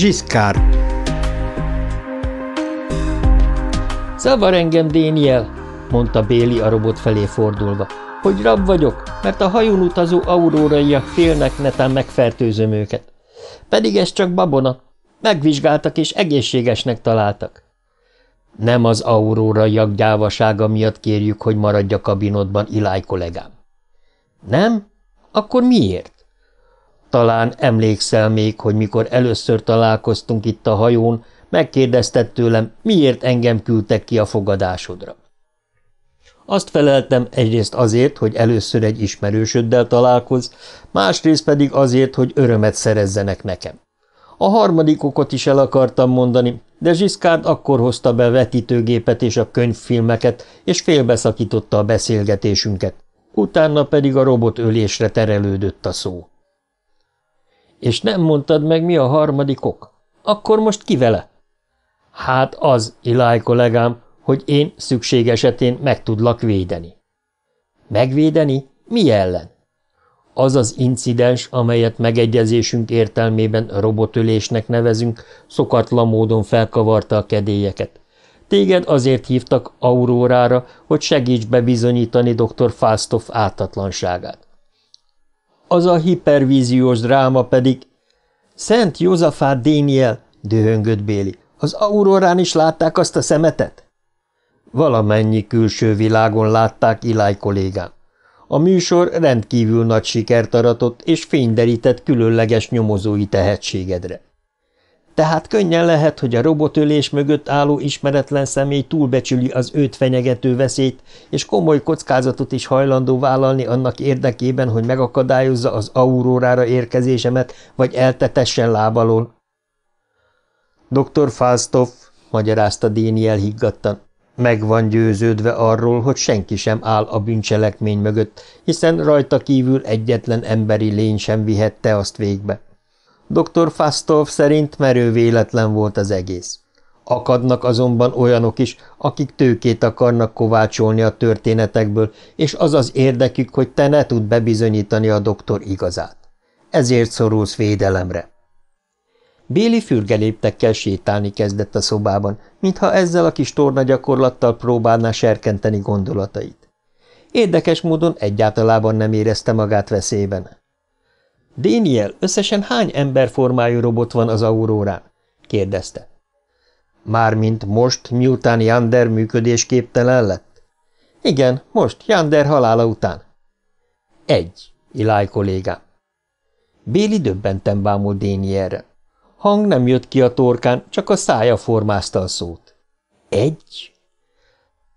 Zsiszkár. Zavar engem, Déniel, mondta Béli a robot felé fordulva, hogy rab vagyok, mert a hajón utazó auróraiak félnek, netán megfertőzöm őket. Pedig ez csak babona. Megvizsgáltak és egészségesnek találtak. Nem az auróraiak gyávasága miatt kérjük, hogy maradj a kabinodban, Iláj kollégám. Nem? Akkor miért? Talán emlékszel még, hogy mikor először találkoztunk itt a hajón, megkérdezted tőlem, miért engem küldtek ki a fogadásodra. Azt feleltem egyrészt azért, hogy először egy ismerősöddel találkoz, másrészt pedig azért, hogy örömet szerezzenek nekem. A harmadik okot is el akartam mondani, de Zsiszkárd akkor hozta be vetítőgépet és a könyvfilmeket, és félbeszakította a beszélgetésünket. Utána pedig a robotölésre terelődött a szó. És nem mondtad meg, mi a harmadik ok? Akkor most ki vele? Hát az, Iláj kollégám, hogy én szükség esetén meg tudlak védeni. Megvédeni? Mi ellen? Az az incidens, amelyet megegyezésünk értelmében robotölésnek nevezünk, szokatlan módon felkavarta a kedélyeket. Téged azért hívtak Aurórára, hogy segíts bebizonyítani dr. Falstoff ártatlanságát az a hipervíziós dráma pedig... Szent Józafát Déniel, dühöngött Béli, az aurórán is látták azt a szemetet? Valamennyi külső világon látták Iláj kollégám. A műsor rendkívül nagy sikert aratott és fényderített különleges nyomozói tehetségedre tehát könnyen lehet, hogy a robotölés mögött álló ismeretlen személy túlbecsüli az őt fenyegető veszélyt, és komoly kockázatot is hajlandó vállalni annak érdekében, hogy megakadályozza az aurórára érkezésemet, vagy eltetessen lábalól. Dr. Falstoff, magyarázta Déniel higgadtan, meg van győződve arról, hogy senki sem áll a bűncselekmény mögött, hiszen rajta kívül egyetlen emberi lény sem vihette azt végbe. Dr. Fastolf szerint merő véletlen volt az egész. Akadnak azonban olyanok is, akik tőkét akarnak kovácsolni a történetekből, és az az érdekük, hogy te ne tud bebizonyítani a doktor igazát. Ezért szorulsz védelemre. Béli fürgeléptekkel sétálni kezdett a szobában, mintha ezzel a kis torna gyakorlattal próbálná serkenteni gondolatait. Érdekes módon egyáltalában nem érezte magát veszélyben. – Déniel, összesen hány emberformájú robot van az aurórán? – kérdezte. – Mármint most, miután Jander működésképtelen lett? – Igen, most, Jander halála után. – Egy, Iláj kollégám. Béli döbbenten bámult Dénielre. Hang nem jött ki a torkán, csak a szája formázta a szót. – Egy?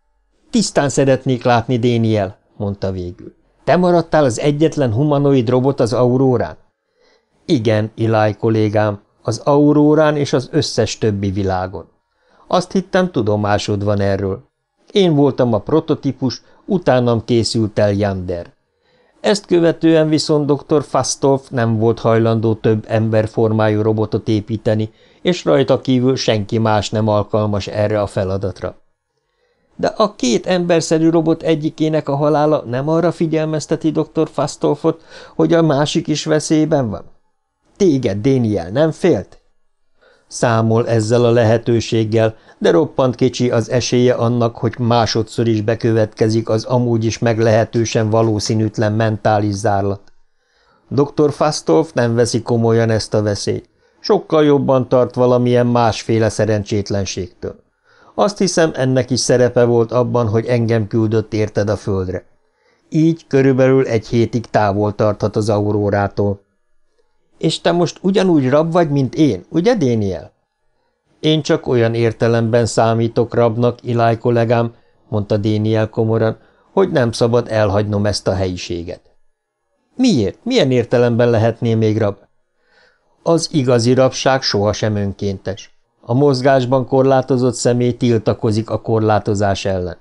– Tisztán szeretnék látni, Déniel, mondta végül. Te maradtál az egyetlen humanoid robot az aurórán? Igen, Iláj kollégám, az aurórán és az összes többi világon. Azt hittem, tudomásod van erről. Én voltam a prototípus, utánam készült el Jander. Ezt követően viszont dr. Fastolf nem volt hajlandó több emberformájú robotot építeni, és rajta kívül senki más nem alkalmas erre a feladatra. De a két emberszerű robot egyikének a halála nem arra figyelmezteti dr. Fastolfot, hogy a másik is veszélyben van? Téged, Déniel, nem félt? Számol ezzel a lehetőséggel, de roppant kicsi az esélye annak, hogy másodszor is bekövetkezik az amúgy is meglehetősen valószínűtlen mentális zárlat. Dr. Fastolf nem veszi komolyan ezt a veszélyt. Sokkal jobban tart valamilyen másféle szerencsétlenségtől. Azt hiszem, ennek is szerepe volt abban, hogy engem küldött érted a földre. Így körülbelül egy hétig távol tarthat az aurórától. És te most ugyanúgy rab vagy, mint én, ugye, Déniel? Én csak olyan értelemben számítok rabnak, Iláj kollégám, mondta Déniel komoran, hogy nem szabad elhagynom ezt a helyiséget. Miért? Milyen értelemben lehetnél még rab? Az igazi rabság sohasem önkéntes. A mozgásban korlátozott személy tiltakozik a korlátozás ellen.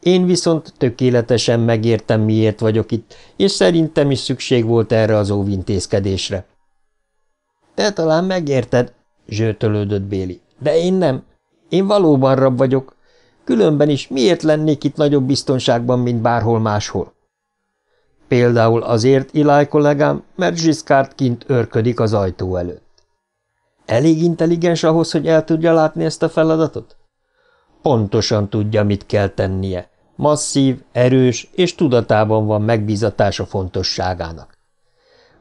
Én viszont tökéletesen megértem, miért vagyok itt, és szerintem is szükség volt erre az óvintézkedésre. – Te talán megérted – zsörtölődött Béli. – De én nem. Én valóban rab vagyok. Különben is miért lennék itt nagyobb biztonságban, mint bárhol máshol? Például azért, Iláj kollégám, mert Zsiszkárt kint örködik az ajtó előtt. Elég intelligens ahhoz, hogy el tudja látni ezt a feladatot? Pontosan tudja, mit kell tennie. Masszív, erős, és tudatában van megbízatása fontosságának.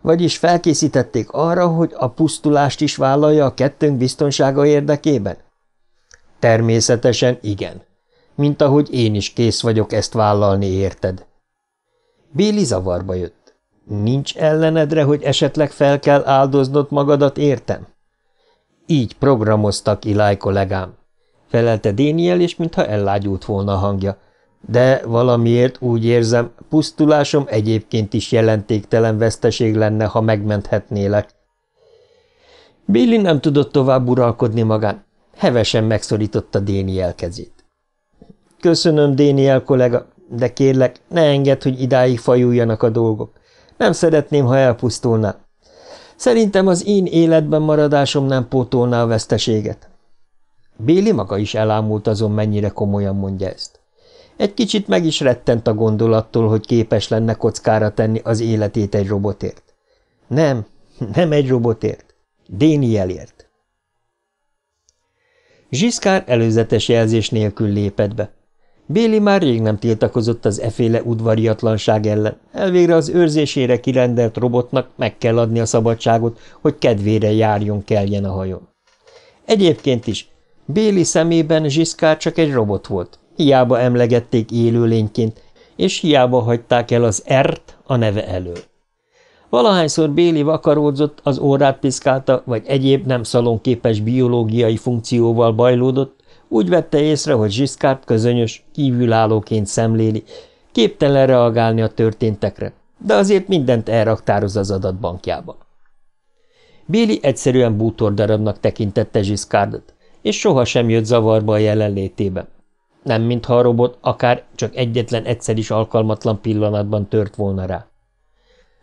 Vagyis felkészítették arra, hogy a pusztulást is vállalja a kettőnk biztonsága érdekében? Természetesen igen. Mint ahogy én is kész vagyok ezt vállalni, érted? Béli zavarba jött. Nincs ellenedre, hogy esetleg fel kell áldoznod magadat, értem? Így programoztak, Iláj kollégám, felelte Déniel, és mintha ellágyult volna a hangja. De valamiért úgy érzem, pusztulásom egyébként is jelentéktelen veszteség lenne, ha megmenthetnélek. Billy nem tudott tovább uralkodni magán. Hevesen megszorította Déniel kezét. Köszönöm, Déniel kollega, de kérlek, ne engedd, hogy idáig fajuljanak a dolgok. Nem szeretném, ha elpusztulnál. Szerintem az én életben maradásom nem pótolná a veszteséget. Béli maga is elámult azon, mennyire komolyan mondja ezt. Egy kicsit meg is rettent a gondolattól, hogy képes lenne kockára tenni az életét egy robotért. Nem, nem egy robotért. Dénielért. Zsiszkár előzetes jelzés nélkül lépett be. Béli már rég nem tiltakozott az eféle udvariatlanság ellen. Elvégre az őrzésére kirendelt robotnak meg kell adni a szabadságot, hogy kedvére járjon, keljen a hajon. Egyébként is, Béli szemében Zsiszkár csak egy robot volt. Hiába emlegették élőlényként, és hiába hagyták el az Ert a neve elől. Valahányszor Béli vakaródzott, az órát piszkálta, vagy egyéb nem szalonképes biológiai funkcióval bajlódott, úgy vette észre, hogy Zsiszkárt közönyös, kívülállóként szemléli, képtelen reagálni a történtekre, de azért mindent elraktároz az adatbankjába. Béli egyszerűen bútordarabnak tekintette Zsiszkárdot, és sohasem jött zavarba a jelenlétébe. Nem mintha a robot akár csak egyetlen egyszer is alkalmatlan pillanatban tört volna rá.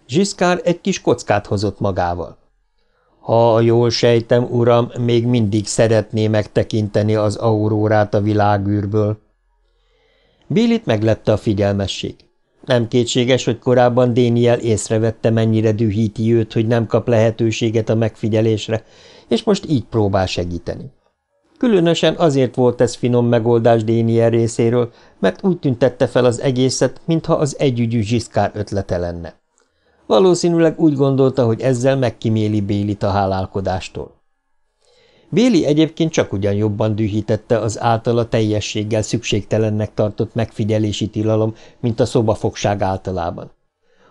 Zsiszkár egy kis kockát hozott magával. Ha jól sejtem, uram, még mindig szeretné megtekinteni az aurórát a világűrből. Billit meglepte a figyelmesség. Nem kétséges, hogy korábban Déniel észrevette, mennyire dühíti őt, hogy nem kap lehetőséget a megfigyelésre, és most így próbál segíteni. Különösen azért volt ez finom megoldás Déniel részéről, mert úgy tüntette fel az egészet, mintha az együgyű zsiszkár ötlete lenne. Valószínűleg úgy gondolta, hogy ezzel megkiméli Bélit a hálálkodástól. Béli egyébként csak ugyan jobban dühítette az általa teljességgel szükségtelennek tartott megfigyelési tilalom, mint a szobafogság általában.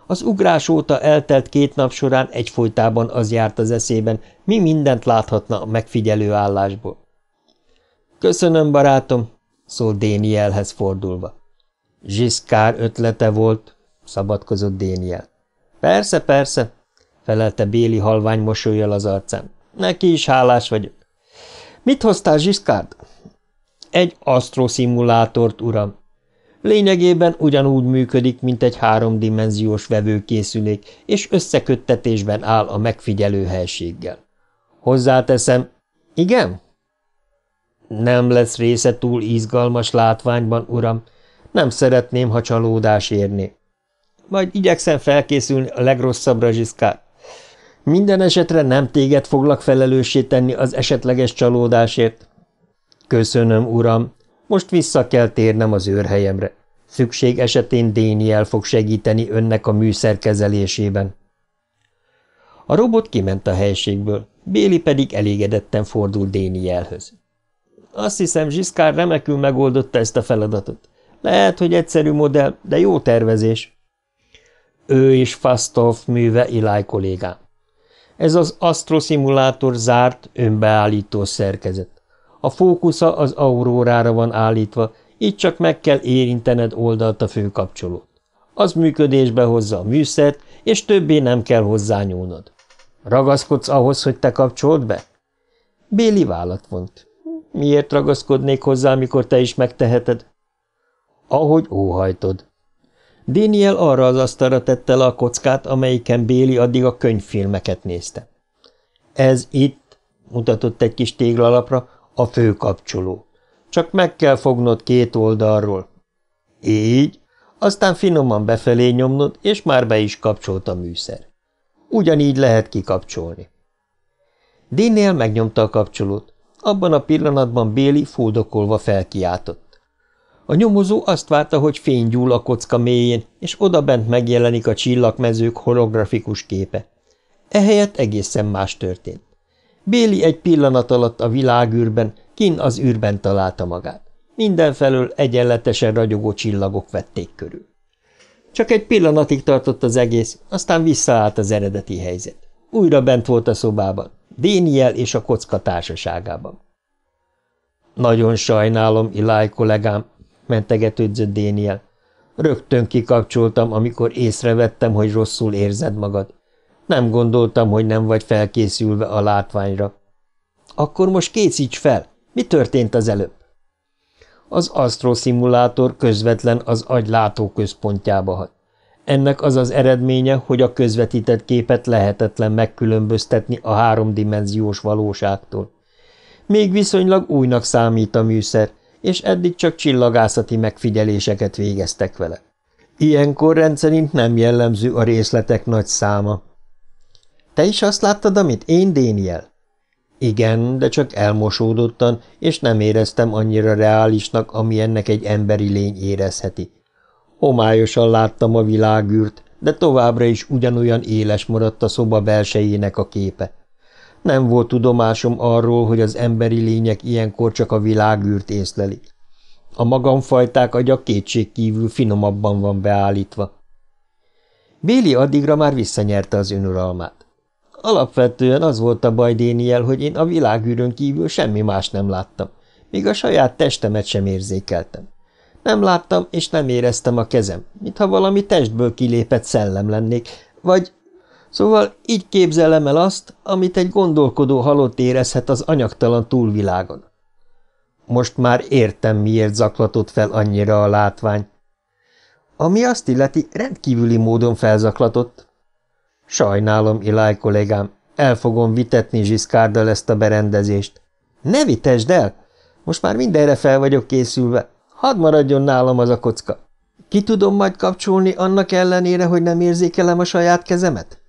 Az ugrás óta eltelt két nap során egyfolytában az járt az eszében, mi mindent láthatna a megfigyelő állásból. – Köszönöm, barátom! – szólt Dénielhez fordulva. Zsiszkár ötlete volt, szabadkozott Déniel. Persze, persze, felelte Béli halvány mosolyjal az arcán. Neki is hálás vagyok. Mit hoztál, Zsiszkárd? Egy asztroszimulátort, uram. Lényegében ugyanúgy működik, mint egy háromdimenziós vevőkészülék, és összeköttetésben áll a megfigyelő helységgel. Hozzáteszem, igen? Nem lesz része túl izgalmas látványban, uram. Nem szeretném, ha csalódás érné majd igyekszem felkészülni a legrosszabbra, Zsiszkár. Minden esetre nem téged foglak felelőssé tenni az esetleges csalódásért. Köszönöm, uram. Most vissza kell térnem az őrhelyemre. Szükség esetén Déniel fog segíteni önnek a műszer kezelésében. A robot kiment a helységből, Béli pedig elégedetten fordult Dénielhöz. Azt hiszem, Zsiszkár remekül megoldotta ezt a feladatot. Lehet, hogy egyszerű modell, de jó tervezés. Ő is Fastoff műve Eli kollégám. Ez az asztroszimulátor zárt, önbeállító szerkezet. A fókusza az aurórára van állítva, így csak meg kell érintened oldalt a főkapcsolót. Az működésbe hozza a műszert, és többé nem kell hozzányúlnod. Ragaszkodsz ahhoz, hogy te kapcsold be? Béli vállat vont. Miért ragaszkodnék hozzá, mikor te is megteheted? Ahogy óhajtod. Daniel arra az asztalra tette le a kockát, amelyiken Béli addig a könyvfilmeket nézte. Ez itt, mutatott egy kis téglalapra, a főkapcsoló. Csak meg kell fognod két oldalról. Így, aztán finoman befelé nyomnod, és már be is kapcsolt a műszer. Ugyanígy lehet kikapcsolni. Daniel megnyomta a kapcsolót. Abban a pillanatban Béli fuldokolva felkiáltott. A nyomozó azt várta, hogy fény gyúl a kocka mélyén, és odabent megjelenik a csillagmezők holografikus képe. Ehelyett egészen más történt. Béli egy pillanat alatt a világűrben, kin az űrben találta magát. Mindenfelől egyenletesen ragyogó csillagok vették körül. Csak egy pillanatig tartott az egész, aztán visszaállt az eredeti helyzet. Újra bent volt a szobában, Déniel és a kocka társaságában. Nagyon sajnálom, Iláj kollégám, mentegetődzött Déniel. Rögtön kikapcsoltam, amikor észrevettem, hogy rosszul érzed magad. Nem gondoltam, hogy nem vagy felkészülve a látványra. Akkor most készíts fel! Mi történt az előbb? Az asztroszimulátor közvetlen az agy látóközpontjába hat. Ennek az az eredménye, hogy a közvetített képet lehetetlen megkülönböztetni a háromdimenziós valóságtól. Még viszonylag újnak számít a műszer, és eddig csak csillagászati megfigyeléseket végeztek vele. Ilyenkor rendszerint nem jellemző a részletek nagy száma. Te is azt láttad, amit én, Déniel? Igen, de csak elmosódottan, és nem éreztem annyira reálisnak, ami ennek egy emberi lény érezheti. Homályosan láttam a világűrt, de továbbra is ugyanolyan éles maradt a szoba belsejének a képe. Nem volt tudomásom arról, hogy az emberi lények ilyenkor csak a világűrt észlelik. A magamfajták agya kívül finomabban van beállítva. Béli addigra már visszanyerte az önuralmát. Alapvetően az volt a baj Déniel, hogy én a világűrön kívül semmi más nem láttam, még a saját testemet sem érzékeltem. Nem láttam és nem éreztem a kezem, mintha valami testből kilépett szellem lennék, vagy Szóval így képzelem el azt, amit egy gondolkodó halott érezhet az anyagtalan túlvilágon. Most már értem, miért zaklatott fel annyira a látvány. Ami azt illeti, rendkívüli módon felzaklatott. Sajnálom, Iláj kollégám, el fogom vitetni Zsiszkárdal ezt a berendezést. Ne vitesd el! Most már mindenre fel vagyok készülve. Hadd maradjon nálam az a kocka. Ki tudom majd kapcsolni annak ellenére, hogy nem érzékelem a saját kezemet?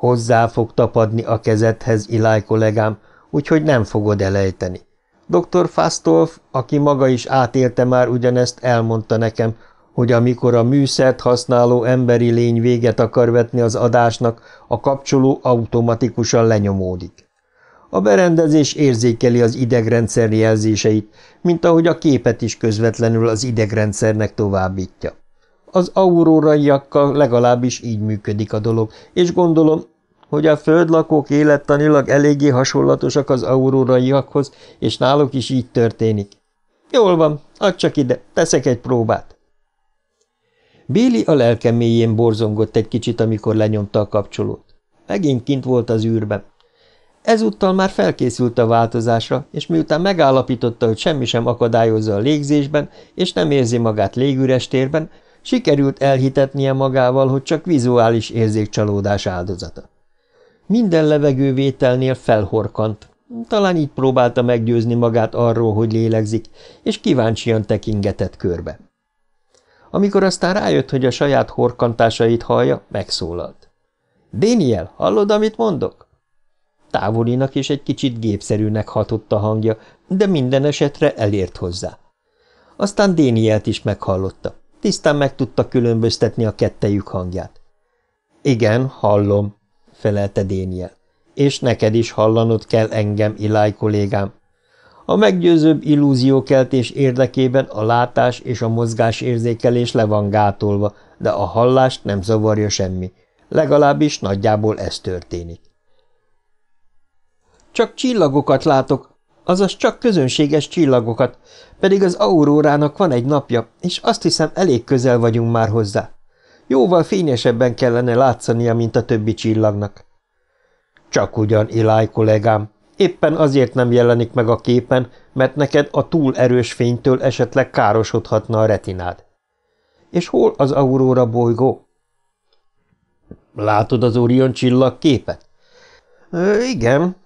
Hozzá fog tapadni a kezedhez, Iláj kollégám, úgyhogy nem fogod elejteni. Dr. Fastolf, aki maga is átélte már ugyanezt, elmondta nekem, hogy amikor a műszert használó emberi lény véget akar vetni az adásnak, a kapcsoló automatikusan lenyomódik. A berendezés érzékeli az idegrendszer jelzéseit, mint ahogy a képet is közvetlenül az idegrendszernek továbbítja. Az auróraiakkal legalábbis így működik a dolog, és gondolom hogy a földlakók élettanilag eléggé hasonlatosak az auróraiakhoz, és náluk is így történik. Jól van, add csak ide, teszek egy próbát. Béli a lelke mélyén borzongott egy kicsit, amikor lenyomta a kapcsolót. Megint kint volt az űrben. Ezúttal már felkészült a változásra, és miután megállapította, hogy semmi sem akadályozza a légzésben, és nem érzi magát légüres térben, sikerült elhitetnie magával, hogy csak vizuális érzékcsalódás áldozata. Minden levegővételnél felhorkant. Talán így próbálta meggyőzni magát arról, hogy lélegzik, és kíváncsian tekingetett körbe. Amikor aztán rájött, hogy a saját horkantásait hallja, megszólalt. – Déniel, hallod, amit mondok? Távolinak és egy kicsit gépszerűnek hatott a hangja, de minden esetre elért hozzá. Aztán Dénielt is meghallotta. Tisztán meg tudta különböztetni a kettejük hangját. – Igen, hallom – felelte Déniel. És neked is hallanod kell engem, Iláj kollégám. A meggyőzőbb illúziókeltés érdekében a látás és a érzékelés le van gátolva, de a hallást nem zavarja semmi. Legalábbis nagyjából ez történik. Csak csillagokat látok, azaz csak közönséges csillagokat, pedig az aurórának van egy napja, és azt hiszem elég közel vagyunk már hozzá. Jóval fényesebben kellene látszania, mint a többi csillagnak. Csak ugyan, Eli kollégám, éppen azért nem jelenik meg a képen, mert neked a túl erős fénytől esetleg károsodhatna a retinád. És hol az Aurora bolygó? Látod az Orion csillag képet? Ö, igen.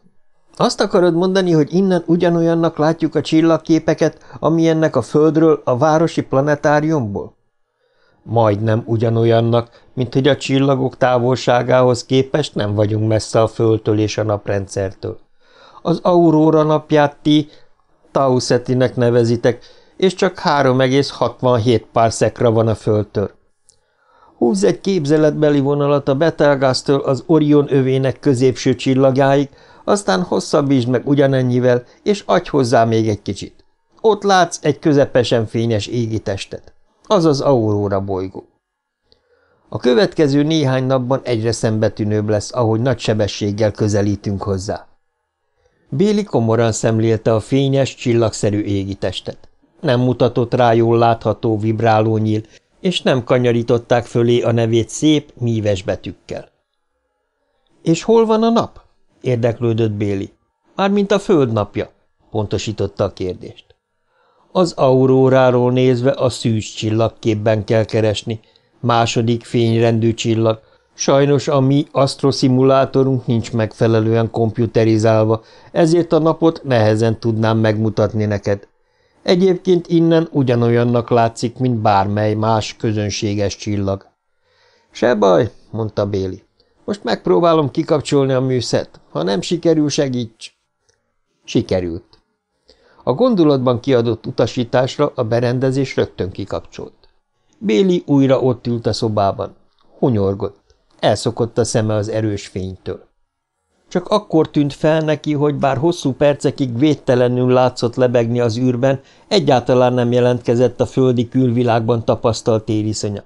Azt akarod mondani, hogy innen ugyanolyannak látjuk a csillagképeket, amilyennek a Földről, a városi planetáriumból? Majdnem ugyanolyannak, mint hogy a csillagok távolságához képest nem vagyunk messze a Földtől és a naprendszertől. Az auróra napját ti Tauszetinek nevezitek, és csak 3,67 pár szekra van a Földtől. Húz egy képzeletbeli vonalat a Betelgáztől az Orion övének középső csillagáig, aztán hosszabbítsd meg ugyanennyivel, és adj hozzá még egy kicsit. Ott látsz egy közepesen fényes égitestet az az Aurora bolygó. A következő néhány napban egyre szembetűnőbb lesz, ahogy nagy sebességgel közelítünk hozzá. Béli komoran szemlélte a fényes, csillagszerű égitestet. Nem mutatott rá jól látható vibráló nyíl, és nem kanyarították fölé a nevét szép, míves betűkkel. – És hol van a nap? – érdeklődött Béli. – Mármint a föld napja – pontosította a kérdést. Az auróráról nézve a szűz csillagképben kell keresni, második fényrendű csillag. Sajnos a mi asztroszimulátorunk nincs megfelelően komputerizálva, ezért a napot nehezen tudnám megmutatni neked. Egyébként innen ugyanolyannak látszik, mint bármely más közönséges csillag. Se baj, mondta Béli. Most megpróbálom kikapcsolni a műszet. Ha nem sikerül, segíts! Sikerült. A gondolatban kiadott utasításra a berendezés rögtön kikapcsolt. Béli újra ott ült a szobában. Hunyorgott. Elszokott a szeme az erős fénytől. Csak akkor tűnt fel neki, hogy bár hosszú percekig védtelenül látszott lebegni az űrben, egyáltalán nem jelentkezett a földi külvilágban tapasztalt tériszonya.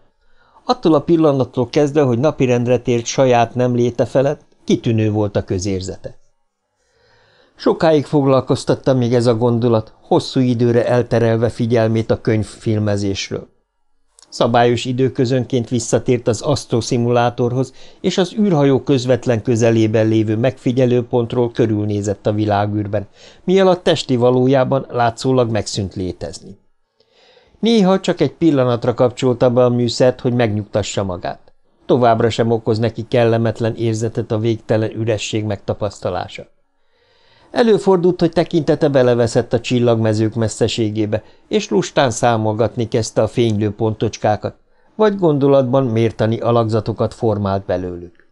Attól a pillanattól kezdve, hogy napirendre tért saját nem léte felett, kitűnő volt a közérzete. Sokáig foglalkoztatta még ez a gondolat, hosszú időre elterelve figyelmét a könyvfilmezésről. Szabályos időközönként visszatért az asztroszimulátorhoz, és az űrhajó közvetlen közelében lévő megfigyelőpontról körülnézett a világűrben, mielőtt testi valójában látszólag megszűnt létezni. Néha csak egy pillanatra kapcsolta be a műszert, hogy megnyugtassa magát. Továbbra sem okoz neki kellemetlen érzetet a végtelen üresség megtapasztalása. Előfordult, hogy tekintete beleveszett a csillagmezők messzeségébe, és lustán számolgatni kezdte a fénylő pontocskákat, vagy gondolatban mértani alakzatokat formált belőlük.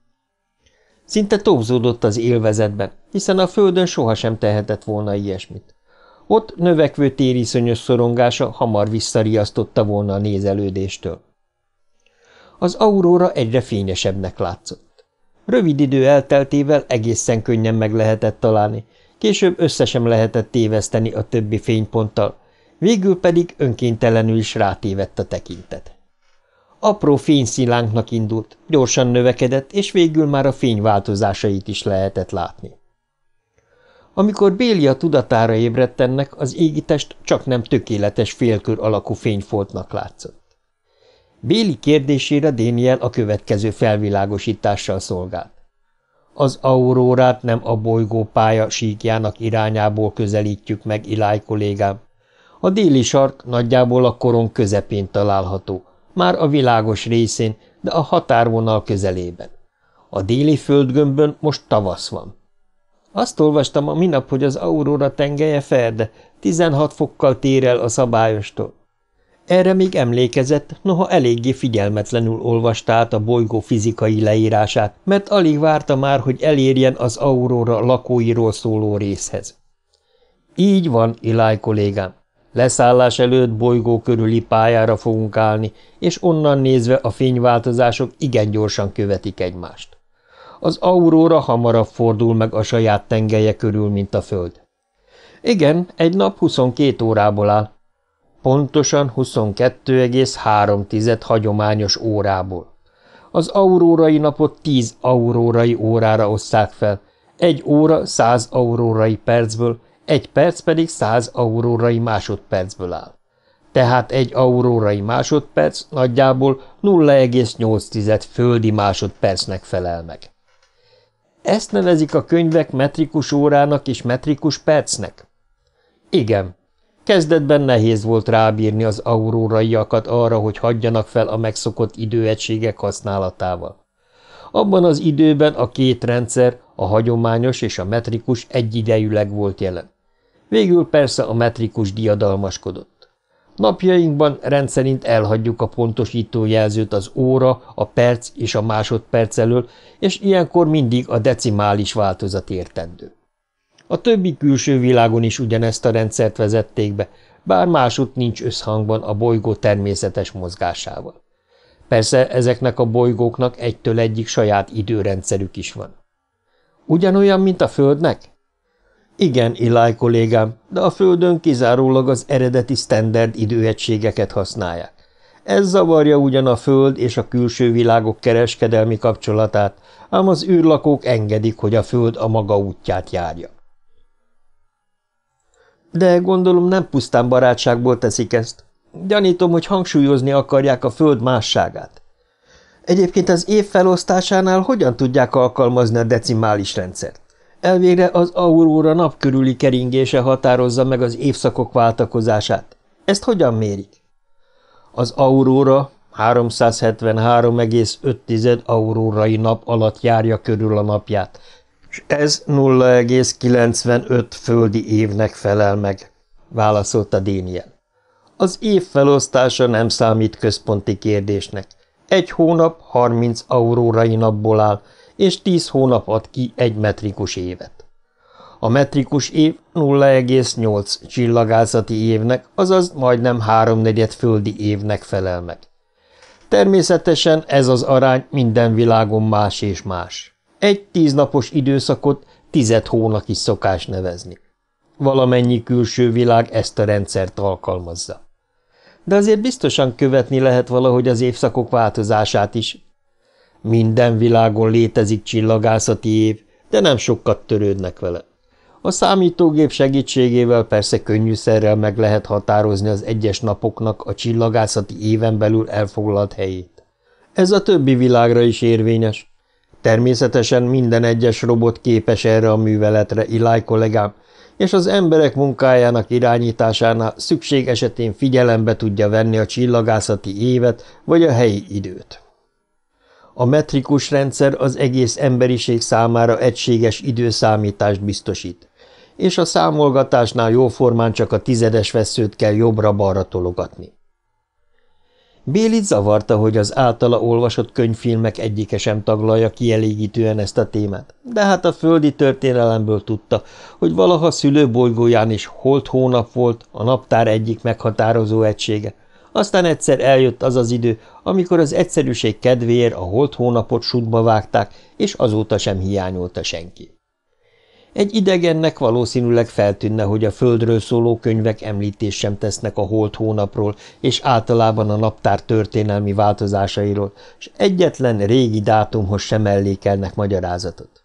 Szinte topzódott az élvezetben, hiszen a földön sohasem tehetett volna ilyesmit. Ott növekvő tériszonyos szorongása hamar visszariasztotta volna a nézelődéstől. Az auróra egyre fényesebbnek látszott. Rövid idő elteltével egészen könnyen meg lehetett találni, Később össze sem lehetett téveszteni a többi fényponttal, végül pedig önkéntelenül is rátévedt a tekintet. Apró fényszilánknak indult, gyorsan növekedett, és végül már a fény változásait is lehetett látni. Amikor Bélia tudatára ébredt ennek, az égitest csak nem tökéletes félkör alakú fényfoltnak látszott. Béli kérdésére Déniel a következő felvilágosítással szolgált. Az aurórát nem a pálya síkjának irányából közelítjük meg, Iláj kollégám. A déli sark nagyjából a koron közepén található, már a világos részén, de a határvonal közelében. A déli földgömbön most tavasz van. Azt olvastam a minap, hogy az auróra tengeje ferde, 16 fokkal tér el a szabályostól. Erre még emlékezett, noha eléggé figyelmetlenül olvasta át a bolygó fizikai leírását, mert alig várta már, hogy elérjen az Aurora lakóiról szóló részhez. Így van, Iláj kollégám. Leszállás előtt bolygó körüli pályára fogunk állni, és onnan nézve a fényváltozások igen gyorsan követik egymást. Az Aurora hamarabb fordul meg a saját tengelye körül, mint a Föld. Igen, egy nap 22 órából áll, Pontosan 22,3 hagyományos órából. Az aurórai napot 10 aurórai órára osszák fel, egy óra 100 aurórai percből, egy perc pedig 100 aurórai másodpercből áll. Tehát egy aurórai másodperc nagyjából 0,8 földi másodpercnek felel meg. Ezt nevezik a könyvek metrikus órának és metrikus percnek? Igen, Kezdetben nehéz volt rábírni az auróraiakat arra, hogy hagyjanak fel a megszokott időegységek használatával. Abban az időben a két rendszer, a hagyományos és a metrikus egyidejűleg volt jelen. Végül persze a metrikus diadalmaskodott. Napjainkban rendszerint elhagyjuk a pontosító jelzőt az óra, a perc és a másodperc elől, és ilyenkor mindig a decimális változat értendő. A többi külső világon is ugyanezt a rendszert vezették be, bár másút nincs összhangban a bolygó természetes mozgásával. Persze ezeknek a bolygóknak egytől egyik saját időrendszerük is van. Ugyanolyan, mint a Földnek? Igen, Eli kollégám, de a Földön kizárólag az eredeti standard időegységeket használják. Ez zavarja ugyan a Föld és a külső világok kereskedelmi kapcsolatát, ám az űrlakók engedik, hogy a Föld a maga útját járja de gondolom nem pusztán barátságból teszik ezt. Gyanítom, hogy hangsúlyozni akarják a föld másságát. Egyébként az év felosztásánál hogyan tudják alkalmazni a decimális rendszert? Elvégre az auróra nap körüli keringése határozza meg az évszakok váltakozását. Ezt hogyan mérik? Az auróra 373,5 aurórai nap alatt járja körül a napját, s ez 0,95 földi évnek felel meg, válaszolta Démien. Az év felosztása nem számít központi kérdésnek. Egy hónap 30 aurórai napból áll, és 10 hónap ad ki egy metrikus évet. A metrikus év 0,8 csillagászati évnek, azaz majdnem háromnegyed földi évnek felel meg. Természetesen ez az arány minden világon más és más. Egy tíznapos időszakot tized hónak is szokás nevezni. Valamennyi külső világ ezt a rendszert alkalmazza. De azért biztosan követni lehet valahogy az évszakok változását is. Minden világon létezik csillagászati év, de nem sokat törődnek vele. A számítógép segítségével persze könnyűszerrel meg lehet határozni az egyes napoknak a csillagászati éven belül elfoglalt helyét. Ez a többi világra is érvényes. Természetesen minden egyes robot képes erre a műveletre, Eli kollégám, és az emberek munkájának irányításánál szükség esetén figyelembe tudja venni a csillagászati évet vagy a helyi időt. A metrikus rendszer az egész emberiség számára egységes időszámítást biztosít, és a számolgatásnál jóformán csak a tizedes veszőt kell jobbra-balra tologatni. Bélit zavarta, hogy az általa olvasott könyvfilmek egyike sem taglalja kielégítően ezt a témát, de hát a földi történelemből tudta, hogy valaha szülőbolygóján is holt hónap volt a naptár egyik meghatározó egysége. Aztán egyszer eljött az az idő, amikor az egyszerűség kedvéért a holt hónapot sútba vágták, és azóta sem hiányolta senki. Egy idegennek valószínűleg feltűnne, hogy a földről szóló könyvek említés sem tesznek a holt hónapról, és általában a naptár történelmi változásairól, és egyetlen régi dátumhoz sem mellékelnek magyarázatot.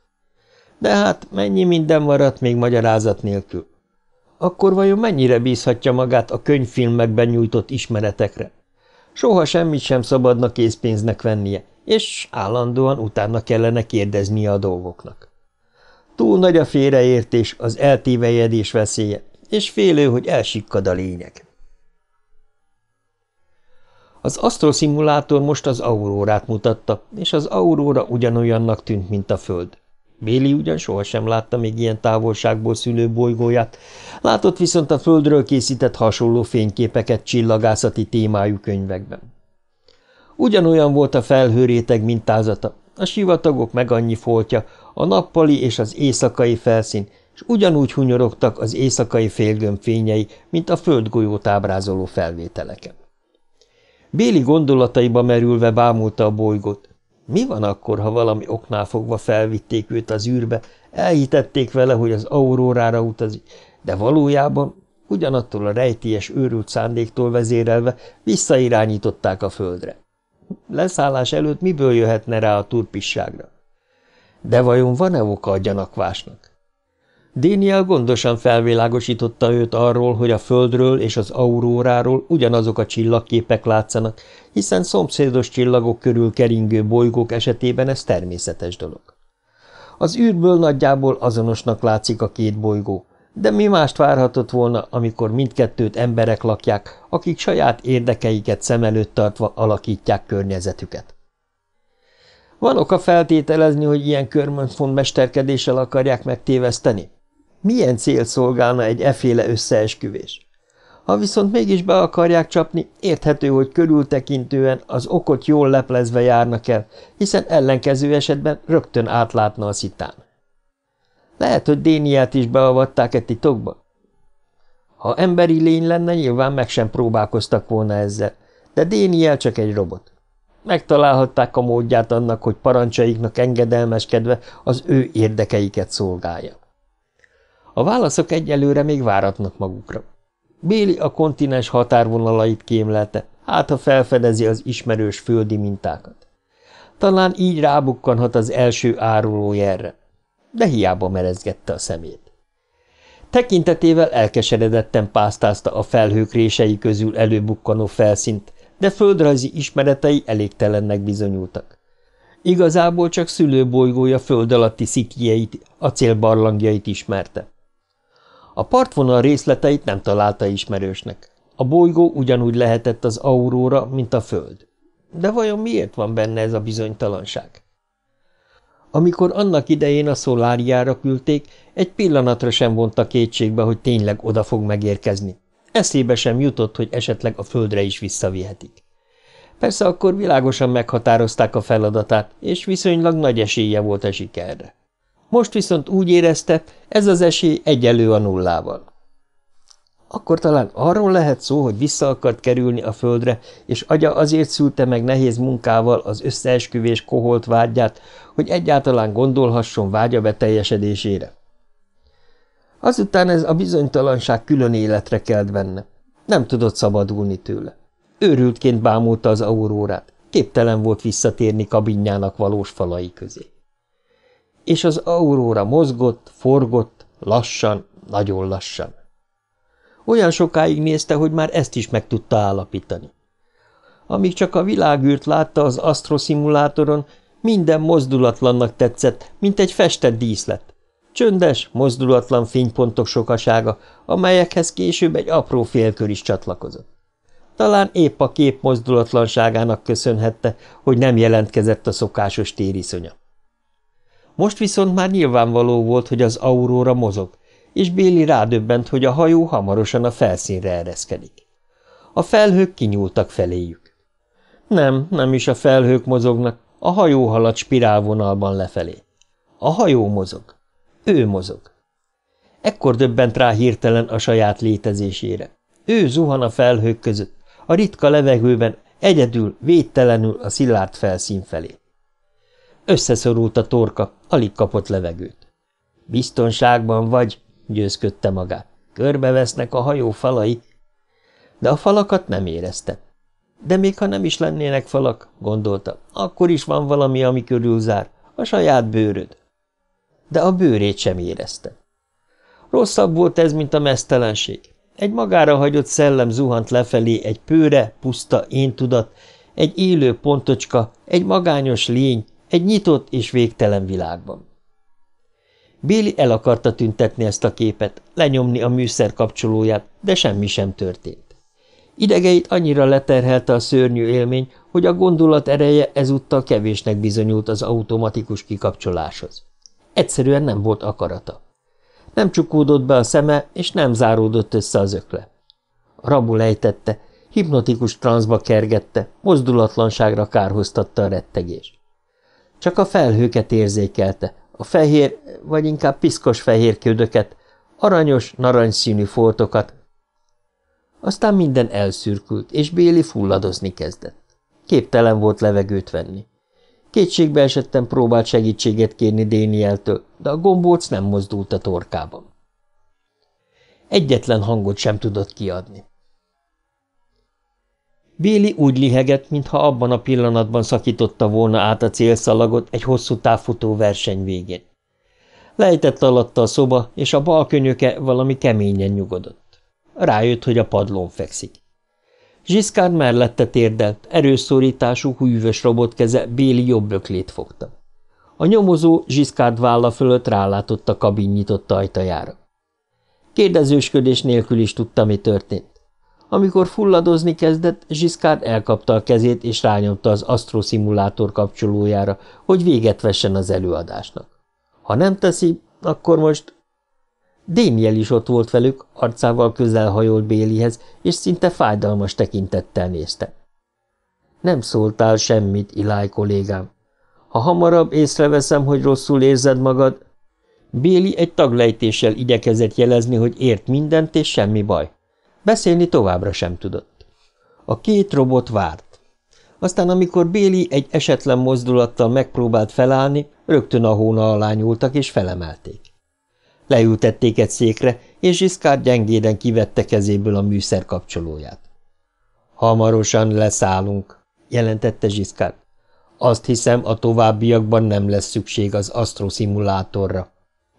De hát mennyi minden maradt még magyarázat nélkül? Akkor vajon mennyire bízhatja magát a könyvfilmekben nyújtott ismeretekre? Soha semmit sem szabadna készpénznek vennie, és állandóan utána kellene kérdeznie a dolgoknak. Túl nagy a félreértés, az eltévejedés veszélye, és félő, hogy elsikkad a lényeg. Az asztroszimulátor most az aurórát mutatta, és az auróra ugyanolyannak tűnt, mint a Föld. Béli ugyan sohasem látta még ilyen távolságból szülő bolygóját, látott viszont a Földről készített hasonló fényképeket csillagászati témájú könyvekben. Ugyanolyan volt a felhőréteg mintázata, a sivatagok meg annyi foltja, a nappali és az éjszakai felszín, és ugyanúgy hunyorogtak az éjszakai félgömb fényei, mint a földgolyót ábrázoló felvételeken. Béli gondolataiba merülve bámulta a bolygót. Mi van akkor, ha valami oknál fogva felvitték őt az űrbe, elhitették vele, hogy az aurórára utazik, de valójában ugyanattól a rejtélyes őrült szándéktól vezérelve visszairányították a földre. Leszállás előtt miből jöhetne rá a turpisságra? De vajon van-e oka a gyanakvásnak? Daniel gondosan felvilágosította őt arról, hogy a Földről és az auróráról ugyanazok a csillagképek látszanak, hiszen szomszédos csillagok körül keringő bolygók esetében ez természetes dolog. Az űrből nagyjából azonosnak látszik a két bolygó, de mi mást várhatott volna, amikor mindkettőt emberek lakják, akik saját érdekeiket szem előtt tartva alakítják környezetüket. Van oka feltételezni, hogy ilyen körmönfont mesterkedéssel akarják megtéveszteni? Milyen cél szolgálna egy eféle összeesküvés? Ha viszont mégis be akarják csapni, érthető, hogy körültekintően az okot jól leplezve járnak el, hiszen ellenkező esetben rögtön átlátna a szitán. Lehet, hogy Déniát is beavatták egy titokba? Ha emberi lény lenne, nyilván meg sem próbálkoztak volna ezzel, de Déniel csak egy robot. Megtalálhatták a módját annak, hogy parancsaiknak engedelmeskedve az ő érdekeiket szolgálja. A válaszok egyelőre még váratnak magukra. Béli a kontinens határvonalait kémlelte, hát ha felfedezi az ismerős földi mintákat. Talán így rábukkanhat az első árulójelre, de hiába merezgette a szemét. Tekintetével elkeseredetten pásztázta a felhők rései közül előbukkanó felszint de földrajzi ismeretei elégtelennek bizonyultak. Igazából csak szülőbolygója föld alatti szikjeit, célbarlangjait ismerte. A partvonal részleteit nem találta ismerősnek. A bolygó ugyanúgy lehetett az auróra, mint a föld. De vajon miért van benne ez a bizonytalanság? Amikor annak idején a szoláriára küldték, egy pillanatra sem vonta kétségbe, hogy tényleg oda fog megérkezni. Eszébe sem jutott, hogy esetleg a földre is visszavihetik. Persze akkor világosan meghatározták a feladatát, és viszonylag nagy esélye volt a sikerre. Most viszont úgy érezte, ez az esély egyelő a nullával. Akkor talán arról lehet szó, hogy vissza akart kerülni a földre, és agya azért szülte meg nehéz munkával az összeesküvés koholt vágyát, hogy egyáltalán gondolhasson vágya beteljesedésére. Azután ez a bizonytalanság külön életre kelt benne. Nem tudott szabadulni tőle. Őrültként bámulta az aurórát, képtelen volt visszatérni kabinjának valós falai közé. És az auróra mozgott, forgott, lassan, nagyon lassan. Olyan sokáig nézte, hogy már ezt is meg tudta állapítani. Amíg csak a világűrt látta az asztroszimulátoron, minden mozdulatlannak tetszett, mint egy festett díszlet, Csöndes, mozdulatlan fénypontok sokasága, amelyekhez később egy apró félkör is csatlakozott. Talán épp a kép mozdulatlanságának köszönhette, hogy nem jelentkezett a szokásos tériszonya. Most viszont már nyilvánvaló volt, hogy az auróra mozog, és Béli rádöbbent, hogy a hajó hamarosan a felszínre ereszkedik. A felhők kinyúltak feléjük. Nem, nem is a felhők mozognak, a hajó halad spirálvonalban lefelé. A hajó mozog. Ő mozog. Ekkor döbbent rá hirtelen a saját létezésére. Ő zuhan a felhők között, a ritka levegőben, egyedül, védtelenül a szillárd felszín felé. Összeszorult a torka, alig kapott levegőt. Biztonságban vagy, győzködte magát. Körbevesznek a hajó falai. De a falakat nem érezte. De még ha nem is lennének falak, gondolta, akkor is van valami, ami körülzár, a saját bőröd de a bőrét sem érezte. Rosszabb volt ez, mint a mesztelenség. Egy magára hagyott szellem zuhant lefelé egy pőre, puszta éntudat, egy élő pontocska, egy magányos lény, egy nyitott és végtelen világban. Béli el akarta tüntetni ezt a képet, lenyomni a műszer kapcsolóját, de semmi sem történt. Idegeit annyira leterhelte a szörnyű élmény, hogy a gondolat ereje ezúttal kevésnek bizonyult az automatikus kikapcsoláshoz. Egyszerűen nem volt akarata. Nem csukódott be a szeme, és nem záródott össze az ökle. A rabul ejtette, hipnotikus transzba kergette, mozdulatlanságra kárhoztatta a rettegés. Csak a felhőket érzékelte, a fehér, vagy inkább piszkos fehér ködöket, aranyos, narancsszínű foltokat. Aztán minden elszürkült, és Béli fulladozni kezdett. Képtelen volt levegőt venni. Kétségbe esettem próbált segítséget kérni Dénieltől, de a gombóc nem mozdult a torkában. Egyetlen hangot sem tudott kiadni. Béli úgy lihegett, mintha abban a pillanatban szakította volna át a célszalagot egy hosszú távfutó verseny végén. Lejtett alatta a szoba, és a bal könyöke valami keményen nyugodott. Rájött, hogy a padlón fekszik. Zsiszkár mellette térdelt, erőszorítású, hűvös robotkeze Béli jobb öklét fogta. A nyomozó Zsiszkárd válla fölött rálátott a kabin nyitott ajtajára. Kérdezősködés nélkül is tudta, mi történt. Amikor fulladozni kezdett, Zsiszkárd elkapta a kezét és rányomta az asztroszimulátor kapcsolójára, hogy véget vessen az előadásnak. Ha nem teszi, akkor most Démiel is ott volt velük, arcával közel hajolt Bélihez, és szinte fájdalmas tekintettel nézte. Nem szóltál semmit, Iláj kollégám. Ha hamarabb észreveszem, hogy rosszul érzed magad... Béli egy taglejtéssel igyekezett jelezni, hogy ért mindent, és semmi baj. Beszélni továbbra sem tudott. A két robot várt. Aztán, amikor Béli egy esetlen mozdulattal megpróbált felállni, rögtön a hóna alá nyúltak és felemelték. Leültették egy székre, és Iszkár gyengéden kivette kezéből a műszer kapcsolóját. Hamarosan leszállunk, jelentette Zsiszkár. Azt hiszem, a továbbiakban nem lesz szükség az asztroszimulátorra.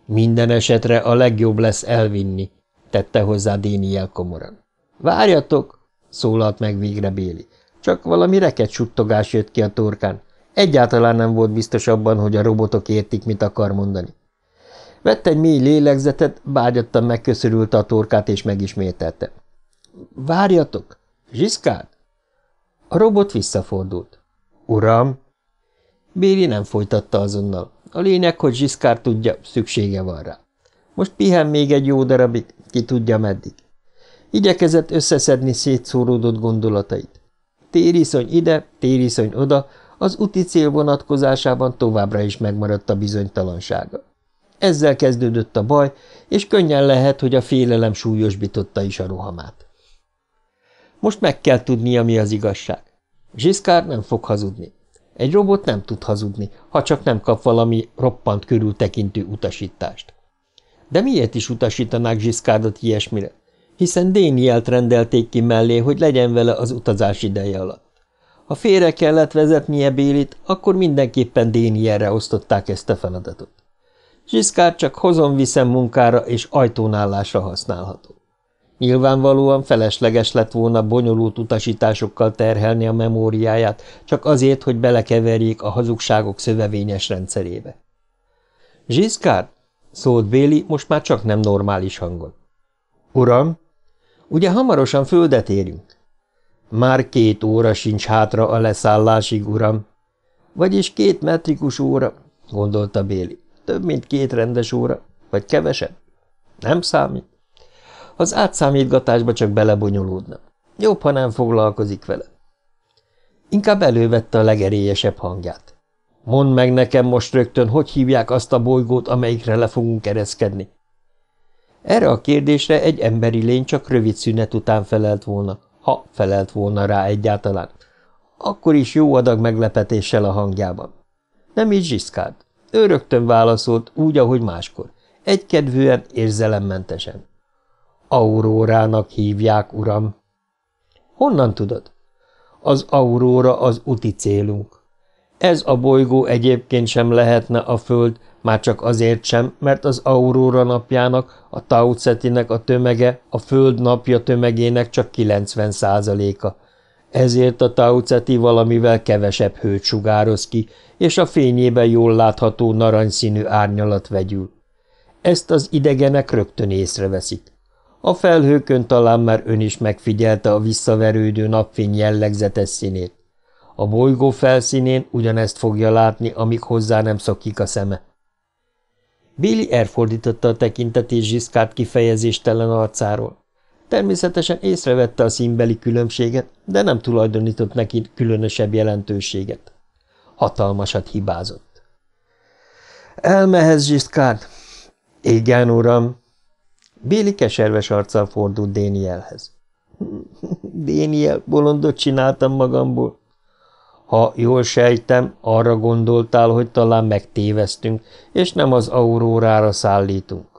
Minden esetre a legjobb lesz elvinni, tette hozzá Déniel komoran. Várjatok, szólalt meg végre Béli. Csak valami reket suttogás jött ki a torkán. Egyáltalán nem volt biztos abban, hogy a robotok értik, mit akar mondani. Vett egy mély lélegzetet, bágyadtan megköszörülte a torkát, és megismételte. – Várjatok! Zsiszkád? A robot visszafordult. – Uram! Béri nem folytatta azonnal. A lényeg, hogy Zsiszkár tudja, szüksége van rá. Most pihen még egy jó darabig, ki tudja meddig. Igyekezett összeszedni szétszóródott gondolatait. Tériszony ide, tériszony oda, az úti cél vonatkozásában továbbra is megmaradt a bizonytalansága. Ezzel kezdődött a baj, és könnyen lehet, hogy a félelem súlyosbította is a rohamát. Most meg kell tudnia, mi az igazság. Zsiszkár nem fog hazudni. Egy robot nem tud hazudni, ha csak nem kap valami roppant körültekintő utasítást. De miért is utasítanák Zsiszkárdot ilyesmire? Hiszen Dénielt rendelték ki mellé, hogy legyen vele az utazás ideje alatt. Ha félre kellett vezetnie Bélit, akkor mindenképpen Dénielre osztották ezt a feladatot. Zsiszkár csak hozom-viszem munkára és ajtónállásra használható. Nyilvánvalóan felesleges lett volna bonyolult utasításokkal terhelni a memóriáját, csak azért, hogy belekeverjék a hazugságok szövevényes rendszerébe. – Zsiszkár! – szólt Béli, most már csak nem normális hangon. – Uram! – Ugye hamarosan földet érünk? – Már két óra sincs hátra a leszállásig, uram. – Vagyis két metrikus óra – gondolta Béli. Több, mint két rendes óra, vagy kevesebb? Nem számít. Az átszámítgatásba csak belebonyolódna. Jobb, ha nem foglalkozik vele. Inkább elővette a legerélyesebb hangját. Mondd meg nekem most rögtön, hogy hívják azt a bolygót, amelyikre le fogunk ereszkedni. Erre a kérdésre egy emberi lény csak rövid szünet után felelt volna, ha felelt volna rá egyáltalán. Akkor is jó adag meglepetéssel a hangjában. Nem így zsiszkált. Ő rögtön válaszolt, úgy, ahogy máskor, egykedvűen, érzelemmentesen. Aurórának hívják, uram. Honnan tudod? Az auróra az uti célunk. Ez a bolygó egyébként sem lehetne a föld, már csak azért sem, mert az auróra napjának, a Taucetinek a tömege, a föld napja tömegének csak 90 százaléka, ezért a tauceti valamivel kevesebb hőt sugároz ki, és a fényében jól látható narancsszínű árnyalat vegyül. Ezt az idegenek rögtön észreveszik. A felhőkön talán már ön is megfigyelte a visszaverődő napfény jellegzetes színét. A bolygó felszínén ugyanezt fogja látni, amíg hozzá nem szokik a szeme. Billy elfordította a tekintetés zsiszkát kifejezéstelen arcáról. Természetesen észrevette a színbeli különbséget, de nem tulajdonított neki különösebb jelentőséget. Hatalmasat hibázott. Elmehez, Zsiszkárd! Igen, uram! Béli keserves arccal fordult Dénielhez. Déniel, bolondot csináltam magamból. Ha jól sejtem, arra gondoltál, hogy talán megtévesztünk, és nem az aurórára szállítunk.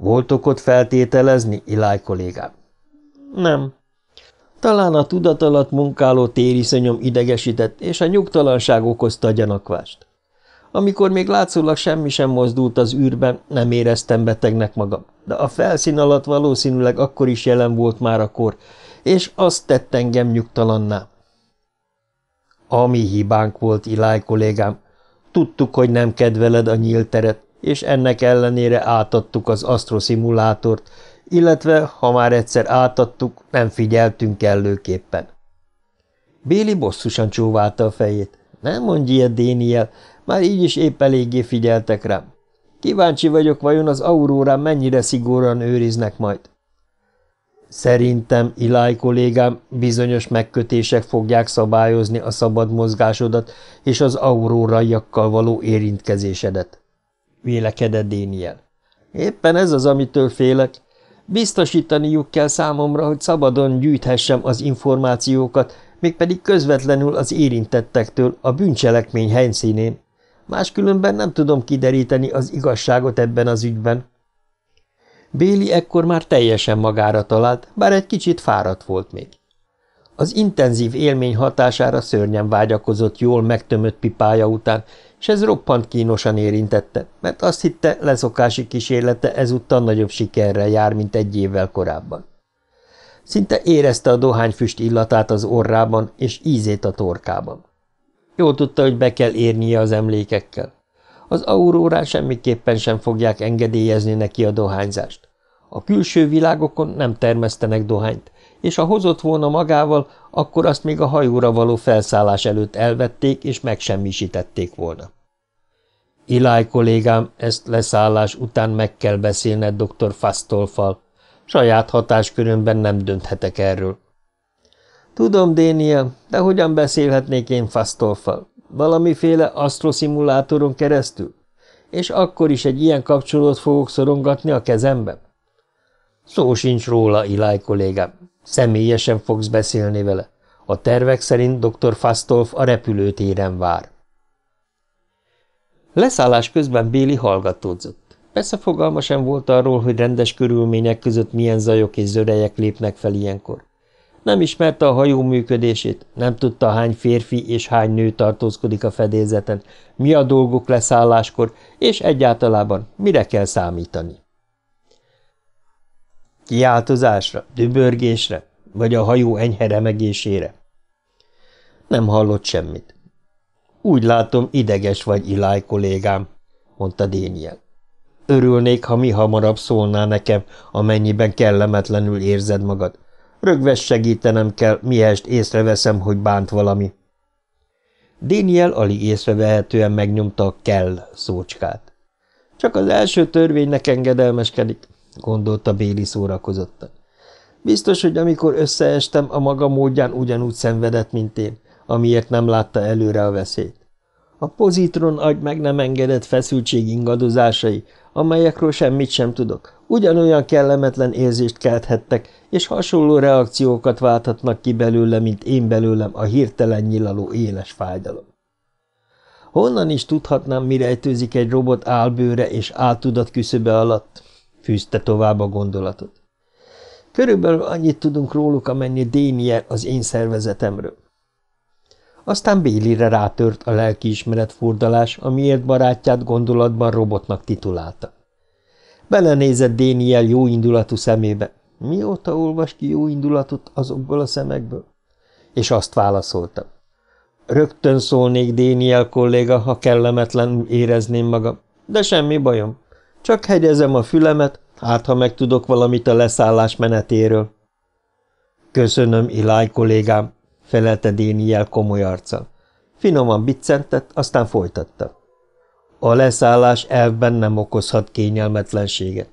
Volt okot feltételezni, Iláj kollégám? Nem. Talán a tudat alatt munkáló tériszonyom idegesített, és a nyugtalanság okozta a gyanakvást. Amikor még látszólag semmi sem mozdult az űrben, nem éreztem betegnek magam, de a felszín alatt valószínűleg akkor is jelen volt már a kor, és azt tett engem nyugtalanná. Ami hibánk volt, Iláj kollégám, tudtuk, hogy nem kedveled a nyílt teret, és ennek ellenére átadtuk az asztroszimulátort, illetve, ha már egyszer átadtuk, nem figyeltünk kellőképpen. Béli bosszusan csóválta a fejét. Nem mondj ilyet, Déniel, már így is épp eléggé figyeltek rám. Kíváncsi vagyok, vajon az aurórán mennyire szigorúan őriznek majd. Szerintem, Iláj kollégám, bizonyos megkötések fogják szabályozni a szabad mozgásodat és az auróraiakkal való érintkezésedet vélekedett Déniel. Éppen ez az, amitől félek. Biztosítaniuk kell számomra, hogy szabadon gyűjthessem az információkat, mégpedig közvetlenül az érintettektől, a bűncselekmény helyszínén. Máskülönben nem tudom kideríteni az igazságot ebben az ügyben. Béli ekkor már teljesen magára talált, bár egy kicsit fáradt volt még. Az intenzív élmény hatására szörnyen vágyakozott jól megtömött pipája után, s ez roppant kínosan érintette, mert azt hitte, leszokási kísérlete ezúttal nagyobb sikerrel jár, mint egy évvel korábban. Szinte érezte a dohányfüst illatát az orrában és ízét a torkában. Jól tudta, hogy be kell érnie az emlékekkel. Az aurórán semmiképpen sem fogják engedélyezni neki a dohányzást. A külső világokon nem termesztenek dohányt, és ha hozott volna magával, akkor azt még a hajóra való felszállás előtt elvették és megsemmisítették volna. Iláj kollégám, ezt leszállás után meg kell beszélned dr. Fastolfal. Saját hatáskörömben nem dönthetek erről. Tudom, Dénia, de hogyan beszélhetnék én Fastolfal? Valamiféle asztroszimulátoron keresztül? És akkor is egy ilyen kapcsolót fogok szorongatni a kezembe? Szó sincs róla, Iláj kollégám. Személyesen fogsz beszélni vele. A tervek szerint dr. Fastolf a repülőtéren vár. Leszállás közben Béli hallgatódzott. Persze fogalma sem volt arról, hogy rendes körülmények között milyen zajok és zörejek lépnek fel ilyenkor. Nem ismerte a hajó működését, nem tudta hány férfi és hány nő tartózkodik a fedélzeten, mi a dolguk leszálláskor, és egyáltalában mire kell számítani. Kiáltozásra, dübörgésre, vagy a hajó enyhe remegésére? Nem hallott semmit. Úgy látom, ideges vagy, Iláj kollégám, mondta Déniel. Örülnék, ha mi hamarabb szólnál nekem, amennyiben kellemetlenül érzed magad. Rögves segítenem kell, mihest észreveszem, hogy bánt valami. Déniel alig észrevehetően megnyomta a kell szócskát. Csak az első törvénynek engedelmeskedik gondolta Béli szórakozottan. Biztos, hogy amikor összeestem, a maga módján ugyanúgy szenvedett, mint én, amiért nem látta előre a veszélyt. A pozitron agy meg nem engedett feszültség ingadozásai, amelyekről semmit sem tudok, ugyanolyan kellemetlen érzést kelthettek, és hasonló reakciókat válthatnak ki belőle, mint én belőlem a hirtelen nyilaló éles fájdalom. Honnan is tudhatnám, mi rejtőzik egy robot álbőre és áltudat küszöbe alatt? fűzte tovább a gondolatot. Körülbelül annyit tudunk róluk, amennyi Démier az én szervezetemről. Aztán Bélire rátört a lelkiismeret fordalás, amiért barátját gondolatban robotnak titulálta. Belenézett Déniel jóindulatú szemébe. Mióta olvas ki jóindulatot azokból a szemekből? És azt válaszolta. Rögtön szólnék, Déniel kolléga, ha kellemetlen érezném magam, de semmi bajom. Csak hegyezem a fülemet, hát ha megtudok valamit a leszállás menetéről. Köszönöm, Iláj kollégám, felelte Déniel komoly arccal. Finoman biccentett, aztán folytatta. A leszállás elvben nem okozhat kényelmetlenséget.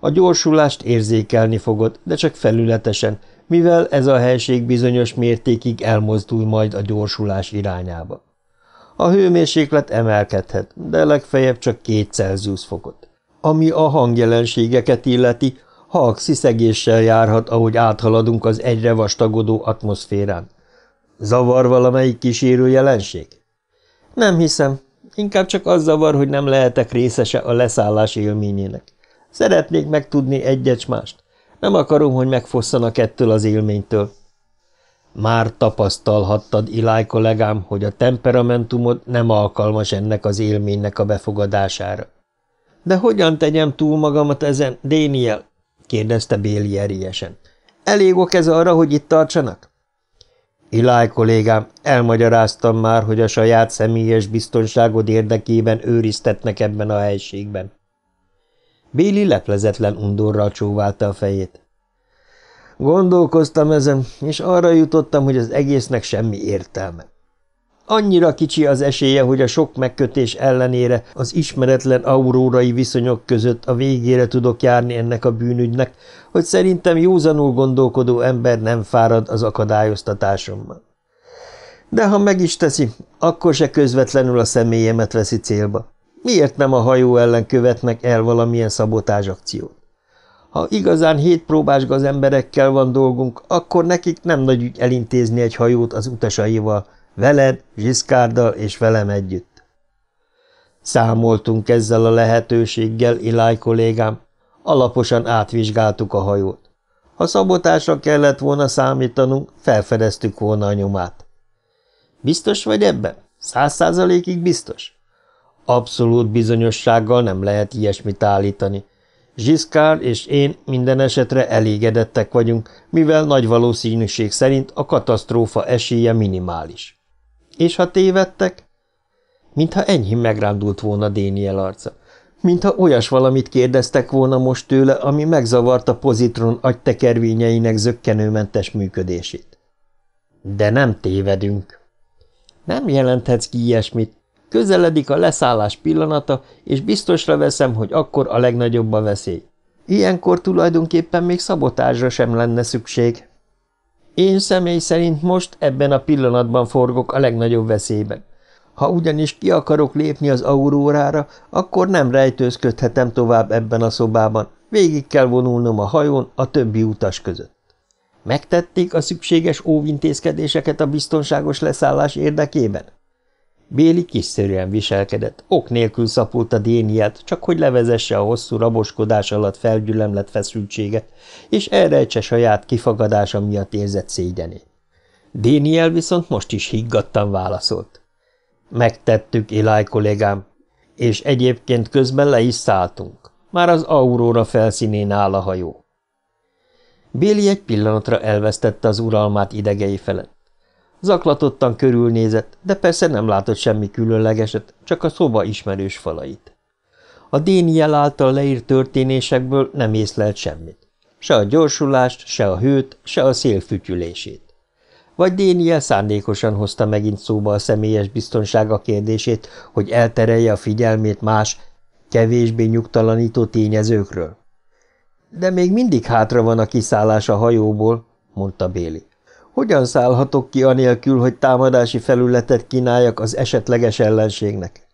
A gyorsulást érzékelni fogod, de csak felületesen, mivel ez a helység bizonyos mértékig elmozdul majd a gyorsulás irányába. A hőmérséklet emelkedhet, de legfeljebb csak 2 Celsius fokot. Ami a hangjelenségeket illeti, a sziszegéssel járhat, ahogy áthaladunk az egyre vastagodó atmoszférán. Zavar valamelyik kísérő jelenség? Nem hiszem. Inkább csak az zavar, hogy nem lehetek részese a leszállás élményének. Szeretnék megtudni egyecsmást. Nem akarom, hogy megfosszanak ettől az élménytől. Már tapasztalhattad, Iláj kollégám, hogy a temperamentumod nem alkalmas ennek az élménynek a befogadására. De hogyan tegyem túl magamat ezen, Déniel? kérdezte Béli erélyesen. Elég ok ez arra, hogy itt tartsanak? Iláj kollégám, elmagyaráztam már, hogy a saját személyes biztonságod érdekében őriztetnek ebben a helységben. Béli leplezetlen undorral csóválta a fejét. Gondolkoztam ezen, és arra jutottam, hogy az egésznek semmi értelme. Annyira kicsi az esélye, hogy a sok megkötés ellenére az ismeretlen aurórai viszonyok között a végére tudok járni ennek a bűnügynek, hogy szerintem józanul gondolkodó ember nem fárad az akadályoztatásommal. De ha meg is teszi, akkor se közvetlenül a személyemet veszi célba. Miért nem a hajó ellen követnek el valamilyen szabotázs akciót? Ha igazán hétpróbás gazemberekkel van dolgunk, akkor nekik nem nagy ügy elintézni egy hajót az utasaival – Veled, Zsiszkárdal és velem együtt. Számoltunk ezzel a lehetőséggel, Iláj kollégám. Alaposan átvizsgáltuk a hajót. Ha szabotásra kellett volna számítanunk, felfedeztük volna a nyomát. Biztos vagy ebben? Száz százalékig biztos? Abszolút bizonyossággal nem lehet ilyesmit állítani. Zsiszkár és én minden esetre elégedettek vagyunk, mivel nagy valószínűség szerint a katasztrófa esélye minimális. És ha tévedtek? Mintha enyhén megrándult volna Déniel arca. Mintha olyas valamit kérdeztek volna most tőle, ami megzavarta pozitron agytekervényeinek zöggenőmentes működését. De nem tévedünk. Nem jelenthetsz ki ilyesmit. Közeledik a leszállás pillanata, és biztosra veszem, hogy akkor a legnagyobb a veszély. Ilyenkor tulajdonképpen még szabotásra sem lenne szükség, én személy szerint most ebben a pillanatban forgok a legnagyobb veszélyben. Ha ugyanis ki akarok lépni az aurórára, akkor nem rejtőzködhetem tovább ebben a szobában. Végig kell vonulnom a hajón a többi utas között. Megtették a szükséges óvintézkedéseket a biztonságos leszállás érdekében? Béli kiszerűen viselkedett, ok nélkül szapult a déniát, csak hogy levezesse a hosszú raboskodás alatt felgyülemlett feszültséget, és elrejtse saját kifagadása miatt érzett szégyenét. Déniel viszont most is higgadtan válaszolt. Megtettük, Eli kollégám, és egyébként közben le is szálltunk. Már az auróra felszínén áll a hajó. Béli egy pillanatra elvesztette az uralmát idegei felett. Zaklatottan körülnézett, de persze nem látott semmi különlegeset, csak a szoba ismerős falait. A Déniel által leírt történésekből nem észlelt semmit. Se a gyorsulást, se a hőt, se a szél fütyülését. Vagy Déniel szándékosan hozta megint szóba a személyes biztonsága kérdését, hogy elterelje a figyelmét más, kevésbé nyugtalanító tényezőkről. De még mindig hátra van a kiszállás a hajóból, mondta Béli. Hogyan szállhatok ki anélkül, hogy támadási felületet kínáljak az esetleges ellenségnek?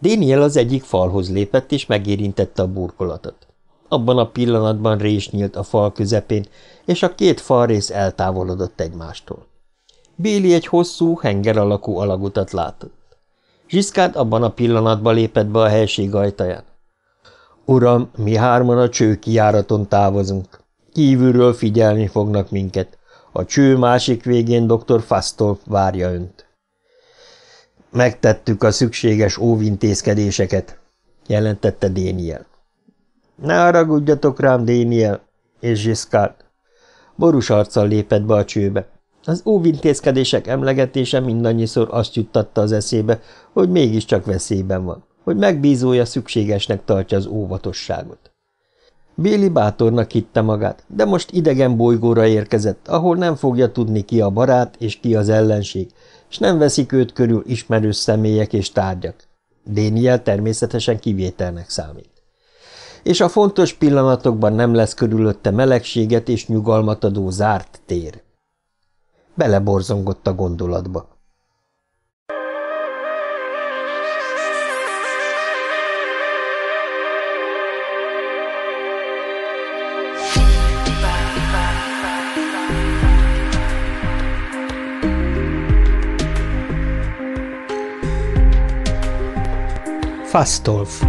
Déniel az egyik falhoz lépett, és megérintette a burkolatot. Abban a pillanatban rés nyílt a fal közepén, és a két falrész eltávolodott egymástól. Béli egy hosszú, henger alakú alagutat látott. Zsiszkád abban a pillanatban lépett be a helység ajtaján. – Uram, mi hárman a cső távozunk. Kívülről figyelni fognak minket. A cső másik végén dr. Fastolf várja önt. Megtettük a szükséges óvintézkedéseket, jelentette Déniel. Ne haragudjatok rám, Déniel és Zsiszkárt. Borús arccal lépett be a csőbe. Az óvintézkedések emlegetése mindannyiszor azt juttatta az eszébe, hogy mégiscsak veszélyben van, hogy megbízója szükségesnek tartja az óvatosságot. Béli bátornak hitte magát, de most idegen bolygóra érkezett, ahol nem fogja tudni ki a barát és ki az ellenség, és nem veszik őt körül ismerős személyek és tárgyak. Déniel természetesen kivételnek számít. És a fontos pillanatokban nem lesz körülötte melegséget és nyugalmat adó zárt tér. Beleborzongott a gondolatba. Fastolf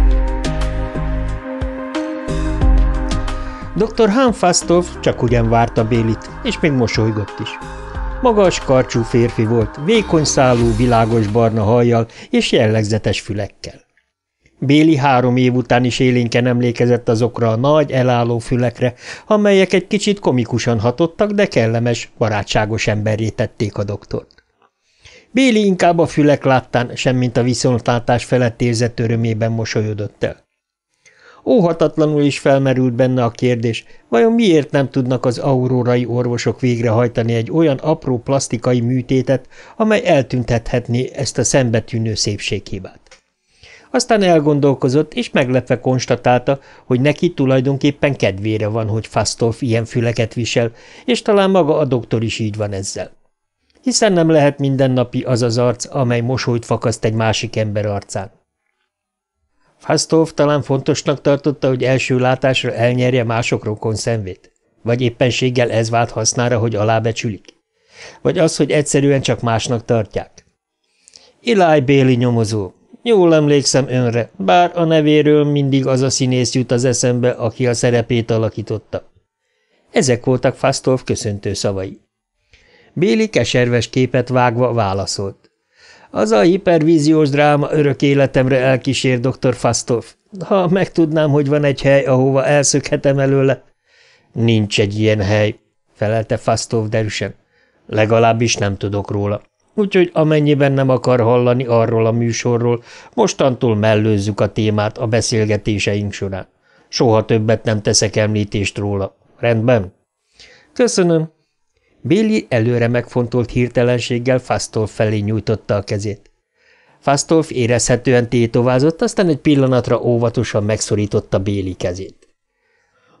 Dr. Han Fastolf csak ugyan várta Bélit, és még mosolygott is. Magas, karcsú férfi volt, vékony szálú, világos barna hajjal és jellegzetes fülekkel. Béli három év után is élénken emlékezett azokra a nagy, elálló fülekre, amelyek egy kicsit komikusan hatottak, de kellemes, barátságos emberré tették a doktort. Béli inkább a fülek láttán, semmint a viszontlátás felett érzett örömében mosolyodott el. Óhatatlanul is felmerült benne a kérdés, vajon miért nem tudnak az aurórai orvosok végrehajtani egy olyan apró plastikai műtétet, amely eltüntethetné ezt a szembetűnő szépséghibát. Aztán elgondolkozott, és meglepve konstatálta, hogy neki tulajdonképpen kedvére van, hogy Fasztolf ilyen füleket visel, és talán maga a doktor is így van ezzel hiszen nem lehet mindennapi az az arc, amely mosolyt fakaszt egy másik ember arcán. Fasztov talán fontosnak tartotta, hogy első látásra elnyerje mások rokon szemvét, vagy éppenséggel ez vált hasznára, hogy alábecsülik, vagy az, hogy egyszerűen csak másnak tartják. Iláj Béli nyomozó. Jól emlékszem önre, bár a nevéről mindig az a színész jut az eszembe, aki a szerepét alakította. Ezek voltak Fasztov köszöntő szavai. Béli keserves képet vágva válaszolt. Az a hipervíziós dráma örök életemre elkísér dr. Fasztov. Ha megtudnám, hogy van egy hely, ahova elszökhetem előle. Nincs egy ilyen hely, felelte Fasztov derűsen. Legalábbis nem tudok róla. Úgyhogy amennyiben nem akar hallani arról a műsorról, mostantól mellőzzük a témát a beszélgetéseink során. Soha többet nem teszek említést róla. Rendben? Köszönöm, Béli előre megfontolt hirtelenséggel Fasztolf felé nyújtotta a kezét. Fasztolf érezhetően tétovázott, aztán egy pillanatra óvatosan megszorította Béli kezét.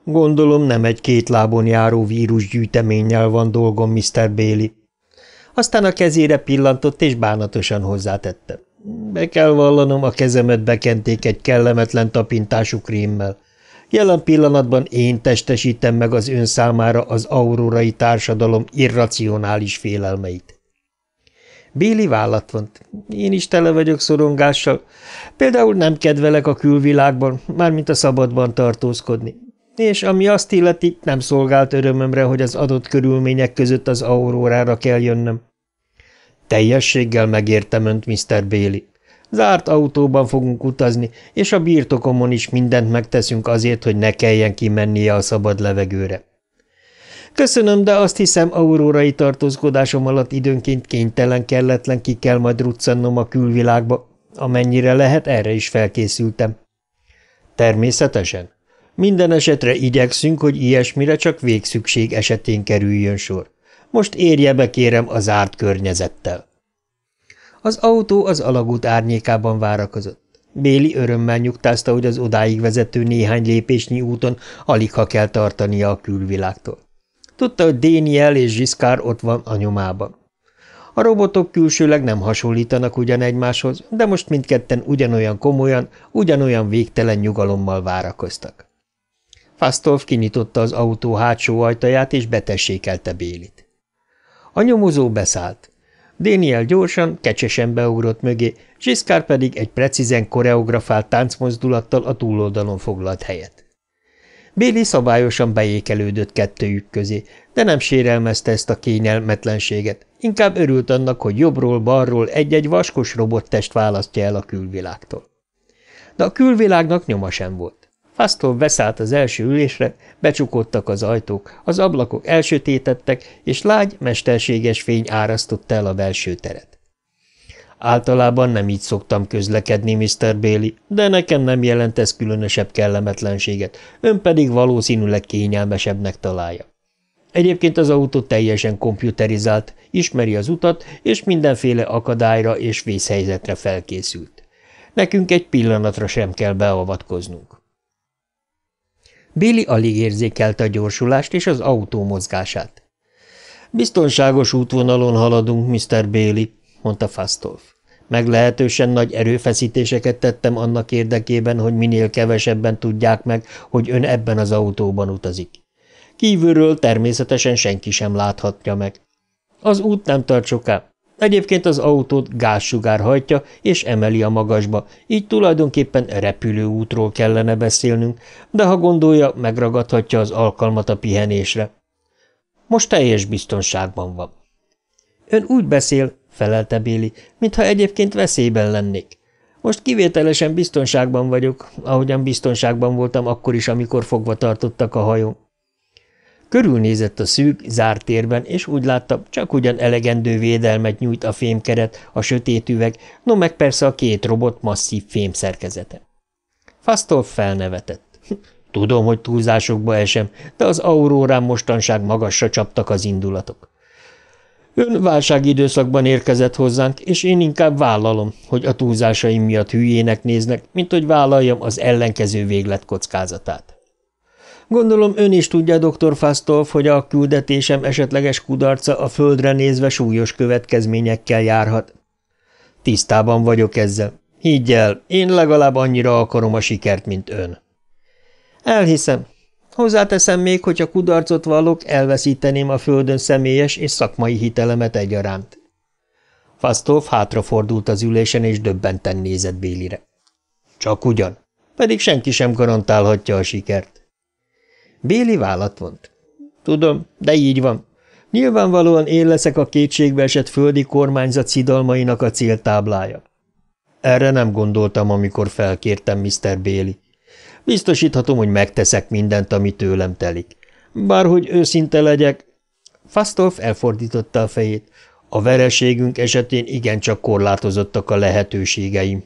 Gondolom nem egy két lábon járó vírusgyűjteménnyel van dolgom, Mr. Béli. Aztán a kezére pillantott és bánatosan hozzátette. Be kell vallanom, a kezemet bekenték egy kellemetlen tapintású krémmel – Jelen pillanatban én testesítem meg az ön számára az aurórai társadalom irracionális félelmeit. Béli vállat vont. Én is tele vagyok szorongással. Például nem kedvelek a külvilágban, mármint a szabadban tartózkodni. És ami azt illeti, nem szolgált örömömre, hogy az adott körülmények között az aurórára kell jönnöm. Teljességgel megértem önt, Mr. Béli. Zárt autóban fogunk utazni, és a birtokomon is mindent megteszünk azért, hogy ne kelljen kimennie a szabad levegőre. Köszönöm, de azt hiszem, aurórai tartózkodásom alatt időnként kénytelen kelletlen ki kell majd ruccannom a külvilágba, amennyire lehet, erre is felkészültem. Természetesen. Minden esetre igyekszünk, hogy ilyesmire csak végszükség esetén kerüljön sor. Most érje be kérem a zárt környezettel. Az autó az alagút árnyékában várakozott. Béli örömmel nyugtázta, hogy az odáig vezető néhány lépésnyi úton alig ha kell tartania a külvilágtól. Tudta, hogy Déniel és Zsiszkár ott van a nyomában. A robotok külsőleg nem hasonlítanak ugyan egymáshoz, de most mindketten ugyanolyan komolyan, ugyanolyan végtelen nyugalommal várakoztak. Fasztolf kinyitotta az autó hátsó ajtaját és betessékelte Bélit. A nyomozó beszállt. Daniel gyorsan, kecsesen beugrott mögé, Zsiszkár pedig egy precízen koreografált táncmozdulattal a túloldalon foglalt helyet. Béli szabályosan beékelődött kettőjük közé, de nem sérelmezte ezt a kényelmetlenséget, inkább örült annak, hogy jobbról-balról egy-egy vaskos robottest választja el a külvilágtól. De a külvilágnak nyoma sem volt. Aston beszállt az első ülésre, becsukottak az ajtók, az ablakok elsötétettek, és lágy, mesterséges fény árasztotta el a belső teret. Általában nem így szoktam közlekedni, Mr. Bailey, de nekem nem jelent ez különösebb kellemetlenséget, ön pedig valószínűleg kényelmesebbnek találja. Egyébként az autó teljesen komputerizált, ismeri az utat, és mindenféle akadályra és vészhelyzetre felkészült. Nekünk egy pillanatra sem kell beavatkoznunk. Billy alig érzékelte a gyorsulást és az autó mozgását. Biztonságos útvonalon haladunk, Mr. Bailey, mondta Fastolf. Meglehetősen nagy erőfeszítéseket tettem annak érdekében, hogy minél kevesebben tudják meg, hogy ön ebben az autóban utazik. Kívülről természetesen senki sem láthatja meg. Az út nem tart soká, Egyébként az autót gázsugár hajtja és emeli a magasba, így tulajdonképpen repülőútról kellene beszélnünk, de ha gondolja, megragadhatja az alkalmat a pihenésre. Most teljes biztonságban van. Ön úgy beszél, felelte Béli, mintha egyébként veszélyben lennék. Most kivételesen biztonságban vagyok, ahogyan biztonságban voltam akkor is, amikor fogva tartottak a hajón. Körülnézett a szűk, zárt térben, és úgy látta, csak ugyan elegendő védelmet nyújt a fémkeret, a sötét üveg, no meg persze a két robot masszív fémszerkezete. Fasztolf felnevetett. Tudom, hogy túlzásokba esem, de az aurórán mostanság magasra csaptak az indulatok. Ön válságidőszakban érkezett hozzánk, és én inkább vállalom, hogy a túlzásaim miatt hülyének néznek, mint hogy vállaljam az ellenkező véglet kockázatát. Gondolom ön is tudja, dr. Fasztolf, hogy a küldetésem esetleges kudarca a földre nézve súlyos következményekkel járhat. Tisztában vagyok ezzel. Higgy el, én legalább annyira akarom a sikert, mint ön. Elhiszem. Hozzáteszem még, hogy a kudarcot vallok, elveszíteném a földön személyes és szakmai hitelemet egyaránt. Fasztolf hátrafordult az ülésen, és döbbenten nézett Bélire. Csak ugyan. Pedig senki sem garantálhatja a sikert. Béli vállat vont. Tudom, de így van. Nyilvánvalóan én leszek a kétségbe esett földi kormányzat szidalmainak a céltáblája. Erre nem gondoltam, amikor felkértem Mr. Béli. Biztosíthatom, hogy megteszek mindent, ami tőlem telik. Bárhogy őszinte legyek... Fasztolf elfordította a fejét. A vereségünk esetén igencsak korlátozottak a lehetőségeim.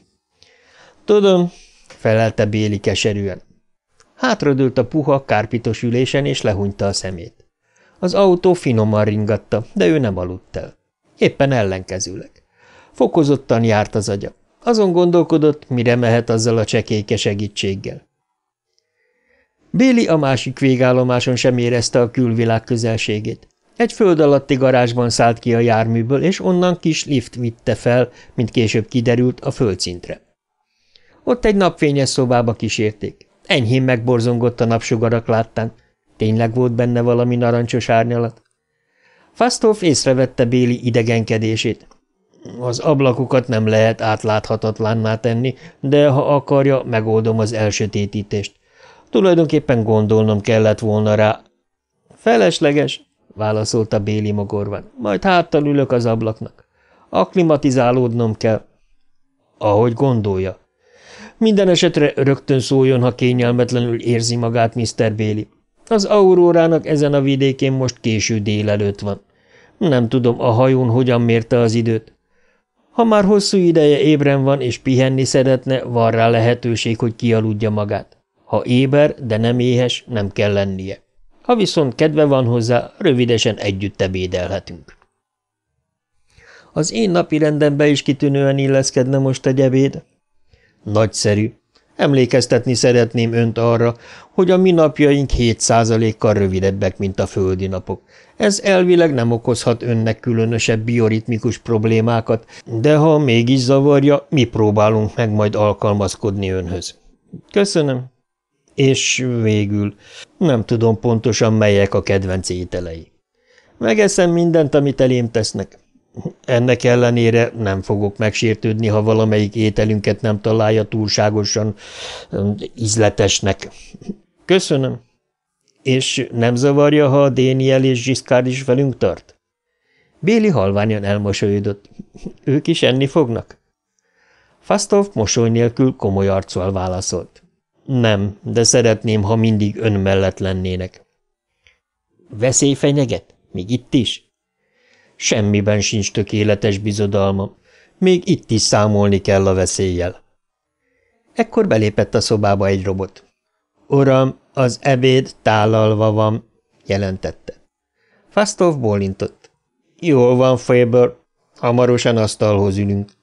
Tudom, felelte Béli keserűen. Hátradőlt a puha, kárpitos ülésen, és lehunyta a szemét. Az autó finoman ringatta, de ő nem aludt el. Éppen ellenkezőleg. Fokozottan járt az agya. Azon gondolkodott, mire mehet azzal a csekéke segítséggel. Béli a másik végállomáson sem érezte a külvilág közelségét. Egy föld alatti garázsban szállt ki a járműből, és onnan kis lift vitte fel, mint később kiderült, a földszintre. Ott egy napfényes szobába kísérték. Enyhén megborzongott a napsugarak láttán. Tényleg volt benne valami narancsos árnyalat? Fasztóf észrevette Béli idegenkedését. Az ablakokat nem lehet átláthatatlanná tenni, de ha akarja, megoldom az elsötétítést. Tulajdonképpen gondolnom kellett volna rá. Felesleges, válaszolta Béli mogorvan, majd háttal ülök az ablaknak. Aklimatizálódnom kell. Ahogy gondolja, minden esetre rögtön szóljon, ha kényelmetlenül érzi magát Mr. Béli. Az aurórának ezen a vidékén most késő délelőtt van. Nem tudom, a hajón hogyan mérte az időt. Ha már hosszú ideje ébren van és pihenni szeretne, van rá lehetőség, hogy kialudja magát. Ha éber, de nem éhes, nem kell lennie. Ha viszont kedve van hozzá, rövidesen együtt ebédelhetünk. Az én napi rendembe is kitűnően illeszkedne most egy ebéd, Nagyszerű. Emlékeztetni szeretném önt arra, hogy a mi napjaink 7%-kal rövidebbek, mint a földi napok. Ez elvileg nem okozhat önnek különösebb bioritmikus problémákat, de ha mégis zavarja, mi próbálunk meg majd alkalmazkodni önhöz. Köszönöm. És végül, nem tudom pontosan melyek a kedvenc ételei. Megeszem mindent, amit elém tesznek. Ennek ellenére nem fogok megsértődni, ha valamelyik ételünket nem találja túlságosan ízletesnek. Köszönöm. És nem zavarja, ha a Déniel és Zsiszkár is velünk tart? Béli halványan elmosolyodott. Ők is enni fognak? Fasztov mosoly nélkül komoly arccal válaszolt. Nem, de szeretném, ha mindig ön mellett lennének. Veszély fenyeget? Még itt is? Semmiben sincs tökéletes bizodalmam. Még itt is számolni kell a veszéllyel. Ekkor belépett a szobába egy robot. – Uram, az ebéd tálalva van – jelentette. Fasztov bólintott. – Jól van, Faber, hamarosan asztalhoz ülünk. –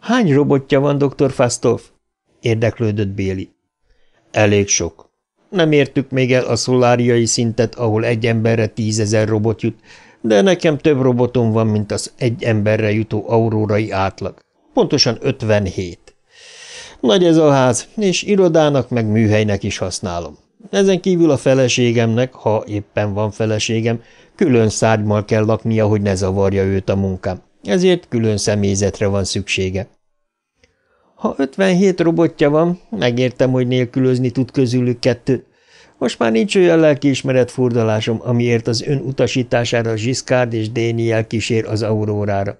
Hány robotja van, dr. Fasztov? érdeklődött Béli. – Elég sok. Nem értük még el a szoláriai szintet, ahol egy emberre tízezer robot jut, de nekem több robotom van, mint az egy emberre jutó aurórai átlag. Pontosan 57. Nagy ez a ház, és irodának meg műhelynek is használom. Ezen kívül a feleségemnek, ha éppen van feleségem, külön szárgymal kell laknia, hogy ne zavarja őt a munkám. Ezért külön személyzetre van szüksége. Ha 57 robotja van, megértem, hogy nélkülözni tud közülük kettőt, most már nincs olyan lelkiismeret furdalásom, amiért az ön utasítására Zsiszkárd és Déniel kísér az aurórára.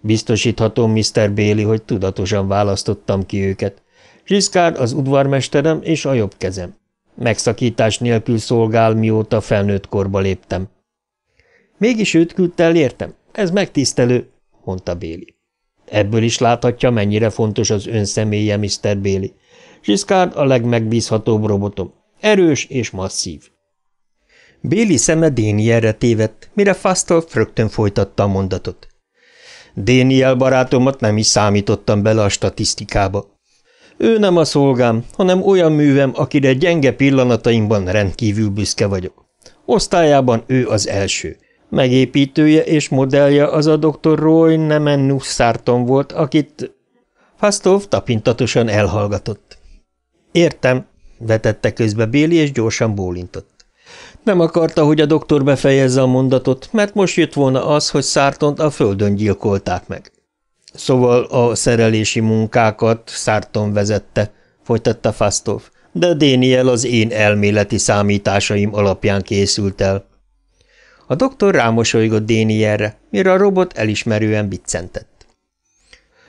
Biztosíthatom Mr. Béli, hogy tudatosan választottam ki őket. Zsiszkárd az udvarmesterem és a jobb kezem. Megszakítás nélkül szolgál, mióta felnőtt korba léptem. Mégis őt küldte el, értem. Ez megtisztelő, mondta Béli. Ebből is láthatja, mennyire fontos az ön személye, Mr. Béli. Zsiszkárd a legmegbízhatóbb robotom. Erős és masszív. Béli szeme Dénielre tévedt, mire Fastolf rögtön folytatta a mondatot. Déniel barátomat nem is számítottam bele a statisztikába. Ő nem a szolgám, hanem olyan művem, akire gyenge pillanataimban rendkívül büszke vagyok. Osztályában ő az első. Megépítője és modellje az a dr. Roy Nemen Szárton volt, akit... Fasztov tapintatosan elhallgatott. Értem, vetette közbe Béli, és gyorsan bólintott. Nem akarta, hogy a doktor befejezze a mondatot, mert most jött volna az, hogy Szártont a földön gyilkolták meg. Szóval a szerelési munkákat Szárton vezette, folytatta Fasztov, de Déniel az én elméleti számításaim alapján készült el. A doktor rámosolygott Dénielre, mire a robot elismerően biccentett.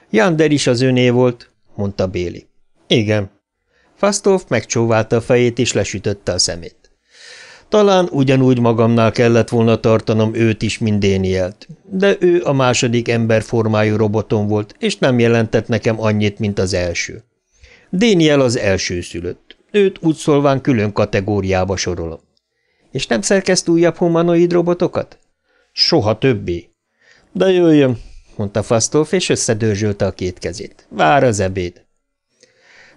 Jander is az öné volt, mondta Béli. Igen, Fasztóf megcsóválta a fejét és lesütötte a szemét. Talán ugyanúgy magamnál kellett volna tartanom őt is, mint Dénielt, de ő a második emberformájú robotom volt, és nem jelentett nekem annyit, mint az első. Déniel az első szülött. Őt úgy szólván külön kategóriába sorolom. És nem szerkeszt újabb humanoid robotokat? Soha többé. De jöjjön, mondta Fasztolf, és összedörzsölte a két kezét. Vár az ebéd.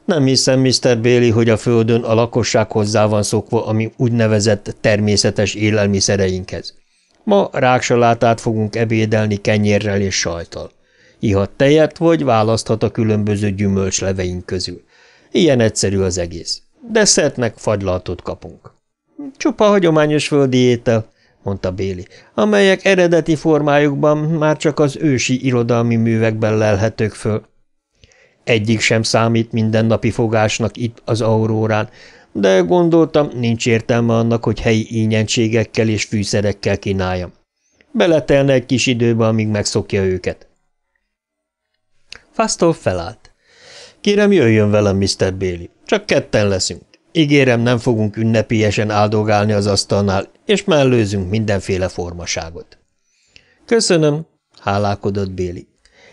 Nem hiszem, Mr. Béli, hogy a földön a lakosság hozzá van szokva a mi úgynevezett természetes élelmiszereinkhez. Ma ráksalátát fogunk ebédelni kenyérrel és sajtal. Ihat tejet, vagy választhat a különböző gyümölcsleveink közül. Ilyen egyszerű az egész. Desszertnek fagylaltot kapunk. Csupa hagyományos földi étel, mondta Béli, amelyek eredeti formájukban már csak az ősi irodalmi művekben lelhetők föl. Egyik sem számít mindennapi fogásnak itt az aurórán, de gondoltam, nincs értelme annak, hogy helyi ínyentségekkel és fűszerekkel kínáljam. Beletelne egy kis időbe, amíg megszokja őket. Fasztol felállt. Kérem, jöjjön velem, Mr. Béli. Csak ketten leszünk. Ígérem, nem fogunk ünnepélyesen áldogálni az asztalnál, és mellőzünk mindenféle formaságot. Köszönöm, hálálkodott Béli.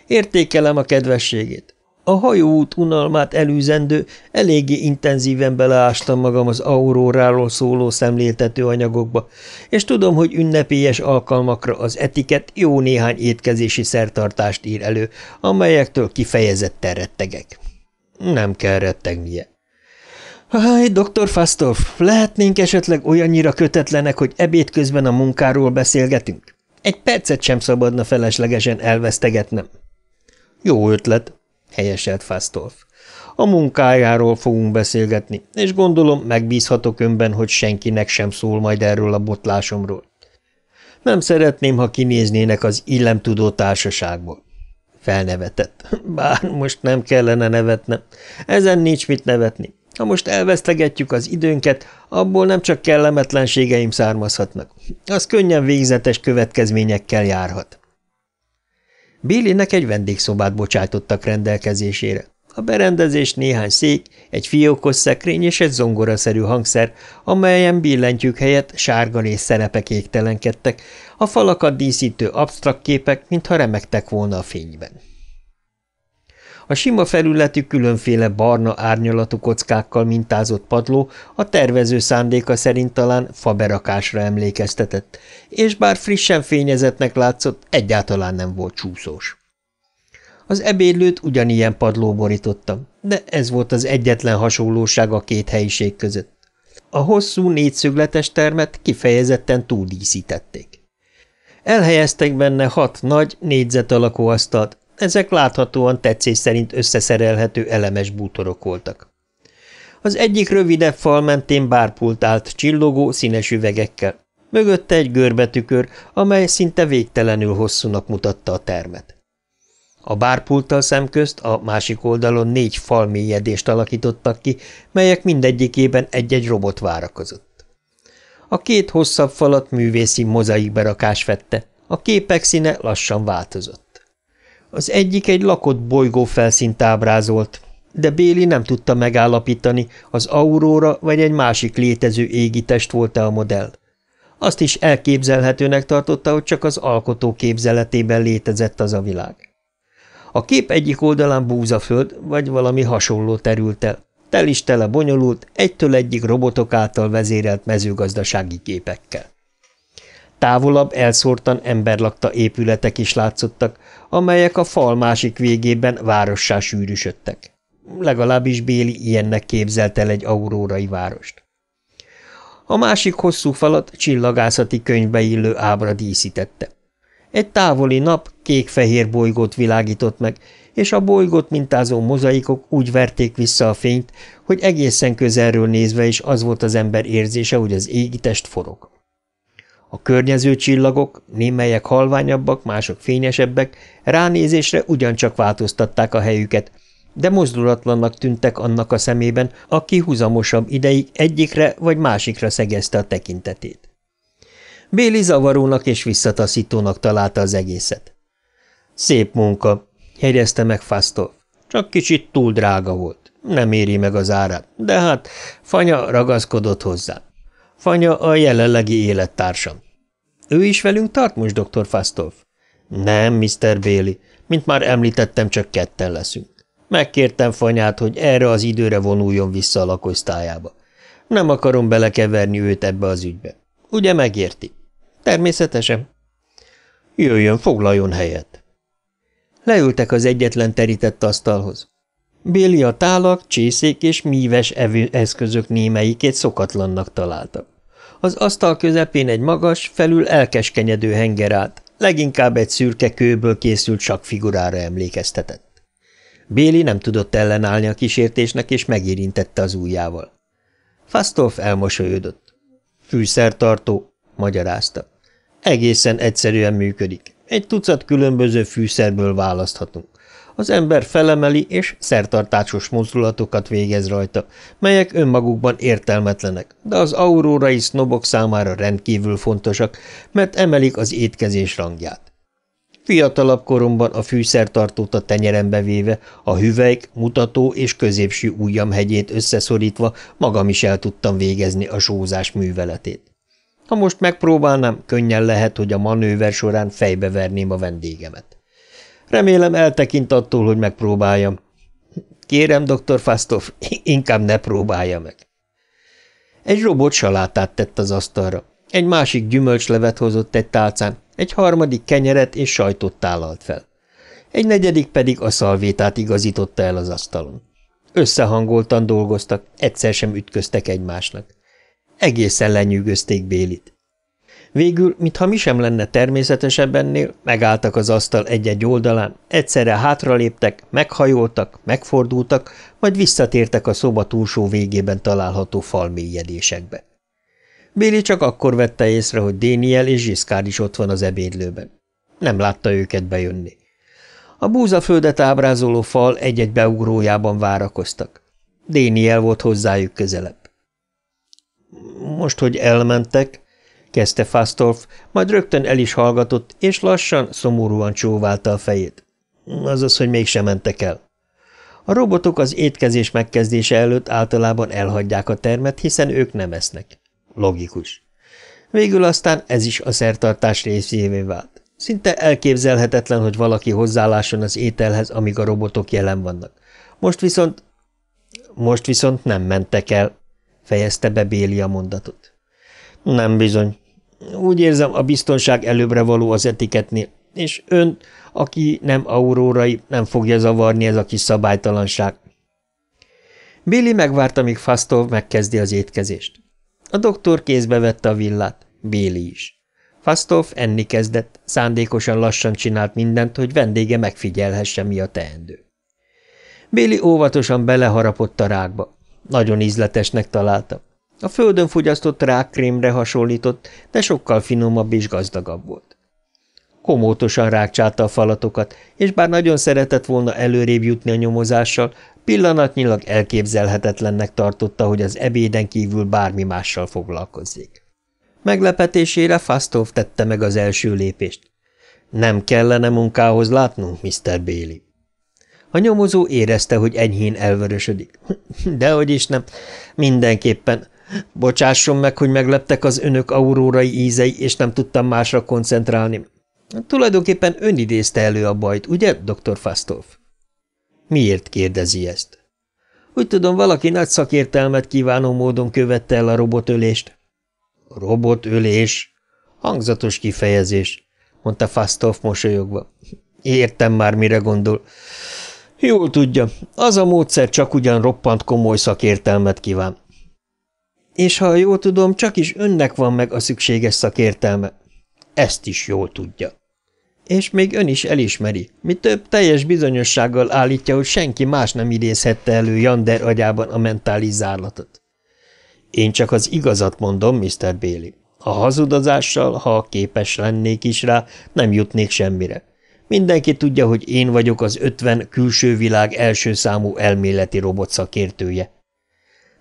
Értékelem a kedvességét. A hajóút unalmát elűzendő, eléggé intenzíven beleástam magam az auróráról szóló szemléltető anyagokba, és tudom, hogy ünnepélyes alkalmakra az etiket jó néhány étkezési szertartást ír elő, amelyektől kifejezetten rettegek. Nem kell rettegnie. Háj, doktor Fastolf, lehetnénk esetleg olyannyira kötetlenek, hogy ebéd közben a munkáról beszélgetünk? Egy percet sem szabadna feleslegesen elvesztegetnem. Jó ötlet, helyeselt Fasztorf. A munkájáról fogunk beszélgetni, és gondolom megbízhatok önben, hogy senkinek sem szól majd erről a botlásomról. Nem szeretném, ha kinéznének az illemtudó társaságból. Felnevetett. Bár most nem kellene nevetnem. Ezen nincs mit nevetni. Ha most elvesztegetjük az időnket, abból nem csak kellemetlenségeim származhatnak. Az könnyen végzetes következményekkel járhat. Billynek egy vendégszobát bocsájtottak rendelkezésére. A berendezés néhány szék, egy fiókos szekrény és egy zongoraszerű hangszer, amelyen billentyűk helyett sárga rész szerepek égtelenkedtek, a falakat díszítő absztrakt képek, mintha remektek volna a fényben. A sima felületű különféle barna árnyalatú kockákkal mintázott padló a tervező szándéka szerint talán faberakásra emlékeztetett, és bár frissen fényezetnek látszott, egyáltalán nem volt csúszós. Az ebédlőt ugyanilyen padló borította, de ez volt az egyetlen hasonlóság a két helyiség között. A hosszú négyszögletes termet kifejezetten túldíszítették. Elhelyeztek benne hat nagy, négyzet alakú asztalt, ezek láthatóan tetszés szerint összeszerelhető elemes bútorok voltak. Az egyik rövidebb fal mentén bárpult állt csillogó, színes üvegekkel. Mögötte egy görbetükör, amely szinte végtelenül hosszúnak mutatta a termet. A bárpulttal szemközt a másik oldalon négy fal mélyedést alakítottak ki, melyek mindegyikében egy-egy robot várakozott. A két hosszabb falat művészi berakás vette, a képek színe lassan változott. Az egyik egy lakott bolygó felszínt ábrázolt, de Béli nem tudta megállapítani, az auróra vagy egy másik létező égitest volt-e a modell. Azt is elképzelhetőnek tartotta, hogy csak az alkotó képzeletében létezett az a világ. A kép egyik oldalán búzaföld, vagy valami hasonló terült el, tel is tele bonyolult, egytől egyig robotok által vezérelt mezőgazdasági képekkel. Távolabb elszórtan emberlakta épületek is látszottak, amelyek a fal másik végében várossá sűrűsödtek. Legalábbis Béli ilyennek képzelt el egy aurórai várost. A másik hosszú falat csillagászati könyvbe illő ábra díszítette. Egy távoli nap kék-fehér bolygót világított meg, és a bolygót mintázó mozaikok úgy verték vissza a fényt, hogy egészen közelről nézve is az volt az ember érzése, hogy az égitest forog. A környező csillagok, némelyek halványabbak, mások fényesebbek, ránézésre ugyancsak változtatták a helyüket, de mozdulatlannak tűntek annak a szemében, aki huzamosabb ideig egyikre vagy másikra szegezte a tekintetét. Béli zavarónak és visszataszítónak találta az egészet. Szép munka, jegyezte meg Fasztor. Csak kicsit túl drága volt. Nem éri meg az árát, de hát fanya ragaszkodott hozzá. Fanya a jelenlegi élettársam. Ő is velünk tart most, dr. Fastolf? Nem, Mr. Béli, Mint már említettem, csak ketten leszünk. Megkértem Fanyát, hogy erre az időre vonuljon vissza a lakosztályába. Nem akarom belekeverni őt ebbe az ügybe. Ugye megérti? Természetesen. Jöjjön, foglaljon helyet. Leültek az egyetlen terített asztalhoz. Béli a tálak, csészék és míves evő eszközök némelyikét szokatlannak találta. Az asztal közepén egy magas, felül elkeskenyedő henger állt, leginkább egy szürke kőből készült figurára emlékeztetett. Béli nem tudott ellenállni a kísértésnek, és megérintette az ujjával. Fasztolf elmosolyodott. Fűszertartó, magyarázta. Egészen egyszerűen működik. Egy tucat különböző fűszerből választhatunk az ember felemeli és szertartásos mozdulatokat végez rajta, melyek önmagukban értelmetlenek, de az aurórai sznobok számára rendkívül fontosak, mert emelik az étkezés rangját. Fiatalabb koromban a fűszertartót a tenyerembe véve, a hüvelyk, mutató és középső ujjam hegyét összeszorítva magam is el tudtam végezni a sózás műveletét. Ha most megpróbálnám, könnyen lehet, hogy a manőver során fejbeverném a vendégemet. Remélem eltekint attól, hogy megpróbáljam. Kérem, Doktor Fasztov, inkább ne próbálja meg. Egy robot salátát tett az asztalra. Egy másik gyümölcslevet hozott egy tálcán, egy harmadik kenyeret és sajtot tálalt fel. Egy negyedik pedig a szalvétát igazította el az asztalon. Összehangoltan dolgoztak, egyszer sem ütköztek egymásnak. Egészen lenyűgözték Bélit. Végül, mintha mi sem lenne természetesebb ennél, megálltak az asztal egy-egy oldalán, egyszerre hátraléptek, meghajoltak, megfordultak, majd visszatértek a szoba túlsó végében található fal mélyedésekbe. Béli csak akkor vette észre, hogy Déniel és Zsiszkár is ott van az ebédlőben. Nem látta őket bejönni. A búzaföldet ábrázoló fal egy-egy beugrójában várakoztak. Déniel volt hozzájuk közelebb. Most, hogy elmentek, kezdte Fasztorf, majd rögtön el is hallgatott, és lassan, szomorúan csóválta a fejét. Azaz, hogy mégsem mentek el. A robotok az étkezés megkezdése előtt általában elhagyják a termet, hiszen ők nem esznek. Logikus. Végül aztán ez is a szertartás részévé vált. Szinte elképzelhetetlen, hogy valaki hozzáálláson az ételhez, amíg a robotok jelen vannak. Most viszont... Most viszont nem mentek el, fejezte be Béli a mondatot. Nem bizony. Úgy érzem, a biztonság előbbre való az etiketnél, és ön, aki nem aurórai, nem fogja zavarni ez a kis szabálytalanság. Billy megvárta, míg Fasztov megkezdi az étkezést. A doktor kézbe vette a villát, Béli is. Fasztov enni kezdett, szándékosan lassan csinált mindent, hogy vendége megfigyelhesse, mi a teendő. Béli óvatosan beleharapott a rákba. Nagyon ízletesnek találta. A földön fogyasztott rákkrémre hasonlított, de sokkal finomabb és gazdagabb volt. Komótosan rákcsálta a falatokat, és bár nagyon szeretett volna előrébb jutni a nyomozással, pillanatnyilag elképzelhetetlennek tartotta, hogy az ebéden kívül bármi mással foglalkozzék. Meglepetésére Fastov tette meg az első lépést. Nem kellene munkához látnunk, Mr. Bailey. A nyomozó érezte, hogy enyhén elvörösödik. Dehogy is nem, mindenképpen Bocsásson meg, hogy megleptek az önök aurórai ízei, és nem tudtam másra koncentrálni. Tulajdonképpen ön idézte elő a bajt, ugye, dr. Fastolf? Miért kérdezi ezt? Úgy tudom, valaki nagy szakértelmet kívánó módon követte el a robotölést. Robotölés? Hangzatos kifejezés, mondta Fastolf mosolyogva. Értem már, mire gondol. Jól tudja, az a módszer csak ugyan roppant komoly szakértelmet kíván. És ha jól tudom, csak is önnek van meg a szükséges szakértelme. Ezt is jól tudja. És még ön is elismeri, mi több teljes bizonyossággal állítja, hogy senki más nem idézhette elő Jander agyában a mentális zárlatot. Én csak az igazat mondom, Mr. Béli. A hazudazással, ha képes lennék is rá, nem jutnék semmire. Mindenki tudja, hogy én vagyok az ötven külső világ első számú elméleti robot szakértője.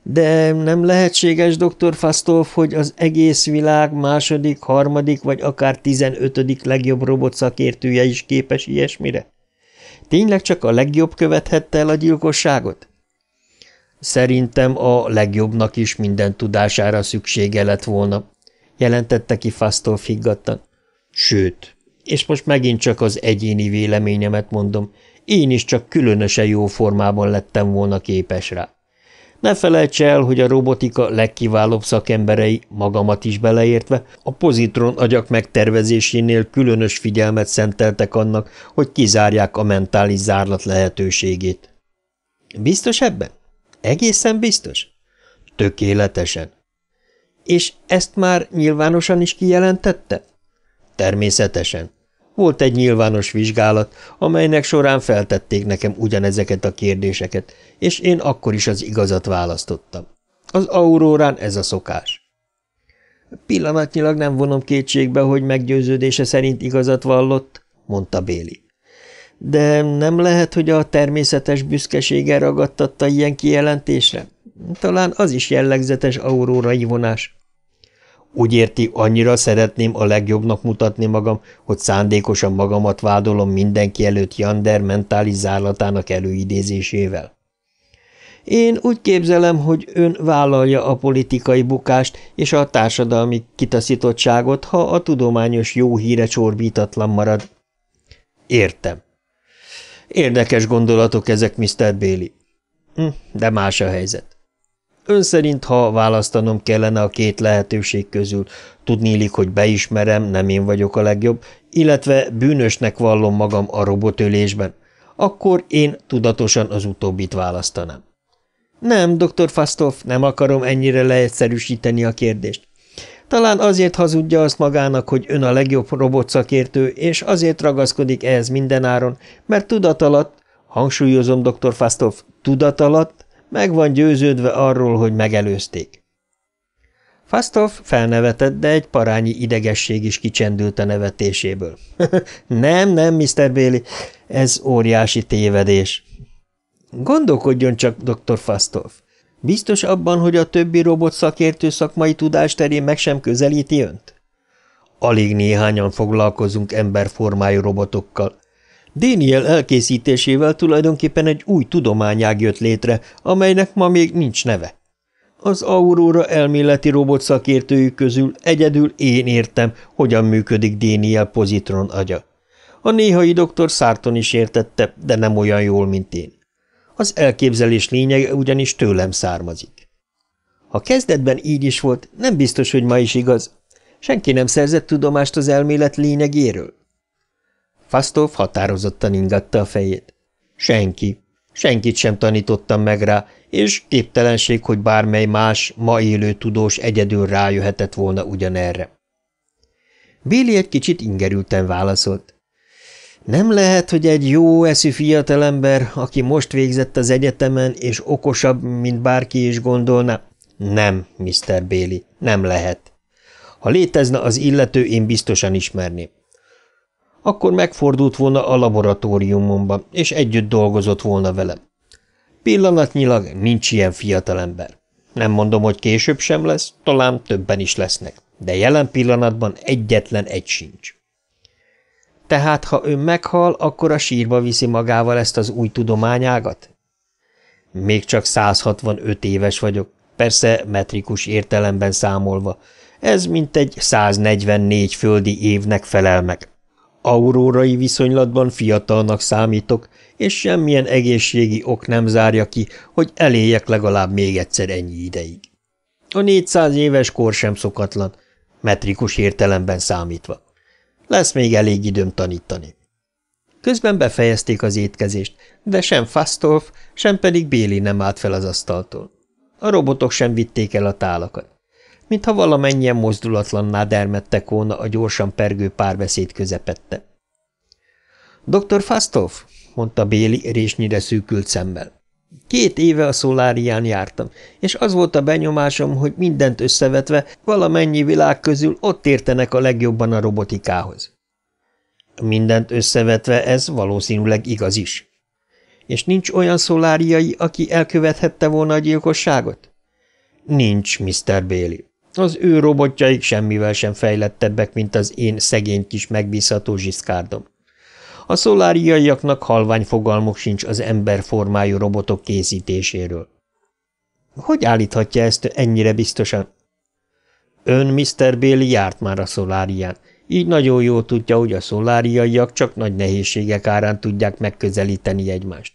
De nem lehetséges, doktor Fastolf, hogy az egész világ második, harmadik vagy akár tizenötödik legjobb robot szakértője is képes ilyesmire? Tényleg csak a legjobb követhette el a gyilkosságot? Szerintem a legjobbnak is minden tudására szüksége lett volna, jelentette ki Fastolf higgadtan. Sőt, és most megint csak az egyéni véleményemet mondom, én is csak különösen jó formában lettem volna képes rá. Ne felejts el, hogy a robotika legkiválóbb szakemberei, magamat is beleértve, a pozitron agyak megtervezésénél különös figyelmet szenteltek annak, hogy kizárják a mentális zárlat lehetőségét. Biztos ebben? Egészen biztos? Tökéletesen. És ezt már nyilvánosan is kijelentette? Természetesen. Volt egy nyilvános vizsgálat, amelynek során feltették nekem ugyanezeket a kérdéseket, és én akkor is az igazat választottam. Az aurórán ez a szokás. Pillanatnyilag nem vonom kétségbe, hogy meggyőződése szerint igazat vallott, mondta Béli. De nem lehet, hogy a természetes büszkesége ragadtatta ilyen kijelentésre? Talán az is jellegzetes aurórai vonás. Úgy érti, annyira szeretném a legjobbnak mutatni magam, hogy szándékosan magamat vádolom mindenki előtt Jander mentális zárlatának előidézésével. Én úgy képzelem, hogy ön vállalja a politikai bukást és a társadalmi kitaszítottságot, ha a tudományos jó híre csorbítatlan marad. Értem. Érdekes gondolatok ezek, Mr. Béli. Hm, de más a helyzet. Ön szerint, ha választanom kellene a két lehetőség közül, tudnélik, hogy beismerem, nem én vagyok a legjobb, illetve bűnösnek vallom magam a robotölésben, akkor én tudatosan az utóbbit választanám. Nem, dr. Fastov, nem akarom ennyire leegyszerűsíteni a kérdést. Talán azért hazudja azt magának, hogy ön a legjobb robotszakértő, és azért ragaszkodik ehhez mindenáron, mert tudat alatt, hangsúlyozom dr. Fastov, tudat alatt meg van győződve arról, hogy megelőzték. Fasztov felnevetett, de egy parányi idegesség is kicsendült a nevetéséből. nem, nem, Mr. Béli, ez óriási tévedés. Gondolkodjon csak, dr. Fasztov. Biztos abban, hogy a többi robot szakértő szakmai tudás terén meg sem közelíti önt? Alig néhányan foglalkozunk emberformájú robotokkal. Déniel elkészítésével tulajdonképpen egy új tudományág jött létre, amelynek ma még nincs neve. Az Aurora elméleti robot szakértőjük közül egyedül én értem, hogyan működik Déniel pozitron agya. A néhai doktor Szárton is értette, de nem olyan jól, mint én. Az elképzelés lényege ugyanis tőlem származik. Ha kezdetben így is volt, nem biztos, hogy ma is igaz. Senki nem szerzett tudomást az elmélet lényegéről. Fasztóf határozottan ingatta a fejét. Senki. Senkit sem tanítottam meg rá, és képtelenség, hogy bármely más, ma élő tudós egyedül rájöhetett volna ugyanerre. Billy egy kicsit ingerülten válaszolt. Nem lehet, hogy egy jó eszű fiatalember, aki most végzett az egyetemen, és okosabb, mint bárki is gondolna. Nem, Mr. Béli, nem lehet. Ha létezne az illető, én biztosan ismerném akkor megfordult volna a laboratóriumomba és együtt dolgozott volna velem. Pillanatnyilag nincs ilyen fiatalember. Nem mondom, hogy később sem lesz, talán többen is lesznek, de jelen pillanatban egyetlen egy sincs. Tehát, ha ön meghal, akkor a sírba viszi magával ezt az új tudományágat? Még csak 165 éves vagyok, persze metrikus értelemben számolva. Ez mint egy 144 földi évnek felel meg. Aurórai viszonylatban fiatalnak számítok, és semmilyen egészségi ok nem zárja ki, hogy eléjek legalább még egyszer ennyi ideig. A 400 éves kor sem szokatlan, metrikus értelemben számítva. Lesz még elég időm tanítani. Közben befejezték az étkezést, de sem Fastolf, sem pedig Béli nem állt fel az asztaltól. A robotok sem vitték el a tálakat mintha valamennyien mozdulatlanná dermedtek volna a gyorsan pergő párbeszéd közepette. – Dr. Fastov – mondta Béli résnyire szűkült szemmel. Két éve a szolárián jártam, és az volt a benyomásom, hogy mindent összevetve valamennyi világ közül ott értenek a legjobban a robotikához. Mindent összevetve ez valószínűleg igaz is. És nincs olyan szoláriai, aki elkövethette volna a gyilkosságot? Nincs, Mr. Béli. Az ő robotjaik semmivel sem fejlettebbek, mint az én szegény kis megbízható zsiszkárdom. A szoláriaiaknak halvány fogalmuk sincs az ember formájú robotok készítéséről. Hogy állíthatja ezt ennyire biztosan? Ön, Mr. Béli, járt már a szolárián, így nagyon jól tudja, hogy a szoláriaiak csak nagy nehézségek árán tudják megközelíteni egymást.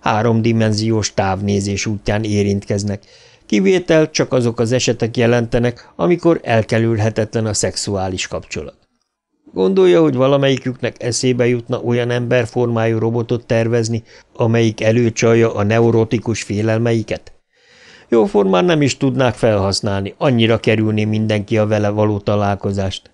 Háromdimenziós távnézés útján érintkeznek, Kivétel csak azok az esetek jelentenek, amikor elkelülhetetlen a szexuális kapcsolat. Gondolja, hogy valamelyiküknek eszébe jutna olyan emberformájú robotot tervezni, amelyik előcsalja a neurotikus félelmeiket? Jóformán nem is tudnák felhasználni, annyira kerülni mindenki a vele való találkozást.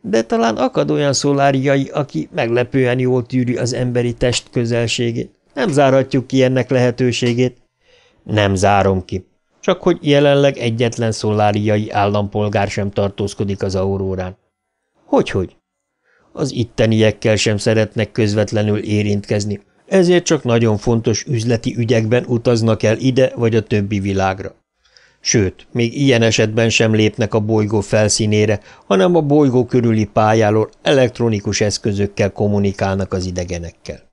De talán akad olyan szoláriai, aki meglepően jól tűri az emberi test közelségét. Nem zárhatjuk ki ennek lehetőségét. Nem zárom ki, csak hogy jelenleg egyetlen szoláriai állampolgár sem tartózkodik az aurórán. Hogyhogy? Az itteniekkel sem szeretnek közvetlenül érintkezni, ezért csak nagyon fontos üzleti ügyekben utaznak el ide vagy a többi világra. Sőt, még ilyen esetben sem lépnek a bolygó felszínére, hanem a bolygó körüli pályáról elektronikus eszközökkel kommunikálnak az idegenekkel.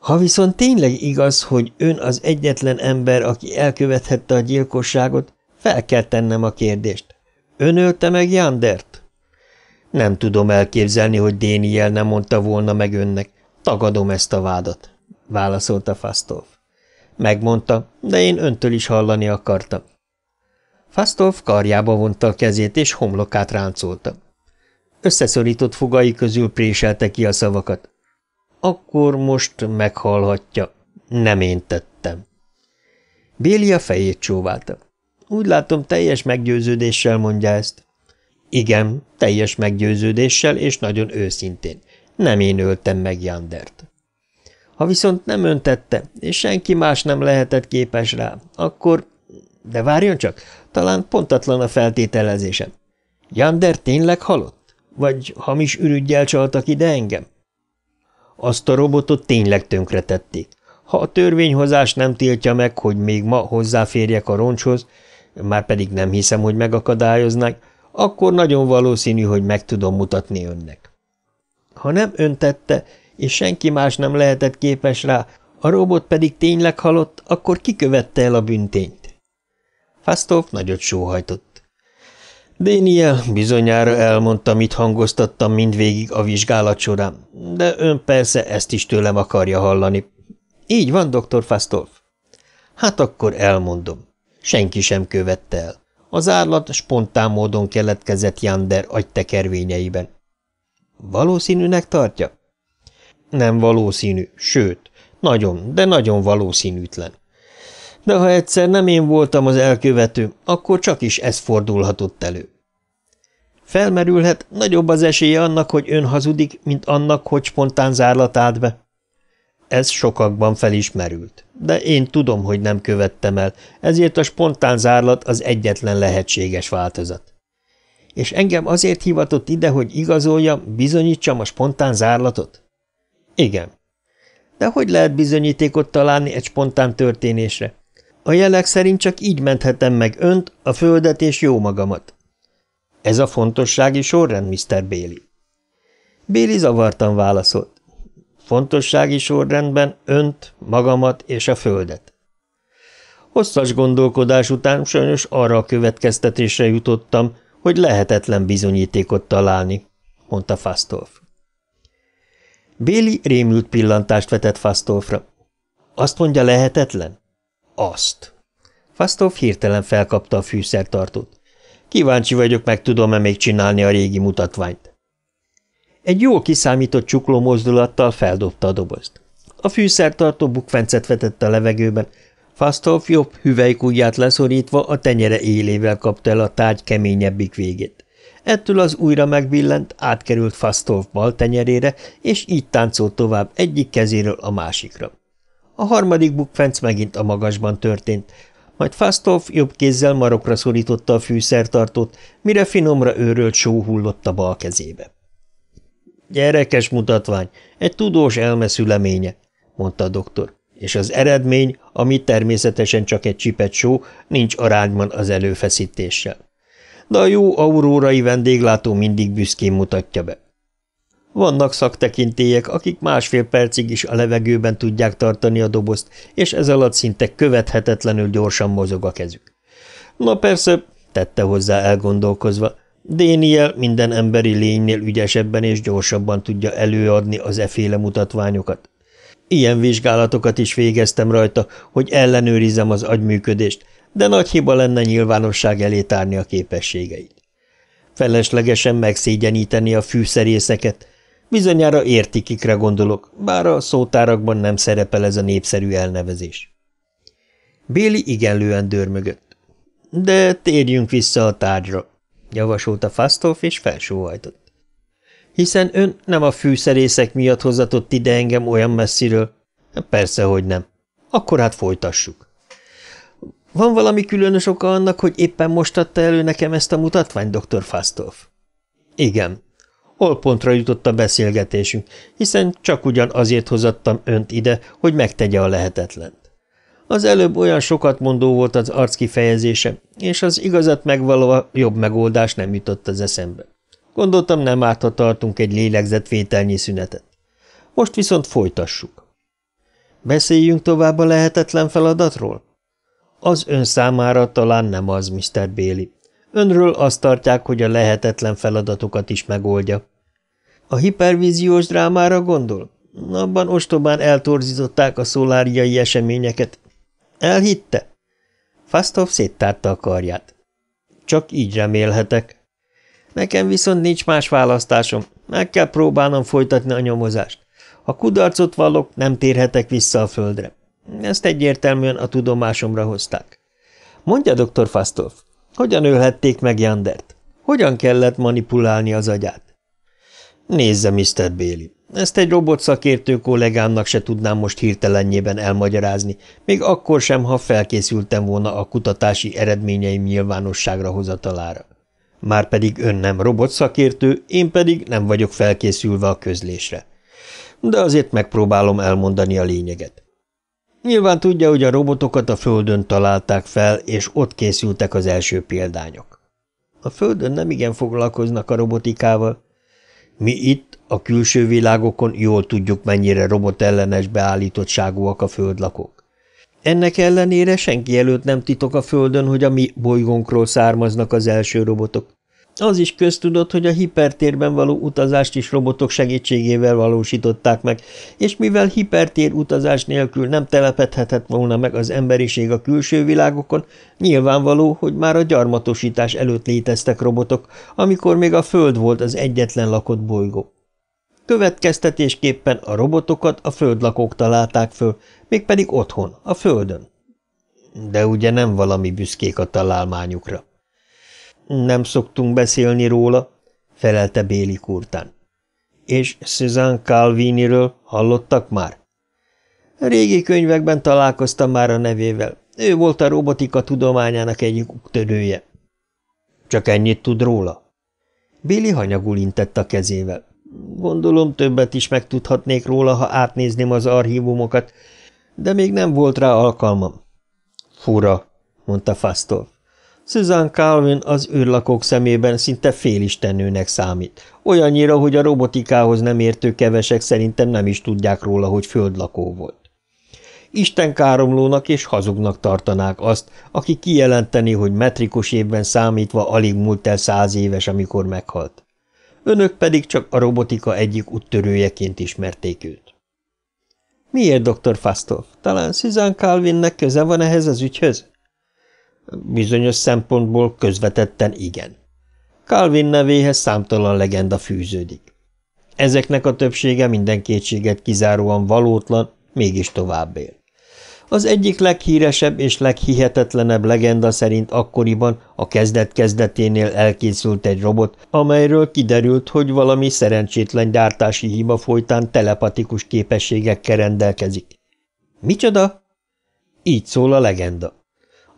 Ha viszont tényleg igaz, hogy ön az egyetlen ember, aki elkövethette a gyilkosságot, fel kell tennem a kérdést. Ön ölte meg Jandert? Nem tudom elképzelni, hogy Déniel nem mondta volna meg önnek. Tagadom ezt a vádat, válaszolta Fasztolf. Megmondta, de én öntől is hallani akartam. Fasztolf karjába vonta a kezét, és homlokát ráncolta. Összeszorított fogai közül préselte ki a szavakat. Akkor most meghallhatja. Nem én tettem. Béli a fejét csóválta. Úgy látom, teljes meggyőződéssel mondja ezt. Igen, teljes meggyőződéssel és nagyon őszintén. Nem én öltem meg Jandert. Ha viszont nem öntette, és senki más nem lehetett képes rá, akkor... De várjon csak, talán pontatlan a feltételezésem. Jander tényleg halott? Vagy hamis ürügyjel csaltak ide engem? Azt a robotot tényleg tönkretették. Ha a törvényhozás nem tiltja meg, hogy még ma hozzáférjek a roncshoz, már pedig nem hiszem, hogy megakadályoznák, akkor nagyon valószínű, hogy meg tudom mutatni önnek. Ha nem öntette, és senki más nem lehetett képes rá, a robot pedig tényleg halott, akkor kikövette el a büntényt? Fasztóf nagyot sóhajtott. Déniel bizonyára elmondta, mit hangoztattam mindvégig a vizsgálat során, de ön persze ezt is tőlem akarja hallani. Így van, doktor Fasztolf. Hát akkor elmondom. Senki sem követte el. Az árlat spontán módon keletkezett Jander agytekervényeiben. Valószínűnek tartja? Nem valószínű, sőt, nagyon, de nagyon valószínűtlen de ha egyszer nem én voltam az elkövető, akkor csak is ez fordulhatott elő. Felmerülhet, nagyobb az esélye annak, hogy ön hazudik, mint annak, hogy spontán zárlat állt be. Ez sokakban felismerült, de én tudom, hogy nem követtem el, ezért a spontán zárlat az egyetlen lehetséges változat. És engem azért hivatott ide, hogy igazoljam, bizonyítsam a spontán zárlatot? Igen. De hogy lehet bizonyítékot találni egy spontán történésre? A jelek szerint csak így menthetem meg önt, a földet és jó magamat. Ez a fontossági sorrend, Mr. Béli. Béli zavartan válaszolt. Fontossági sorrendben önt, magamat és a földet. Hosszas gondolkodás után sajnos arra a következtetésre jutottam, hogy lehetetlen bizonyítékot találni, mondta Fasztolf. Béli rémült pillantást vetett Fasztolfra. Azt mondja lehetetlen? Azt! Fasztov hirtelen felkapta a fűszertartót. Kíváncsi vagyok, meg tudom-e még csinálni a régi mutatványt. Egy jól kiszámított csukló mozdulattal feldobta a dobozt. A fűszertartó bukfencet vetett a levegőben, Fasztolf jobb hüvelykújját leszorítva a tenyere élével kapta el a tárgy keményebbik végét. Ettől az újra megbillent, átkerült Fasztolf bal tenyerére, és így táncolt tovább egyik kezéről a másikra. A harmadik bukfenc megint a magasban történt, majd Fastolf jobb kézzel marokra szorította a fűszertartót, mire finomra őrölt só hullott a bal kezébe. Gyerekes mutatvány, egy tudós szüleménye – mondta a doktor, és az eredmény, ami természetesen csak egy csipet só, nincs arányban az előfeszítéssel. De a jó aurórai vendéglátó mindig büszkén mutatja be. Vannak szaktekintélyek, akik másfél percig is a levegőben tudják tartani a dobozt, és ez alatt szinte követhetetlenül gyorsan mozog a kezük. Na persze, tette hozzá elgondolkozva, Déniel minden emberi lénynél ügyesebben és gyorsabban tudja előadni az eféle mutatványokat. Ilyen vizsgálatokat is végeztem rajta, hogy ellenőrizem az agyműködést, de nagy hiba lenne nyilvánosság elé tárni a képességeit. Feleslegesen megszégyeníteni a fűszerészeket, Bizonyára érti, kikre gondolok, bár a szótárakban nem szerepel ez a népszerű elnevezés. Béli igenlően dörmögött. De térjünk vissza a tárgyra, javasolta Fasztolf és felsóhajtott. Hiszen ön nem a fűszerészek miatt hozatott ide engem olyan messziről? Persze, hogy nem. Akkor hát folytassuk. Van valami különös oka annak, hogy éppen most adta elő nekem ezt a mutatványt, dr. Fasztolf? Igen, pontra jutott a beszélgetésünk, hiszen csak ugyan azért hozattam önt ide, hogy megtegye a lehetetlent. Az előbb olyan sokat mondó volt az arc kifejezése, és az igazat megvalóan jobb megoldás nem jutott az eszembe. Gondoltam, nem árt, ha tartunk egy lélegzetvételnyi szünetet. Most viszont folytassuk. Beszéljünk tovább a lehetetlen feladatról? Az ön számára talán nem az, Mr. Béli, Önről azt tartják, hogy a lehetetlen feladatokat is megoldja. A hipervíziós drámára gondol? Abban ostobán eltorzították a szoláriai eseményeket. Elhitte? Fasztov széttárta a karját. Csak így remélhetek. Nekem viszont nincs más választásom. Meg kell próbálnom folytatni a nyomozást. Ha kudarcot vallok, nem térhetek vissza a földre. Ezt egyértelműen a tudomásomra hozták. Mondja, doktor Fasztov, hogyan ölhették meg Jandert? Hogyan kellett manipulálni az agyát? Nézze, Mr. Béli, ezt egy robot szakértő kollégámnak se tudnám most hirtelennyében elmagyarázni, még akkor sem, ha felkészültem volna a kutatási eredményeim nyilvánosságra hozatalára. Márpedig ön nem robot szakértő, én pedig nem vagyok felkészülve a közlésre. De azért megpróbálom elmondani a lényeget. Nyilván tudja, hogy a robotokat a földön találták fel, és ott készültek az első példányok. A földön nem igen foglalkoznak a robotikával. Mi itt, a külső világokon jól tudjuk, mennyire robotellenes beállítottságúak a földlakók. Ennek ellenére senki előtt nem titok a földön, hogy a mi bolygónkról származnak az első robotok. Az is köztudott, hogy a hipertérben való utazást is robotok segítségével valósították meg, és mivel hipertér utazás nélkül nem telepedhetett volna meg az emberiség a külső világokon, nyilvánvaló, hogy már a gyarmatosítás előtt léteztek robotok, amikor még a Föld volt az egyetlen lakott bolygó. Következtetésképpen a robotokat a földlakók találták föl, mégpedig otthon, a Földön. De ugye nem valami büszkék a találmányukra. Nem szoktunk beszélni róla, felelte Béli kurtán. És Susan Calviniről hallottak már? Régi könyvekben találkoztam már a nevével. Ő volt a robotika tudományának egyik uktörője. Csak ennyit tud róla? Béli hanyagul intett a kezével. Gondolom többet is megtudhatnék róla, ha átnézném az archívumokat, de még nem volt rá alkalmam. Fura, mondta Fasztolf. Susan Calvin az űrlakók szemében szinte félistenőnek számít, olyannyira, hogy a robotikához nem értő kevesek szerintem nem is tudják róla, hogy földlakó volt. Isten káromlónak és hazugnak tartanák azt, aki kijelenteni, hogy metrikus évben számítva alig múlt el száz éves, amikor meghalt. Önök pedig csak a robotika egyik úttörőjeként ismerték őt. Miért, dr. Fastolf? Talán Susan Calvinnek köze van ehhez az ügyhöz? Bizonyos szempontból közvetetten igen. Calvin nevéhez számtalan legenda fűződik. Ezeknek a többsége minden kétséget kizáróan valótlan, mégis tovább él. Az egyik leghíresebb és leghihetetlenebb legenda szerint akkoriban a kezdet-kezdeténél elkészült egy robot, amelyről kiderült, hogy valami szerencsétlen gyártási hiba folytán telepatikus képességekkel rendelkezik. Micsoda? Így szól a legenda.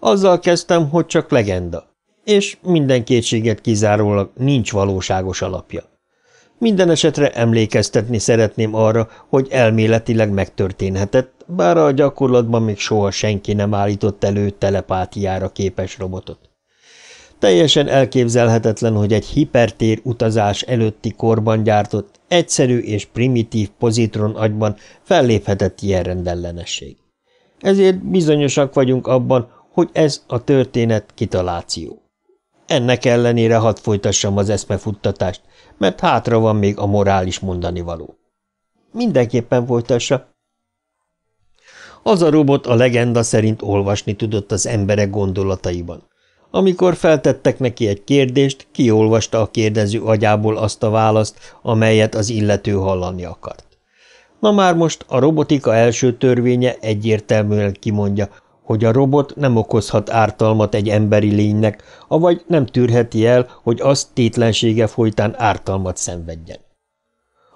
Azzal kezdtem, hogy csak legenda. És minden kétséget kizárólag nincs valóságos alapja. Minden esetre emlékeztetni szeretném arra, hogy elméletileg megtörténhetett, bár a gyakorlatban még soha senki nem állított elő telepátiára képes robotot. Teljesen elképzelhetetlen, hogy egy hipertér utazás előtti korban gyártott, egyszerű és primitív pozitron agyban felléphetett ilyen rendellenesség. Ezért bizonyosak vagyunk abban, hogy ez a történet kitaláció. Ennek ellenére hadd folytassam az eszmefuttatást, mert hátra van még a morális mondani való. Mindenképpen folytassa. Az a robot a legenda szerint olvasni tudott az emberek gondolataiban. Amikor feltettek neki egy kérdést, kiolvasta a kérdező agyából azt a választ, amelyet az illető hallani akart. Na már most a robotika első törvénye egyértelműen kimondja, hogy a robot nem okozhat ártalmat egy emberi lénynek, avagy nem tűrheti el, hogy az tétlensége folytán ártalmat szenvedjen.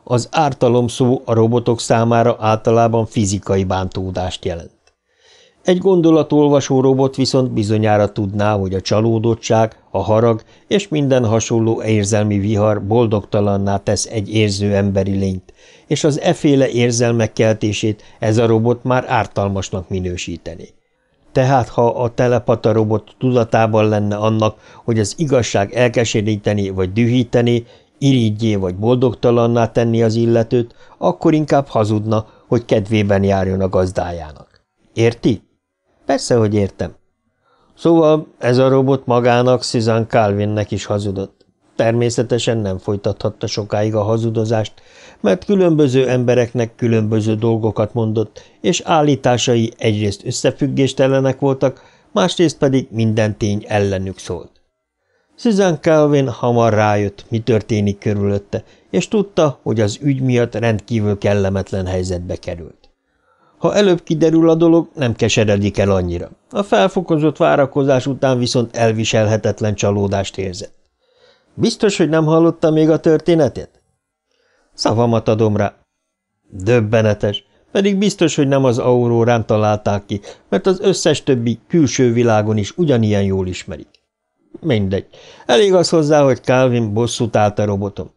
Az ártalom szó a robotok számára általában fizikai bántódást jelent. Egy gondolatolvasó robot viszont bizonyára tudná, hogy a csalódottság, a harag és minden hasonló érzelmi vihar boldogtalanná tesz egy érző emberi lényt, és az eféle érzelmek keltését ez a robot már ártalmasnak minősítené. Tehát ha a telepata robot tudatában lenne annak, hogy az igazság elkeseríteni vagy dühíteni, irigyé vagy boldogtalanná tenni az illetőt, akkor inkább hazudna, hogy kedvében járjon a gazdájának. Érti? Persze, hogy értem. Szóval ez a robot magának, Susan Calvinnek is hazudott. Természetesen nem folytathatta sokáig a hazudozást, mert különböző embereknek különböző dolgokat mondott, és állításai egyrészt összefüggéstelenek voltak, másrészt pedig minden tény ellenük szólt. Susan Calvin hamar rájött, mi történik körülötte, és tudta, hogy az ügy miatt rendkívül kellemetlen helyzetbe került. Ha előbb kiderül a dolog, nem keseredik el annyira. A felfokozott várakozás után viszont elviselhetetlen csalódást érzett. Biztos, hogy nem hallotta még a történetet? Szavamat adom rá. Döbbenetes, pedig biztos, hogy nem az aurórán találták ki, mert az összes többi külső világon is ugyanilyen jól ismerik. Mindegy. Elég az hozzá, hogy Calvin bosszút állt a robotom.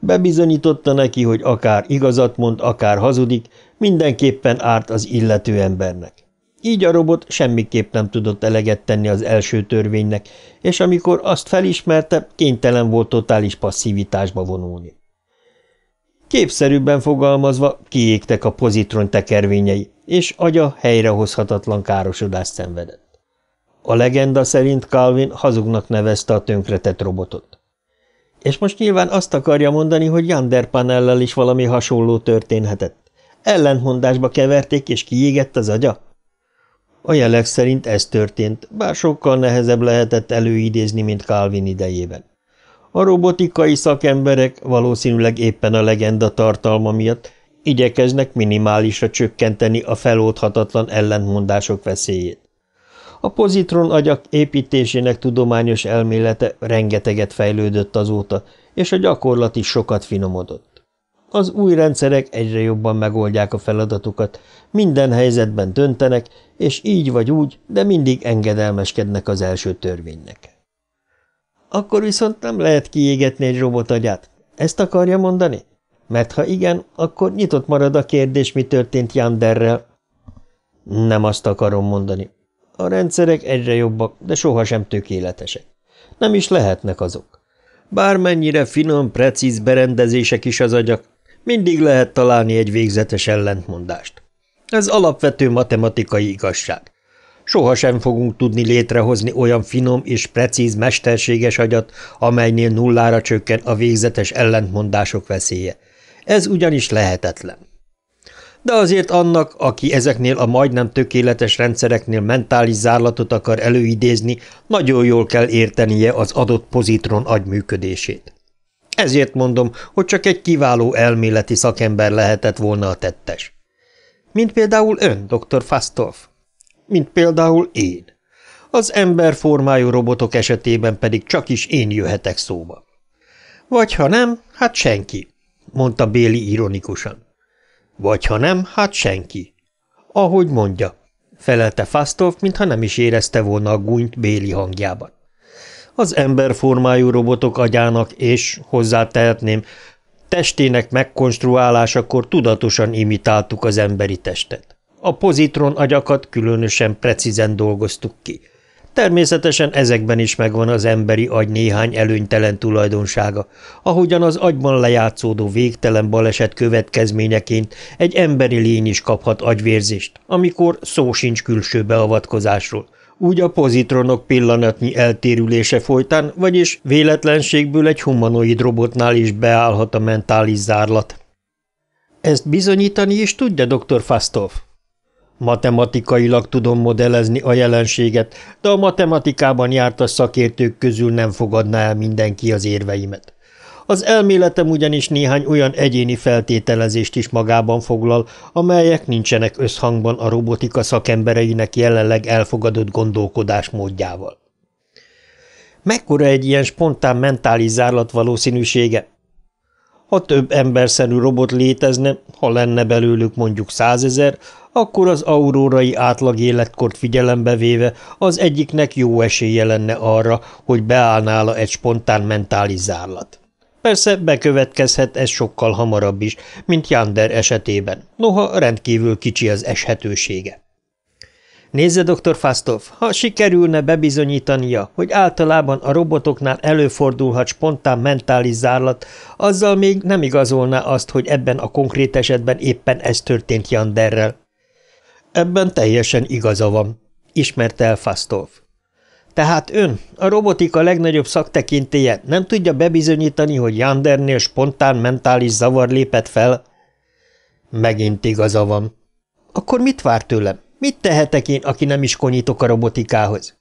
Bebizonyította neki, hogy akár igazat mond, akár hazudik, mindenképpen árt az illető embernek. Így a robot semmiképp nem tudott eleget tenni az első törvénynek, és amikor azt felismerte, kénytelen volt totális passzivitásba vonulni. Képszerűbben fogalmazva kiégtek a pozitron tekervényei, és agya helyrehozhatatlan károsodást szenvedett. A legenda szerint Calvin hazugnak nevezte a tönkretett robotot. És most nyilván azt akarja mondani, hogy Jander Panellel is valami hasonló történhetett. Ellentmondásba keverték, és kiégett az agya? A jelek szerint ez történt, bár sokkal nehezebb lehetett előidézni, mint Calvin idejében. A robotikai szakemberek valószínűleg éppen a legenda tartalma miatt igyekeznek minimálisra csökkenteni a feloldhatatlan ellentmondások veszélyét. A pozitron agyak építésének tudományos elmélete rengeteget fejlődött azóta, és a gyakorlat is sokat finomodott. Az új rendszerek egyre jobban megoldják a feladatukat, minden helyzetben döntenek, és így vagy úgy, de mindig engedelmeskednek az első törvénynek. Akkor viszont nem lehet kiégetni egy robot agyát. Ezt akarja mondani? Mert ha igen, akkor nyitott marad a kérdés, mi történt Janderrel. Nem azt akarom mondani. A rendszerek egyre jobbak, de sohasem tökéletesek. Nem is lehetnek azok. Bármennyire finom, precíz berendezések is az agyak, mindig lehet találni egy végzetes ellentmondást. Ez alapvető matematikai igazság. Sohasem fogunk tudni létrehozni olyan finom és precíz mesterséges agyat, amelynél nullára csökken a végzetes ellentmondások veszélye. Ez ugyanis lehetetlen. De azért annak, aki ezeknél a majdnem tökéletes rendszereknél mentális zárlatot akar előidézni, nagyon jól kell értenie az adott pozitron agy működését. Ezért mondom, hogy csak egy kiváló elméleti szakember lehetett volna a tettes mint például ön, dr. Fastolf, mint például én. Az ember formájú robotok esetében pedig csak is én jöhetek szóba. Vagy ha nem, hát senki, mondta Béli ironikusan. Vagy ha nem, hát senki. Ahogy mondja, felelte Fastolf, mintha nem is érezte volna a gúnyt Béli hangjában. Az emberformájú robotok agyának és, hozzátehetném, testének megkonstruálásakor tudatosan imitáltuk az emberi testet. A pozitron agyakat különösen precízen dolgoztuk ki. Természetesen ezekben is megvan az emberi agy néhány előnytelen tulajdonsága, ahogyan az agyban lejátszódó végtelen baleset következményeként egy emberi lény is kaphat agyvérzést, amikor szó sincs külső beavatkozásról – úgy a pozitronok pillanatnyi eltérülése folytán, vagyis véletlenségből egy humanoid robotnál is beállhat a mentális zárlat. Ezt bizonyítani is tudja, dr. Fastov? Matematikailag tudom modellezni a jelenséget, de a matematikában jártas szakértők közül nem fogadná el mindenki az érveimet. Az elméletem ugyanis néhány olyan egyéni feltételezést is magában foglal, amelyek nincsenek összhangban a robotika szakembereinek jelenleg elfogadott módjával. Mekkora egy ilyen spontán mentális zárlat valószínűsége? Ha több emberszerű robot létezne, ha lenne belőlük mondjuk százezer, akkor az aurórai átlag életkort figyelembe véve az egyiknek jó esélye lenne arra, hogy beállnála egy spontán mentális zárlat. Persze bekövetkezhet ez sokkal hamarabb is, mint Jander esetében, noha rendkívül kicsi az eshetősége. Nézze, dr. Fastov, ha sikerülne bebizonyítania, hogy általában a robotoknál előfordulhat spontán mentális zárlat, azzal még nem igazolná azt, hogy ebben a konkrét esetben éppen ez történt Janderrel. Ebben teljesen igaza van, ismerte el Fastov. Tehát ön, a robotika legnagyobb szaktekintéje nem tudja bebizonyítani, hogy Jandernél spontán mentális zavar lépett fel? Megint igaza van. Akkor mit vár tőlem? Mit tehetek én, aki nem is konyítok a robotikához?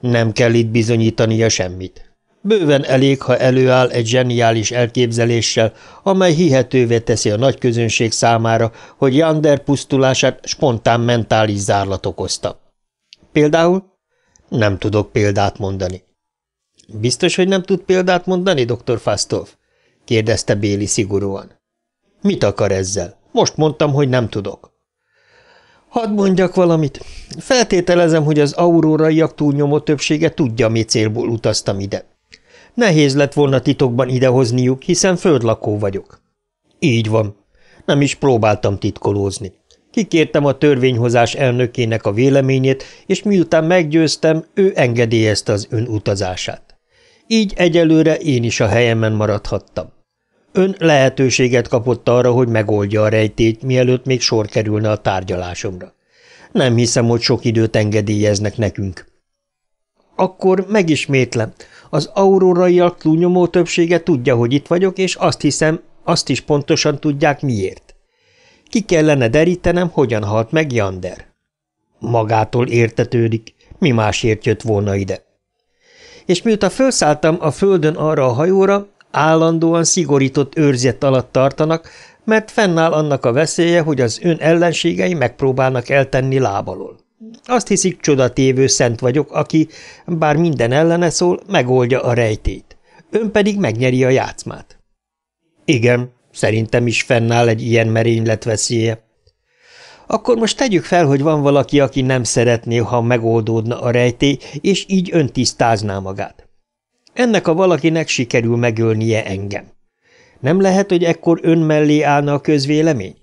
Nem kell itt bizonyítania semmit. Bőven elég, ha előáll egy zseniális elképzeléssel, amely hihetővé teszi a nagy közönség számára, hogy Jander pusztulását spontán mentális zárlat okozta. Például nem tudok példát mondani. Biztos, hogy nem tud példát mondani, dr. Fasztov? kérdezte Béli szigorúan. Mit akar ezzel? Most mondtam, hogy nem tudok. Hadd mondjak valamit. Feltételezem, hogy az auróraiak túlnyomó többsége tudja, mi célból utaztam ide. Nehéz lett volna titokban idehozniuk, hiszen földlakó vagyok. Így van. Nem is próbáltam titkolózni. Kikértem a törvényhozás elnökének a véleményét, és miután meggyőztem, ő engedélyezte az ön utazását. Így egyelőre én is a helyemen maradhattam. Ön lehetőséget kapott arra, hogy megoldja a rejtét, mielőtt még sor kerülne a tárgyalásomra. Nem hiszem, hogy sok időt engedélyeznek nekünk. Akkor megismétlem. Az aurórai túlnyomó többsége tudja, hogy itt vagyok, és azt hiszem, azt is pontosan tudják miért. Ki kellene derítenem, hogyan halt meg Jander. Magától értetődik, mi másért jött volna ide. És miután felszálltam a földön arra a hajóra, állandóan szigorított őrzet alatt tartanak, mert fennáll annak a veszélye, hogy az ön ellenségei megpróbálnak eltenni lábalól. Azt hiszik, csodatévő szent vagyok, aki, bár minden ellene szól, megoldja a rejtét. Ön pedig megnyeri a játszmát. Igen, Szerintem is fennáll egy ilyen merénylet veszélye. Akkor most tegyük fel, hogy van valaki, aki nem szeretné, ha megoldódna a rejtély, és így öntisztázná magát. Ennek a valakinek sikerül megölnie engem. Nem lehet, hogy ekkor ön mellé állna a közvélemény?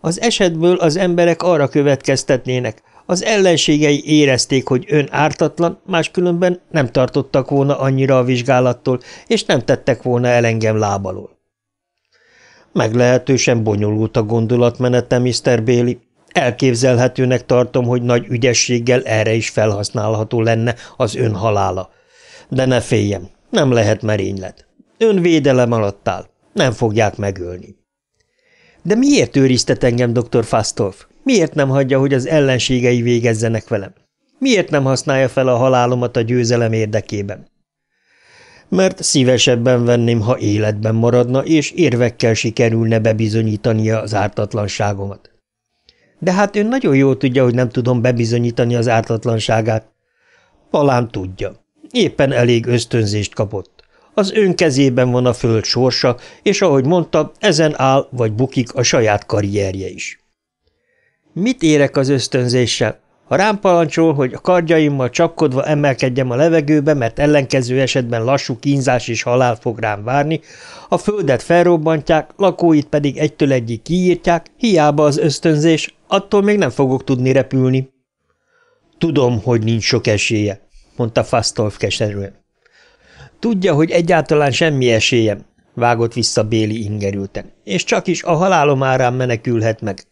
Az esetből az emberek arra következtetnének, az ellenségei érezték, hogy ön ártatlan, máskülönben nem tartottak volna annyira a vizsgálattól, és nem tettek volna el engem lábalól. Meglehetősen bonyolult a gondolatmenete, Mr. Béli. Elképzelhetőnek tartom, hogy nagy ügyességgel erre is felhasználható lenne az ön halála. De ne féljem, nem lehet merénylet. Ön védelem alatt áll, nem fogják megölni. De miért őriztet engem dr. Fastolf? Miért nem hagyja, hogy az ellenségei végezzenek velem? Miért nem használja fel a halálomat a győzelem érdekében? mert szívesebben venném, ha életben maradna, és érvekkel sikerülne bebizonyítania az ártatlanságomat. De hát ön nagyon jól tudja, hogy nem tudom bebizonyítani az ártatlanságát. Palán tudja. Éppen elég ösztönzést kapott. Az ön kezében van a föld sorsa, és ahogy mondta, ezen áll vagy bukik a saját karrierje is. Mit érek az ösztönzéssel? Ha rám parancsol, hogy a kardjaimmal csapkodva emelkedjem a levegőbe, mert ellenkező esetben lassú kínzás és halál fog rám várni, a földet felrobbantják, lakóit pedig egytől egyig kiírtják, hiába az ösztönzés, attól még nem fogok tudni repülni. Tudom, hogy nincs sok esélye, mondta Fasztolf keserűen. Tudja, hogy egyáltalán semmi esélyem, vágott vissza Béli ingerülten, és csak is a halálom árán menekülhet meg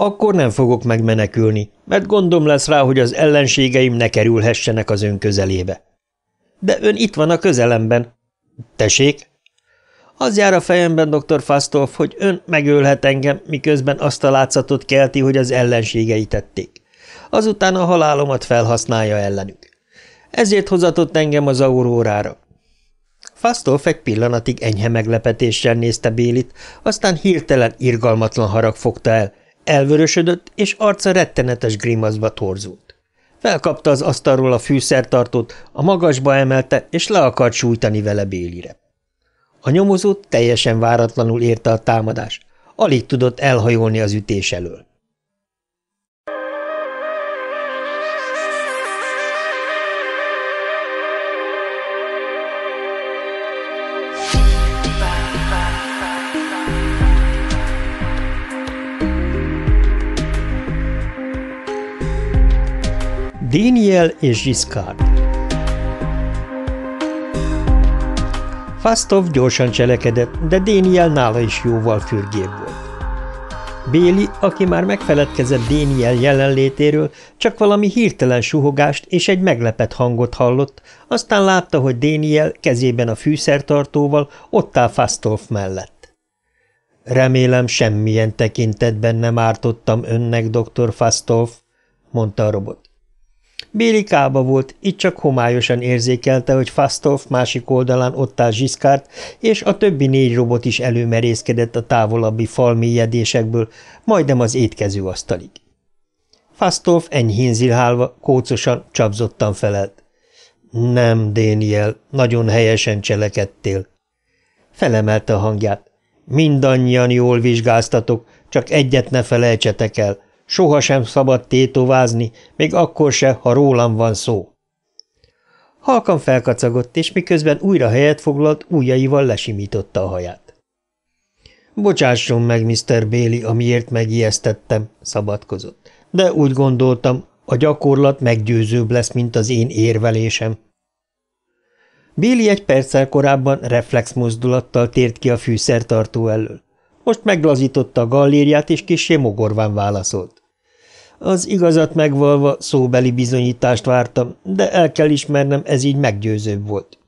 akkor nem fogok megmenekülni, mert gondom lesz rá, hogy az ellenségeim ne kerülhessenek az ön közelébe. De ön itt van a közelemben. Tessék? Az jár a fejemben, dr. Fasztolf, hogy ön megölhet engem, miközben azt a látszatot kelti, hogy az ellenségei tették. Azután a halálomat felhasználja ellenük. Ezért hozatott engem az aurórára. Fasztolf egy pillanatig enyhe meglepetéssel nézte Bélit, aztán hirtelen irgalmatlan harag fogta el, Elvörösödött, és arca rettenetes grimaszba torzult. Felkapta az asztalról a fűszertartót, a magasba emelte, és le akart sújtani vele Bélire. A nyomozót teljesen váratlanul érte a támadás. Alig tudott elhajolni az ütés elől. Daniel és Giscard Fastov gyorsan cselekedett, de Daniel nála is jóval fürgébb volt. Béli, aki már megfeledkezett Daniel jelenlétéről, csak valami hirtelen suhogást és egy meglepett hangot hallott, aztán látta, hogy Daniel kezében a fűszertartóval ott áll Fastov mellett. Remélem semmilyen tekintetben nem ártottam önnek, Doktor Fastolf, mondta a robot. Béli kába volt, itt csak homályosan érzékelte, hogy Fastolf másik oldalán ott áll Zsiszkárt, és a többi négy robot is előmerészkedett a távolabbi falmélyedésekből, majdnem az étkező asztalig. Fastolf enyhén zilhálva, kócosan, csapzottan felelt. Nem, Déniel, nagyon helyesen cselekedtél. Felemelte a hangját. Mindannyian jól vizsgáztatok, csak egyet ne felejtsetek el – Sohasem szabad tétovázni, még akkor se, ha rólam van szó. Halkan felkacagott, és miközben újra helyet foglalt, ujjaival lesimította a haját. Bocsásson meg, Mr. Béli, amiért megijesztettem, szabadkozott, de úgy gondoltam, a gyakorlat meggyőzőbb lesz, mint az én érvelésem. Béli egy perccel korábban reflex mozdulattal tért ki a fűszertartó elől. Most meglazította a gallériát, és kisé mogorván válaszolt. Az igazat megvalva szóbeli bizonyítást vártam, de el kell ismernem, ez így meggyőzőbb volt.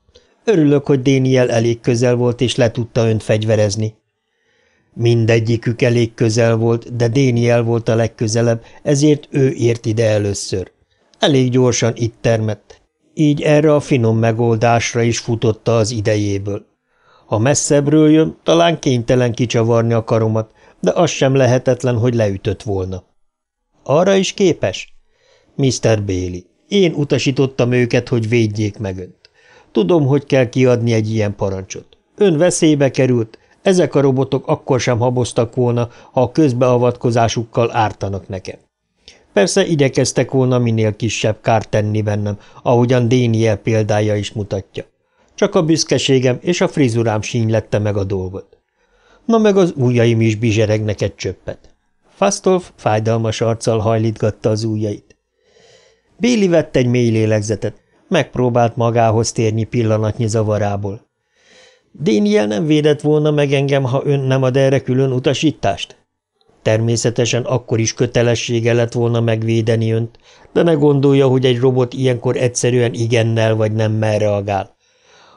Örülök, hogy Déniel elég közel volt, és le tudta önt fegyverezni. Mindegyikük elég közel volt, de Déniel volt a legközelebb, ezért ő ért ide először. Elég gyorsan itt termett. Így erre a finom megoldásra is futotta az idejéből. Ha messzebbről jön, talán kénytelen kicsavarni a karomat, de az sem lehetetlen, hogy leütött volna. Arra is képes? Mr. Béli, én utasítottam őket, hogy védjék meg önt. Tudom, hogy kell kiadni egy ilyen parancsot. Ön veszélybe került, ezek a robotok akkor sem haboztak volna, ha a közbeavatkozásukkal ártanak nekem. Persze igyekeztek volna minél kisebb kárt tenni bennem, ahogyan Déniel példája is mutatja. Csak a büszkeségem és a frizurám sínylette meg a dolgot. Na meg az ujjaim is bizseregnek egy csöppet. Fasztolf fájdalmas arccal hajlítgatta az ujjait. Béli vett egy mély lélegzetet, megpróbált magához térni pillanatnyi zavarából. Déniel nem védett volna meg engem, ha ön nem ad erre külön utasítást? Természetesen akkor is kötelessége lett volna megvédeni önt, de ne gondolja, hogy egy robot ilyenkor egyszerűen igennel vagy nemmel reagál.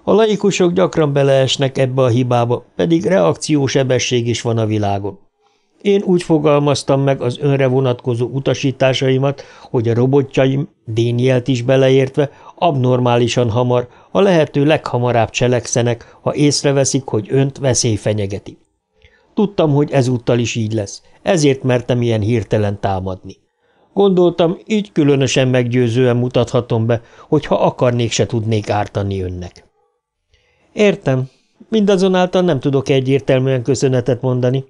A laikusok gyakran beleesnek ebbe a hibába, pedig reakciósebesség is van a világon. Én úgy fogalmaztam meg az önre vonatkozó utasításaimat, hogy a robotjaim, Dénielt is beleértve, abnormálisan hamar, a lehető leghamarabb cselekszenek, ha észreveszik, hogy önt veszély fenyegeti. Tudtam, hogy ezúttal is így lesz, ezért mertem ilyen hirtelen támadni. Gondoltam, így különösen meggyőzően mutathatom be, hogy ha akarnék, se tudnék ártani önnek. Értem, mindazonáltal nem tudok egyértelműen köszönetet mondani,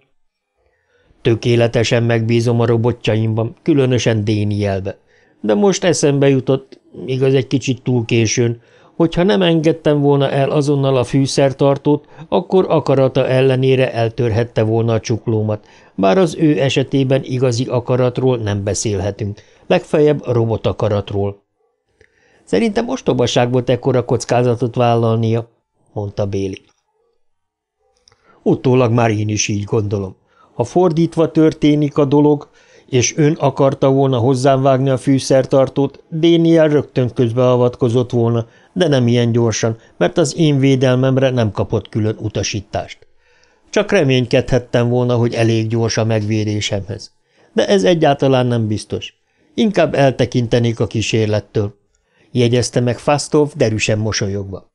Tökéletesen megbízom a robotjaimban, különösen Dénielbe. De most eszembe jutott, igaz egy kicsit túl későn, hogyha nem engedtem volna el azonnal a fűszertartót, akkor akarata ellenére eltörhette volna a csuklómat, bár az ő esetében igazi akaratról nem beszélhetünk, legfeljebb robot akaratról. Szerintem ostobaság volt ekkora kockázatot vállalnia, mondta Béli. Utólag már én is így gondolom. Ha fordítva történik a dolog, és ön akarta volna hozzám vágni a fűszertartót, Déniel rögtön közbeavatkozott volna, de nem ilyen gyorsan, mert az én védelmemre nem kapott külön utasítást. Csak reménykedhettem volna, hogy elég gyors a megvédésemhez. De ez egyáltalán nem biztos. Inkább eltekintenék a kísérlettől, jegyezte meg Fasztov derűsen mosolyogva.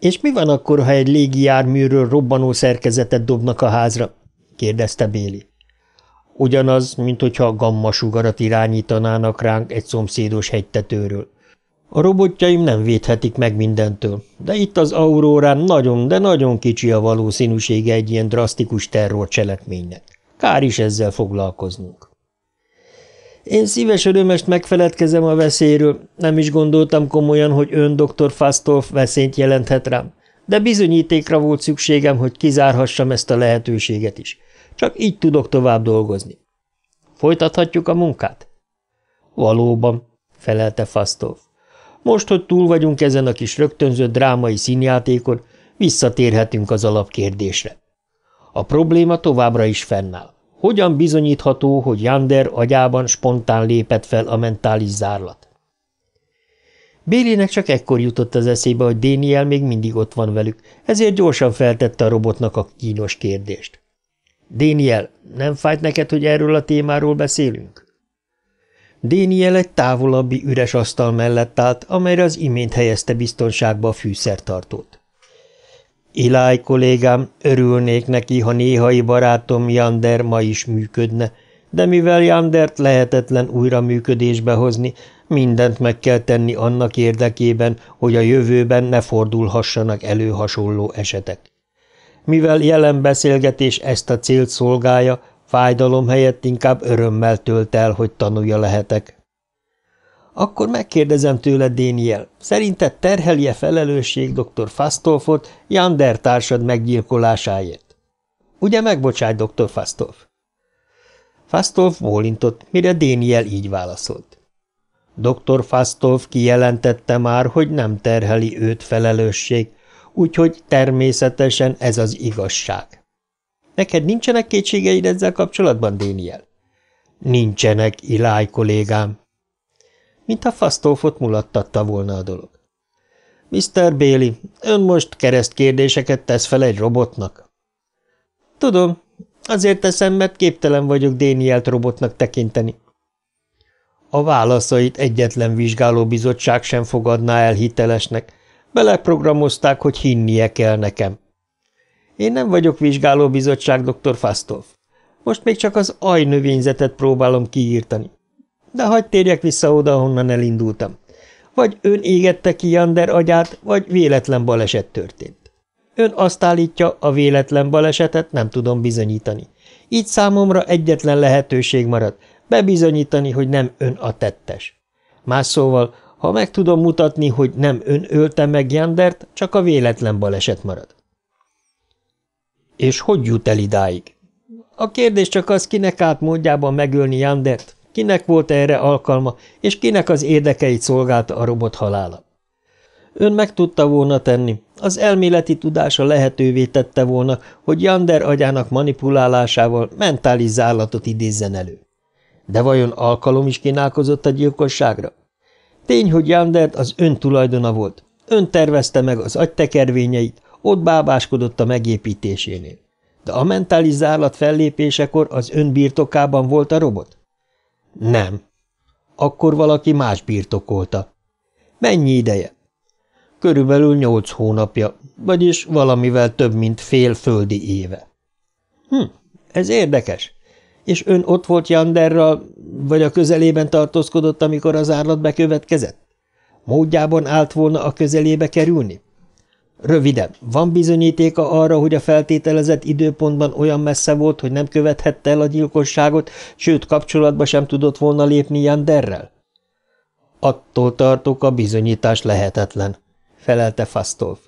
És mi van akkor, ha egy légijárműről robbanó szerkezetet dobnak a házra? kérdezte Béli. Ugyanaz, mint hogyha a gamma sugarat irányítanának ránk egy szomszédos hegytetőről. A robotjaim nem védhetik meg mindentől, de itt az aurórán nagyon, de nagyon kicsi a valószínűsége egy ilyen drasztikus cselekménynek. Kár is ezzel foglalkoznunk. Én szíves örömest megfeledkezem a veszélyről, nem is gondoltam komolyan, hogy ön, dr. Fastolf, veszélyt jelenthet rám, de bizonyítékra volt szükségem, hogy kizárhassam ezt a lehetőséget is – csak így tudok tovább dolgozni. Folytathatjuk a munkát? Valóban, felelte Fasztov. Most, hogy túl vagyunk ezen a kis rögtönzött drámai színjátékon, visszatérhetünk az alapkérdésre. A probléma továbbra is fennáll. Hogyan bizonyítható, hogy Jander agyában spontán lépett fel a mentális zárlat? Bélinek csak ekkor jutott az eszébe, hogy Déniel még mindig ott van velük, ezért gyorsan feltette a robotnak a kínos kérdést. Déniel, nem fájt neked, hogy erről a témáról beszélünk? Déniel egy távolabbi üres asztal mellett állt, amelyre az imént helyezte biztonságba a fűszertartót. Iláj kollégám, örülnék neki, ha néhai barátom Jander ma is működne, de mivel Jandert lehetetlen újra működésbe hozni, mindent meg kell tenni annak érdekében, hogy a jövőben ne fordulhassanak elő hasonló esetek. Mivel jelen beszélgetés ezt a célt szolgálja, fájdalom helyett inkább örömmel tölt el, hogy tanulja lehetek. Akkor megkérdezem tőled, Déniel, szerinted terhelje felelősség dr. Fasztolfot Jander társad meggyilkolásáért? Ugye megbocsájt dr. Fasztolf? Fasztolf bólintott, mire Déniel így válaszolt. Dr. Fasztolf kijelentette már, hogy nem terheli őt felelősség, úgyhogy természetesen ez az igazság. Neked nincsenek kétségeid ezzel kapcsolatban, Déniel? Nincsenek, Iláj kollégám. Mint a fasztófot mulattatta volna a dolog. Mr. Béli, ön most kereszt kérdéseket tesz fel egy robotnak. Tudom, azért teszem, mert képtelen vagyok Dénielt robotnak tekinteni. A válaszait egyetlen vizsgálóbizottság sem fogadná el hitelesnek, Beleprogramozták, hogy hinnie kell nekem. Én nem vagyok vizsgálóbizottság, dr. Fastolf. Most még csak az ajnövényzetet próbálom kiírtani. De hagyd térjek vissza oda, honnan elindultam. Vagy ön égette ki Jander agyát, vagy véletlen baleset történt. Ön azt állítja, a véletlen balesetet nem tudom bizonyítani. Így számomra egyetlen lehetőség maradt: bebizonyítani, hogy nem ön a tettes. Más szóval, ha meg tudom mutatni, hogy nem ön ölte meg Jandert, csak a véletlen baleset marad. És hogy jut el idáig? A kérdés csak az, kinek át módjában megölni Jandert, kinek volt erre alkalma, és kinek az érdekeit szolgálta a robot halála. Ön meg tudta volna tenni, az elméleti tudása lehetővé tette volna, hogy Jander agyának manipulálásával mentális zárlatot idézzen elő. De vajon alkalom is kínálkozott a gyilkosságra? Tény, hogy Jandert az ön tulajdona volt. Ön tervezte meg az agytekervényeit, ott bábáskodott a megépítésénél. De a mentális zárlat fellépésekor az ön birtokában volt a robot? Nem. Akkor valaki más birtokolta. Mennyi ideje? Körülbelül nyolc hónapja, vagyis valamivel több, mint fél földi éve. Hm, ez érdekes. És ön ott volt Janderral, vagy a közelében tartózkodott, amikor az árlat bekövetkezett? Módjában állt volna a közelébe kerülni? Röviden, van bizonyítéka arra, hogy a feltételezett időpontban olyan messze volt, hogy nem követhette el a gyilkosságot, sőt kapcsolatba sem tudott volna lépni Janderrel? Attól tartok, a bizonyítás lehetetlen, felelte Fasztolf.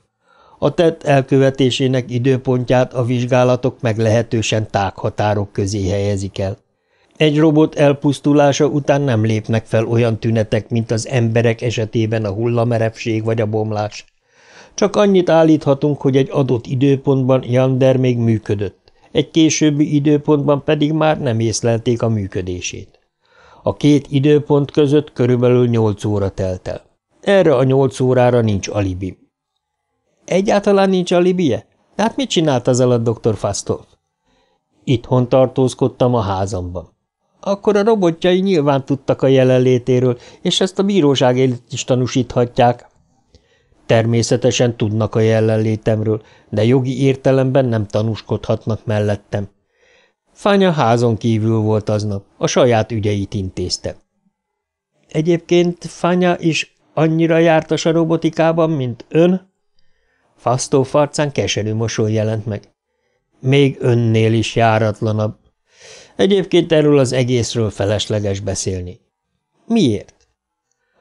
A tett elkövetésének időpontját a vizsgálatok meglehetősen tághatárok közé helyezik el. Egy robot elpusztulása után nem lépnek fel olyan tünetek, mint az emberek esetében a hullamerepség vagy a bomlás. Csak annyit állíthatunk, hogy egy adott időpontban Jander még működött, egy későbbi időpontban pedig már nem észlelték a működését. A két időpont között körülbelül nyolc óra telt el. Erre a nyolc órára nincs alibim. Egyáltalán nincs alibije? De hát mit csinált az alatt dr. Fastolf? Itthon tartózkodtam a házamban. Akkor a robotjai nyilván tudtak a jelenlétéről, és ezt a bíróság élet is tanúsíthatják. Természetesen tudnak a jelenlétemről, de jogi értelemben nem tanúskodhatnak mellettem. Fánya házon kívül volt aznap, a saját ügyeit intézte. Egyébként Fánya is annyira jártas a robotikában, mint ön? Fasztó farcán keserű mosoly jelent meg. Még önnél is járatlanabb. Egyébként erről az egészről felesleges beszélni. Miért?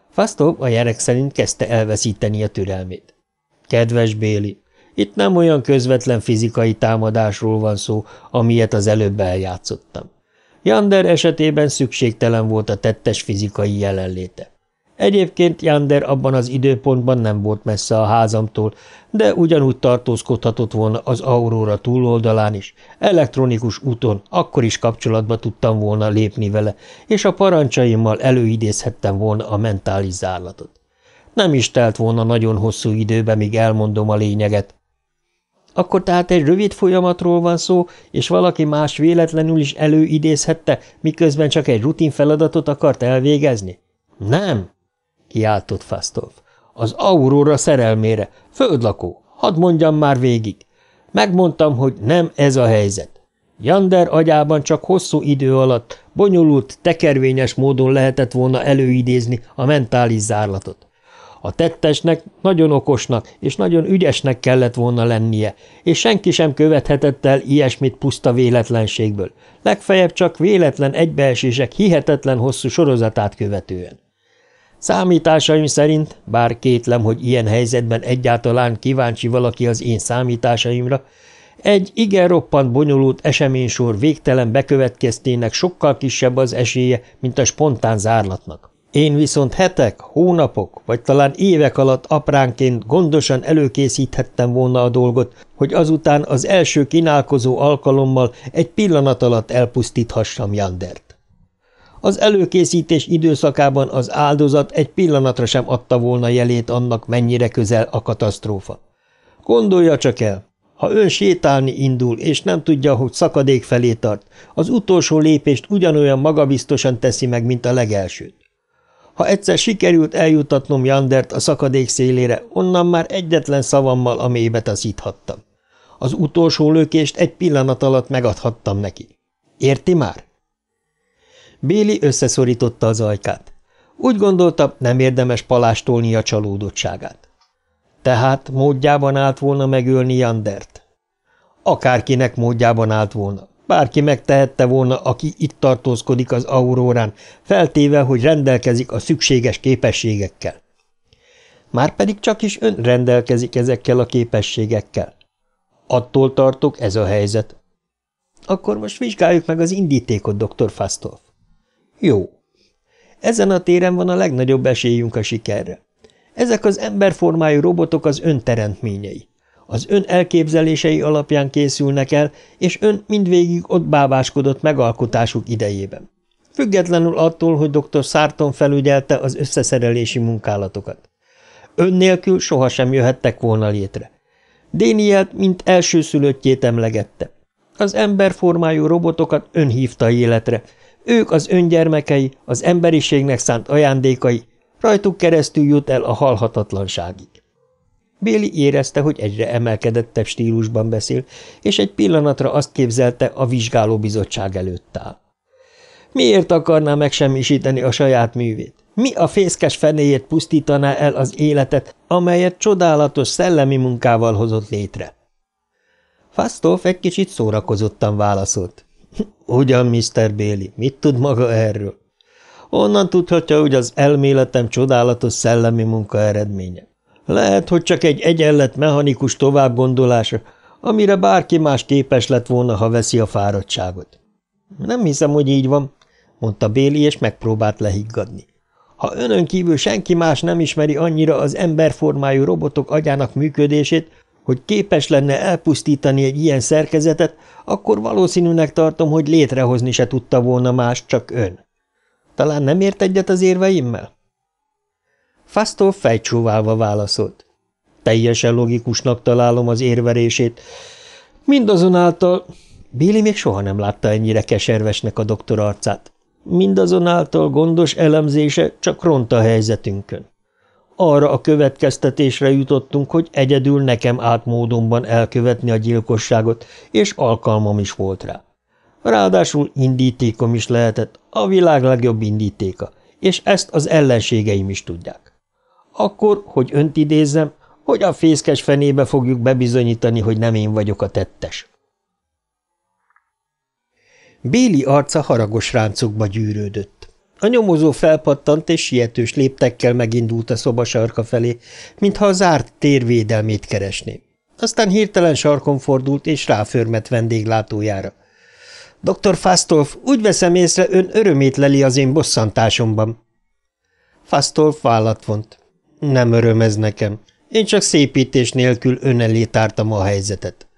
Fasztó a gyerek szerint kezdte elveszíteni a türelmét. Kedves Béli, itt nem olyan közvetlen fizikai támadásról van szó, amilyet az előbb eljátszottam. Jander esetében szükségtelen volt a tettes fizikai jelenléte. Egyébként Jander abban az időpontban nem volt messze a házamtól, de ugyanúgy tartózkodhatott volna az Aurora túloldalán is, elektronikus úton, akkor is kapcsolatba tudtam volna lépni vele, és a parancsaimmal előidézhettem volna a mentális zárlatot. Nem is telt volna nagyon hosszú időbe, míg elmondom a lényeget. Akkor tehát egy rövid folyamatról van szó, és valaki más véletlenül is előidézhette, miközben csak egy rutin feladatot akart elvégezni? Nem, kiáltott Fasztov. Az Aurora szerelmére, földlakó, hadd mondjam már végig. Megmondtam, hogy nem ez a helyzet. Jander agyában csak hosszú idő alatt bonyolult, tekervényes módon lehetett volna előidézni a mentális zárlatot. A tettesnek nagyon okosnak és nagyon ügyesnek kellett volna lennie, és senki sem követhetett el ilyesmit puszta véletlenségből, legfeljebb csak véletlen egybeesések hihetetlen hosszú sorozatát követően. Számításaim szerint, bár kétlem, hogy ilyen helyzetben egyáltalán kíváncsi valaki az én számításaimra, egy igen roppant bonyolult eseménysor végtelen bekövetkeztének sokkal kisebb az esélye, mint a spontán zárlatnak. Én viszont hetek, hónapok, vagy talán évek alatt apránként gondosan előkészíthettem volna a dolgot, hogy azután az első kínálkozó alkalommal egy pillanat alatt elpusztíthassam Jandert. Az előkészítés időszakában az áldozat egy pillanatra sem adta volna jelét annak, mennyire közel a katasztrófa. Gondolja csak el, ha ön sétálni indul, és nem tudja, hogy szakadék felé tart, az utolsó lépést ugyanolyan magabiztosan teszi meg, mint a legelsőt. Ha egyszer sikerült eljutatnom Jandert a szakadék szélére, onnan már egyetlen szavammal a mélybe taszíthattam. Az utolsó lökést egy pillanat alatt megadhattam neki. Érti már? Béli összeszorította az ajkát. Úgy gondolta, nem érdemes palástolni a csalódottságát. Tehát módjában állt volna megölni Jandert? Akárkinek módjában állt volna. Bárki megtehette volna, aki itt tartózkodik az aurórán, feltéve, hogy rendelkezik a szükséges képességekkel. Márpedig csak is ön rendelkezik ezekkel a képességekkel. Attól tartok ez a helyzet. Akkor most vizsgáljuk meg az indítékot, dr. Fasztolf. Jó. Ezen a téren van a legnagyobb esélyünk a sikerre. Ezek az emberformájú robotok az ön teremtményei. Az ön elképzelései alapján készülnek el, és ön mindvégig ott bábáskodott megalkotásuk idejében. Függetlenül attól, hogy dr. Sarton felügyelte az összeszerelési munkálatokat. Ön nélkül sohasem jöhettek volna létre. Dénielt, mint elsőszülöttjét emlegette. Az emberformájú robotokat ön hívta életre, ők az öngyermekei, az emberiségnek szánt ajándékai, rajtuk keresztül jut el a halhatatlanságig. Béli érezte, hogy egyre emelkedettebb stílusban beszél, és egy pillanatra azt képzelte, a vizsgálóbizottság előtt áll. Miért akarná megsemmisíteni a saját művét? Mi a fészkes fenéjét pusztítaná el az életet, amelyet csodálatos szellemi munkával hozott létre? Fasztóf egy kicsit szórakozottan válaszolt. Ugyan, Mr. Béli, mit tud maga erről? Onnan tudhatja, hogy az elméletem csodálatos szellemi munka eredménye. Lehet, hogy csak egy egyenlet mechanikus továbbgondolása, amire bárki más képes lett volna, ha veszi a fáradtságot. Nem hiszem, hogy így van, mondta Béli, és megpróbált lehiggadni. Ha önön kívül senki más nem ismeri annyira az emberformájú robotok agyának működését, hogy képes lenne elpusztítani egy ilyen szerkezetet, akkor valószínűnek tartom, hogy létrehozni se tudta volna más, csak ön. Talán nem ért egyet az érveimmel? Fasztól fejcsóválva válaszolt. Teljesen logikusnak találom az érverését. Mindazonáltal... Béli még soha nem látta ennyire keservesnek a doktor arcát. Mindazonáltal gondos elemzése csak ront a helyzetünkön. Arra a következtetésre jutottunk, hogy egyedül nekem állt elkövetni a gyilkosságot, és alkalmam is volt rá. Ráadásul indítékom is lehetett, a világ legjobb indítéka, és ezt az ellenségeim is tudják. Akkor, hogy önt idézzem, hogy a fészkes fenébe fogjuk bebizonyítani, hogy nem én vagyok a tettes. Béli arca haragos ráncokba gyűrődött. A nyomozó felpattant és sietős léptekkel megindult a szoba sarka felé, mintha a zárt térvédelmét keresné. Aztán hirtelen sarkon fordult és ráförmet vendéglátójára. – Dr. Fastolf, úgy veszem észre, ön örömét leli az én bosszantásomban. Fastolf vállat vont. – Nem öröm ez nekem. Én csak szépítés nélkül ön elé tártam a helyzetet. –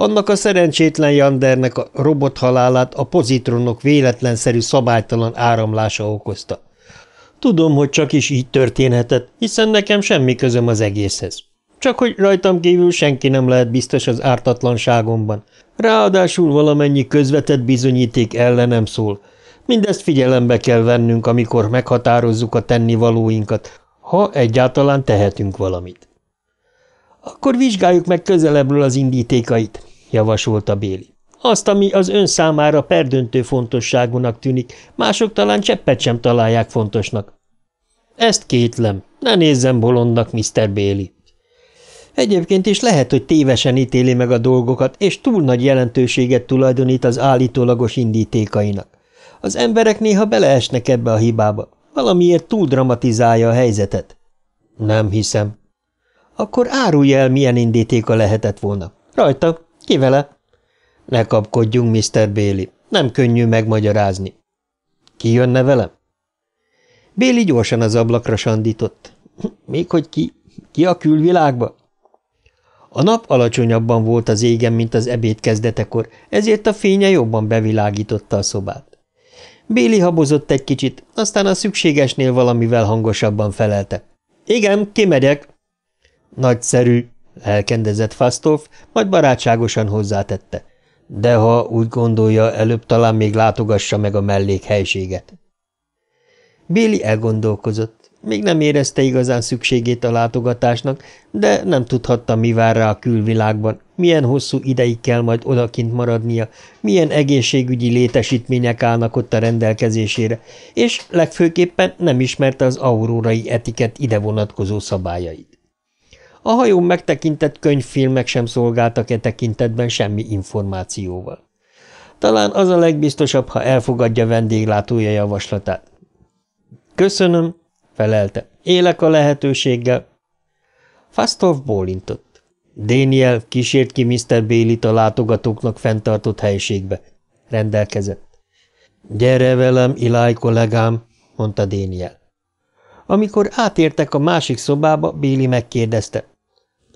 annak a szerencsétlen Jandernek a robot halálát a pozitronok véletlenszerű szabálytalan áramlása okozta. Tudom, hogy csak is így történhetett, hiszen nekem semmi közöm az egészhez. Csak hogy rajtam kívül senki nem lehet biztos az ártatlanságomban. Ráadásul valamennyi közvetett bizonyíték ellenem szól. Mindezt figyelembe kell vennünk, amikor meghatározzuk a tennivalóinkat, ha egyáltalán tehetünk valamit. Akkor vizsgáljuk meg közelebbről az indítékait, javasolta Béli. Azt, ami az ön számára perdöntő fontosságúnak tűnik, mások talán cseppet sem találják fontosnak. Ezt kétlem. Ne nézzem bolondnak, Mr. Béli. Egyébként is lehet, hogy tévesen ítéli meg a dolgokat, és túl nagy jelentőséget tulajdonít az állítólagos indítékainak. Az emberek néha beleesnek ebbe a hibába. Valamiért túl dramatizálja a helyzetet. Nem hiszem, akkor árulj el, milyen indítéka lehetett volna. Rajta, ki vele? Ne kapkodjunk, Mr. Béli. Nem könnyű megmagyarázni. Ki jönne velem? Béli gyorsan az ablakra sandított. Még hogy ki? Ki a külvilágba? A nap alacsonyabban volt az égen, mint az ebéd kezdetekor, ezért a fénye jobban bevilágította a szobát. Béli habozott egy kicsit, aztán a szükségesnél valamivel hangosabban felelte. – Igen, kimegyek! Nagyszerű, lelkendezett Fasztóf, majd barátságosan hozzátette. De ha úgy gondolja, előbb talán még látogassa meg a mellék helységet. Béli elgondolkozott. Még nem érezte igazán szükségét a látogatásnak, de nem tudhatta, mi vár rá a külvilágban, milyen hosszú ideig kell majd odakint maradnia, milyen egészségügyi létesítmények állnak ott a rendelkezésére, és legfőképpen nem ismerte az aurórai etiket ide vonatkozó szabályait. A hajón megtekintett könyvfilmek sem szolgáltak e tekintetben semmi információval. Talán az a legbiztosabb, ha elfogadja vendéglátója javaslatát. Köszönöm, felelte. Élek a lehetőséggel. Fasztorf bólintott. Daniel kísért ki Mr. Bélit a látogatóknak fenntartott helyiségbe. Rendelkezett. Gyere velem, Iláj kollégám, mondta Daniel. Amikor átértek a másik szobába, Béli megkérdezte.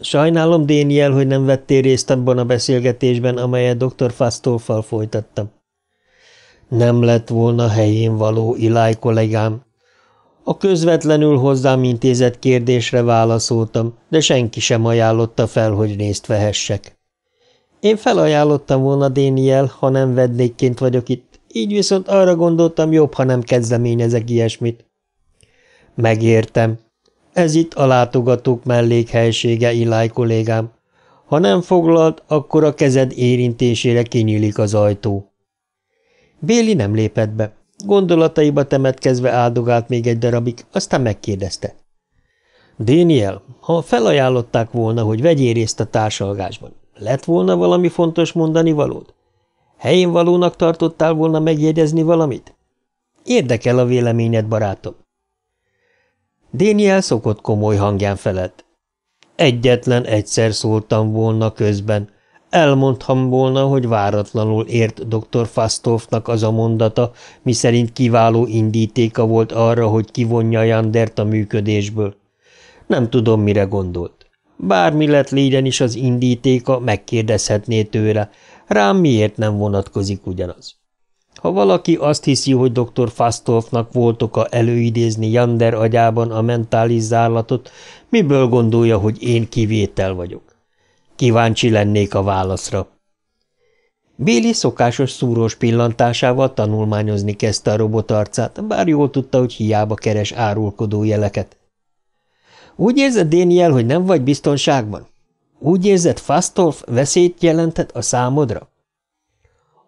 Sajnálom, Déniel, hogy nem vettél részt abban a beszélgetésben, amelyet dr. Fasztolfal folytattam. Nem lett volna helyén való, Iláj kollégám. A közvetlenül hozzám intézett kérdésre válaszoltam, de senki sem ajánlotta fel, hogy részt vehessek. Én felajánlottam volna, Déniel, ha nem vednékként vagyok itt, így viszont arra gondoltam, jobb, ha nem kezdeményezek ilyesmit. Megértem. Ez itt a látogatók mellékhelysége, Iláj kollégám. Ha nem foglalt, akkor a kezed érintésére kinyílik az ajtó. Béli nem lépett be. Gondolataiba temetkezve áldogált még egy darabig, aztán megkérdezte. Daniel, ha felajánlották volna, hogy vegyél részt a társalgásban, lett volna valami fontos mondani valód? Helyén valónak tartottál volna megjegyezni valamit? Érdekel a véleményed, barátom. Déniel szokott komoly hangján felett. Egyetlen egyszer szóltam volna közben. Elmondtam volna, hogy váratlanul ért dr. Fastolfnak az a mondata, miszerint kiváló indítéka volt arra, hogy kivonja Jandert a működésből. Nem tudom, mire gondolt. Bármi lett légyen is az indítéka, megkérdezhetné tőle, rám miért nem vonatkozik ugyanaz. Ha valaki azt hiszi, hogy dr. Fastolfnak oka előidézni Jander agyában a mentális zárlatot, miből gondolja, hogy én kivétel vagyok? Kíváncsi lennék a válaszra. Béli szokásos szúrós pillantásával tanulmányozni kezdte a robot arcát, bár jól tudta, hogy hiába keres árulkodó jeleket. Úgy érzed, Daniel, hogy nem vagy biztonságban? Úgy érzed, Fastolf veszélyt jelentett a számodra?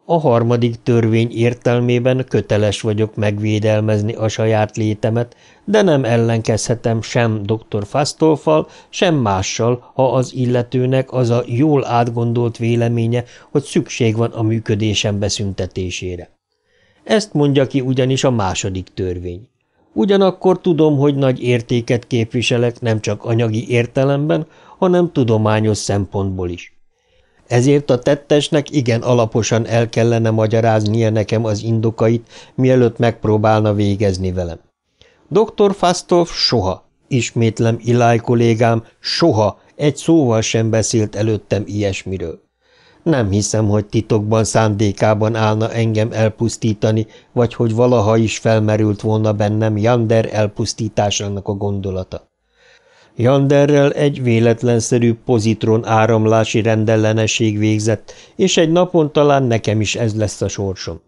A harmadik törvény értelmében köteles vagyok megvédelmezni a saját létemet, de nem ellenkezhetem sem dr. Fasztolfal, sem mással, ha az illetőnek az a jól átgondolt véleménye, hogy szükség van a működésem beszüntetésére. Ezt mondja ki ugyanis a második törvény. Ugyanakkor tudom, hogy nagy értéket képviselek nem csak anyagi értelemben, hanem tudományos szempontból is. Ezért a tettesnek igen alaposan el kellene magyaráznia nekem az indokait, mielőtt megpróbálna végezni velem. Dr. Fastolf soha, ismétlem Iláj kollégám, soha egy szóval sem beszélt előttem ilyesmiről. Nem hiszem, hogy titokban szándékában állna engem elpusztítani, vagy hogy valaha is felmerült volna bennem Jander elpusztításának a gondolata. Janderrel egy véletlenszerű pozitron áramlási rendellenesség végzett, és egy napon talán nekem is ez lesz a sorsom.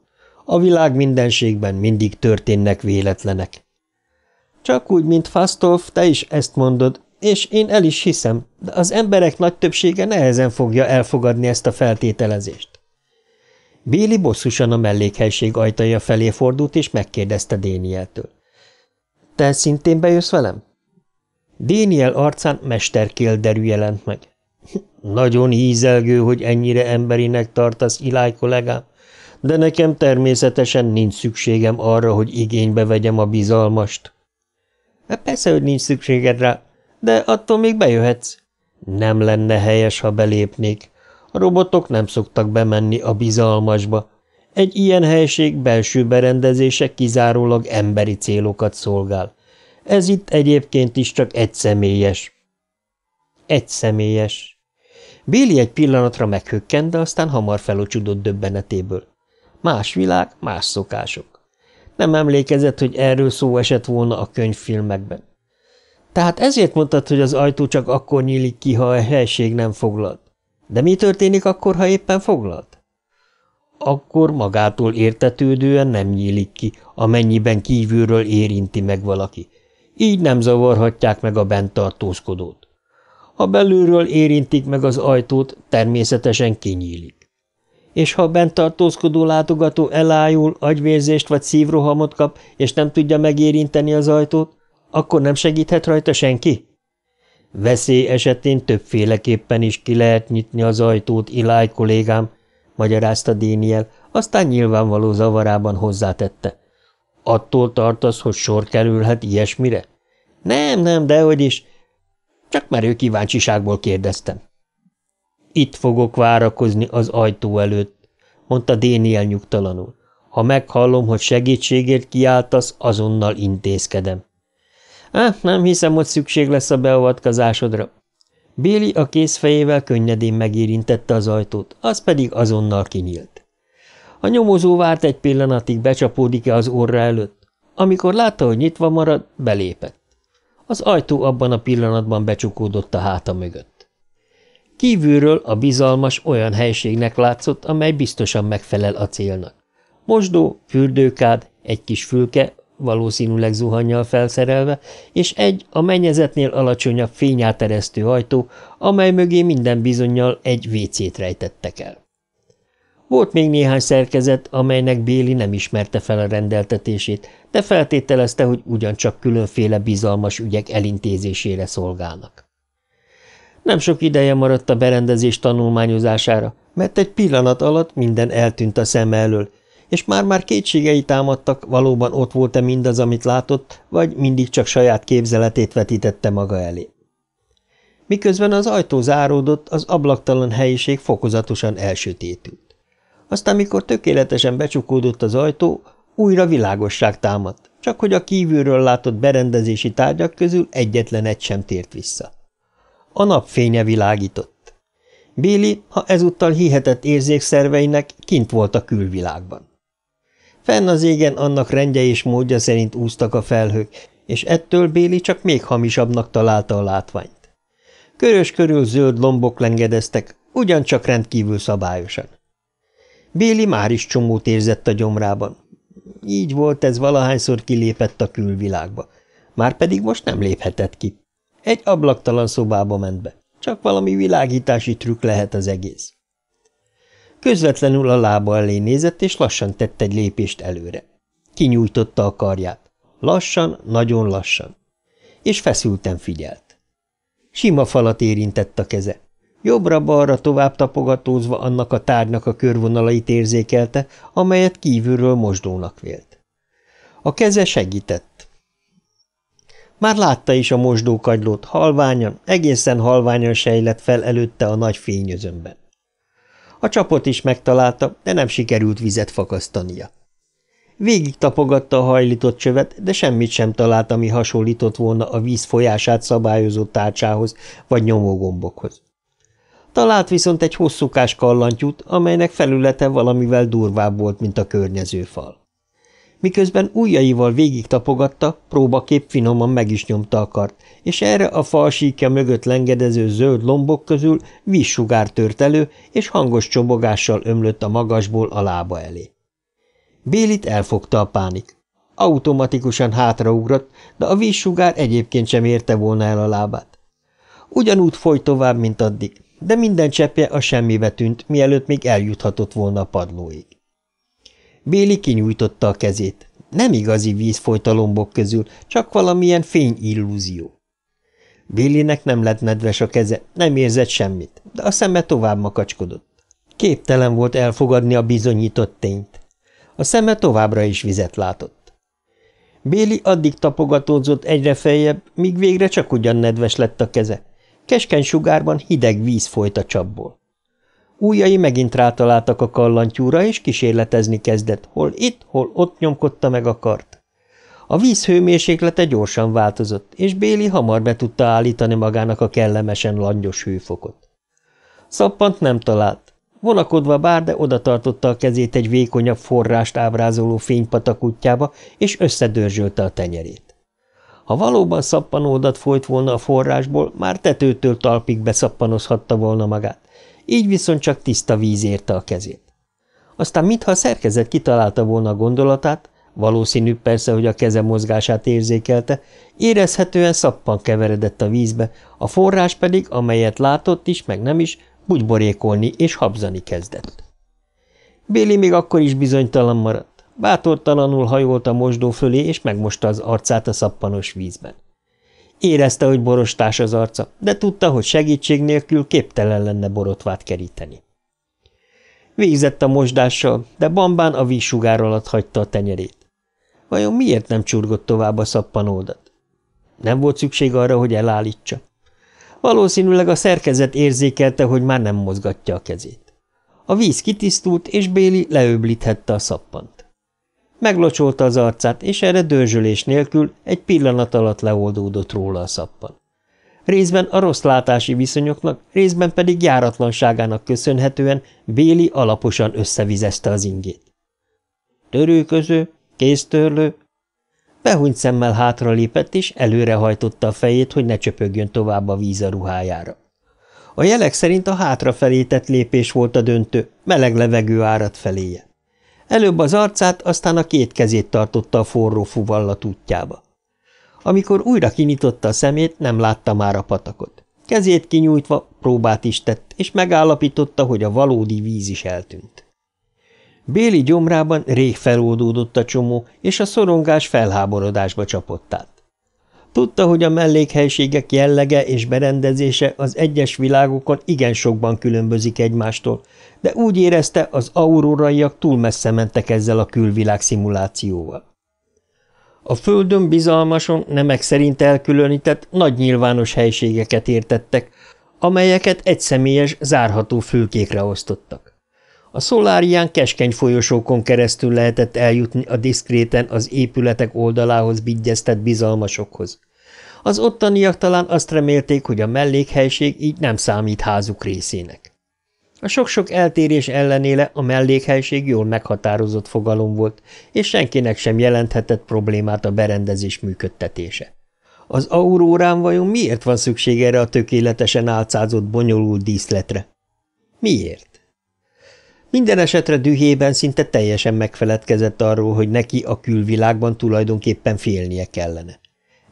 A világ mindenségben mindig történnek véletlenek. Csak úgy, mint Fastolf, te is ezt mondod, és én el is hiszem, de az emberek nagy többsége nehezen fogja elfogadni ezt a feltételezést. Béli bosszusan a mellékhelység ajtaja felé fordult, és megkérdezte Dénieltől. – Te szintén bejössz velem? Déniel arcán mesterkél derű jelent meg. Nagyon ízelgő, hogy ennyire emberinek tartasz, Iláj kollégám, de nekem természetesen nincs szükségem arra, hogy igénybe vegyem a bizalmast. E persze, hogy nincs szükséged rá, de attól még bejöhetsz. Nem lenne helyes, ha belépnék. A robotok nem szoktak bemenni a bizalmasba. Egy ilyen helység belső berendezése kizárólag emberi célokat szolgál. Ez itt egyébként is csak egyszemélyes. Egyszemélyes. Béli egy pillanatra meghökkent, de aztán hamar felocsudott döbbenetéből. Más világ, más szokások. Nem emlékezett, hogy erről szó esett volna a könyvfilmekben. Tehát ezért mondtad, hogy az ajtó csak akkor nyílik ki, ha a helység nem foglalt. De mi történik akkor, ha éppen foglalt? Akkor magától értetődően nem nyílik ki, amennyiben kívülről érinti meg valaki. Így nem zavarhatják meg a bent tartózkodót. Ha belülről érintik meg az ajtót, természetesen kinyílik. És ha a bent tartózkodó látogató elájul, agyvérzést vagy szívrohamot kap, és nem tudja megérinteni az ajtót, akkor nem segíthet rajta senki? Veszély esetén többféleképpen is ki lehet nyitni az ajtót, Iláj kollégám, magyarázta Déniel, aztán nyilvánvaló zavarában hozzátette. Attól tartasz, hogy sor kerülhet ilyesmire? Nem, nem, dehogy is. Csak merő kíváncsiságból kérdeztem. Itt fogok várakozni az ajtó előtt, mondta Déniel nyugtalanul. Ha meghallom, hogy segítségért kiáltasz, azonnal intézkedem. Eh, nem hiszem, hogy szükség lesz a beavatkozásodra. Béli a kézfejével könnyedén megérintette az ajtót, az pedig azonnal kinyílt. A nyomozó várt egy pillanatig, becsapódik-e az orra előtt. Amikor látta, hogy nyitva marad, belépett. Az ajtó abban a pillanatban becsukódott a háta mögött. Kívülről a bizalmas olyan helységnek látszott, amely biztosan megfelel a célnak. Mosdó, fürdőkád, egy kis fülke, valószínűleg zuhannyal felszerelve, és egy a mennyezetnél alacsonyabb fényáteresztő ajtó, amely mögé minden bizonyal egy vécét rejtettek el. Volt még néhány szerkezet, amelynek Béli nem ismerte fel a rendeltetését, de feltételezte, hogy ugyancsak különféle bizalmas ügyek elintézésére szolgálnak. Nem sok ideje maradt a berendezés tanulmányozására, mert egy pillanat alatt minden eltűnt a szem elől, és már-már kétségei támadtak, valóban ott volt-e mindaz, amit látott, vagy mindig csak saját képzeletét vetítette maga elé. Miközben az ajtó záródott, az ablaktalan helyiség fokozatosan elsötétült. Aztán, mikor tökéletesen becsukódott az ajtó, újra világosság támadt, csak hogy a kívülről látott berendezési tárgyak közül egyetlen egy sem tért vissza. A napfénye világított. Béli, ha ezúttal hihetett érzékszerveinek, kint volt a külvilágban. Fenn az égen annak rendje és módja szerint úztak a felhők, és ettől Béli csak még hamisabbnak találta a látványt. Körös körül zöld lombok lengedeztek, ugyancsak rendkívül szabályosan. Béli már is csomót érzett a gyomrában. Így volt ez valahányszor kilépett a külvilágba. Már pedig most nem léphetett ki. Egy ablaktalan szobába ment be. Csak valami világítási trükk lehet az egész. Közvetlenül a lába elé nézett, és lassan tett egy lépést előre. Kinyújtotta a karját. Lassan, nagyon lassan. És feszülten figyelt. Sima falat érintett a keze. Jobbra-balra tovább tapogatózva annak a tárgynak a körvonalait érzékelte, amelyet kívülről mosdónak vélt. A keze segített. Már látta is a mosdókagylót halványan, egészen halványan sejlett fel előtte a nagy fényözönben. A csapot is megtalálta, de nem sikerült vizet fakasztania. Végig tapogatta a hajlított csövet, de semmit sem talált, ami hasonlított volna a víz folyását szabályozó tárcsához vagy nyomógombokhoz. Talált viszont egy hosszúkás kallantyút, amelynek felülete valamivel durvább volt, mint a környező fal. Miközben ujjaival végig tapogatta, próbakép finoman meg is nyomta a kart, és erre a síkja mögött lengedező zöld lombok közül vízsugár tört elő, és hangos csobogással ömlött a magasból a lába elé. Bélit elfogta a pánik. Automatikusan hátraugrott, de a vízsugár egyébként sem érte volna el a lábát. Ugyanúgy folyt tovább, mint addig de minden cseppje a semmibe tűnt, mielőtt még eljuthatott volna a padlóig. Béli kinyújtotta a kezét. Nem igazi vízfolytalombok közül, csak valamilyen fényillúzió. Billynek nem lett nedves a keze, nem érzett semmit, de a szeme tovább makacskodott. Képtelen volt elfogadni a bizonyított tényt. A szeme továbbra is vizet látott. Béli addig tapogatózott egyre feljebb, míg végre csak ugyan nedves lett a keze. Keskeny sugárban hideg víz folyt a csapból. Újai megint rátaláltak a kallantyúra, és kísérletezni kezdett, hol itt, hol ott nyomkodta meg a kart. A víz hőmérséklete gyorsan változott, és Béli hamar be tudta állítani magának a kellemesen langyos hőfokot. Szappant nem talált. Vonakodva bár, de oda tartotta a kezét egy vékonyabb forrást ábrázoló fénypatak útjába, és összedörzsölte a tenyerét. Ha valóban szappanódat folyt volna a forrásból, már tetőtől talpig beszappanozhatta volna magát. Így viszont csak tiszta víz érte a kezét. Aztán mintha a szerkezet kitalálta volna a gondolatát, valószínű persze, hogy a keze mozgását érzékelte, érezhetően szappan keveredett a vízbe, a forrás pedig, amelyet látott is, meg nem is, bugyborékolni és habzani kezdett. Béli még akkor is bizonytalan maradt. Bátortalanul hajolt a mosdó fölé, és megmosta az arcát a szappanos vízben. Érezte, hogy borostás az arca, de tudta, hogy segítség nélkül képtelen lenne borotvát keríteni. Végzett a mosdással, de bambán a vízsugár alatt hagyta a tenyerét. Vajon miért nem csurgott tovább a szappanoldat? Nem volt szükség arra, hogy elállítsa. Valószínűleg a szerkezet érzékelte, hogy már nem mozgatja a kezét. A víz kitisztult, és Béli leöblíthette a szappant. Meglocsolta az arcát, és erre dörzsölés nélkül egy pillanat alatt leoldódott róla a szappan. Részben a rossz látási viszonyoknak, részben pedig járatlanságának köszönhetően Béli alaposan összevizezte az ingét. Törőköző, kéztörlő. Behúnyt szemmel hátralépett, és előrehajtotta a fejét, hogy ne csöpögjön tovább a víz a ruhájára. A jelek szerint a hátrafelé tett lépés volt a döntő, meleg levegő árat feléje. Előbb az arcát, aztán a két kezét tartotta a forró fuvallat útjába. Amikor újra kinyitotta a szemét, nem látta már a patakot. Kezét kinyújtva próbát is tett, és megállapította, hogy a valódi víz is eltűnt. Béli gyomrában rég feloldódott a csomó, és a szorongás felháborodásba csapott át. Tudta, hogy a mellékhelységek jellege és berendezése az egyes világokon igen sokban különbözik egymástól, de úgy érezte, az auróraiak túl messze mentek ezzel a külvilág szimulációval. A földön bizalmason, nemek szerint elkülönített, nagy nyilvános helységeket értettek, amelyeket egyszemélyes, zárható fülkékre osztottak. A szolárián keskeny folyosókon keresztül lehetett eljutni a diszkréten az épületek oldalához vigyeztett bizalmasokhoz. Az ottaniak talán azt remélték, hogy a mellékhelység így nem számít házuk részének. A sok-sok eltérés ellenére a mellékhelység jól meghatározott fogalom volt, és senkinek sem jelenthetett problémát a berendezés működtetése. Az aurórán vajon miért van szükség erre a tökéletesen álcázott, bonyolult díszletre? Miért? Minden esetre dühében szinte teljesen megfeledkezett arról, hogy neki a külvilágban tulajdonképpen félnie kellene.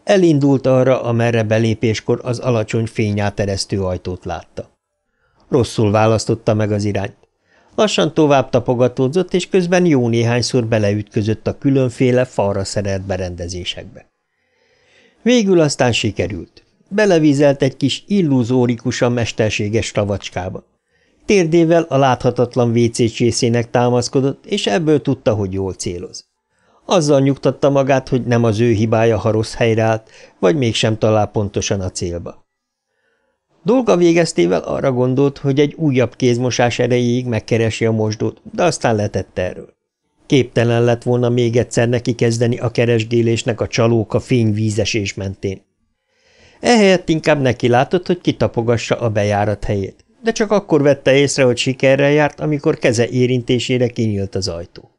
Elindult arra, amerre belépéskor az alacsony fényáteresztő ajtót látta. Rosszul választotta meg az irányt. Lassan tovább tapogatódzott, és közben jó néhányszor beleütközött a különféle falra szerelt berendezésekbe. Végül aztán sikerült. Belevizelt egy kis illuzórikusan mesterséges tavacskába. Térdével a láthatatlan WC csészének támaszkodott, és ebből tudta, hogy jól céloz. Azzal nyugtatta magát, hogy nem az ő hibája, ha rossz helyre állt, vagy mégsem talál pontosan a célba. Dolga végeztével arra gondolt, hogy egy újabb kézmosás erejéig megkeresi a mosdót, de aztán letette erről. Képtelen lett volna még egyszer neki kezdeni a keresgélésnek a csalóka fényvízesés mentén. Ehelyett inkább neki látott, hogy kitapogassa a bejárat helyét, de csak akkor vette észre, hogy sikerrel járt, amikor keze érintésére kinyílt az ajtó.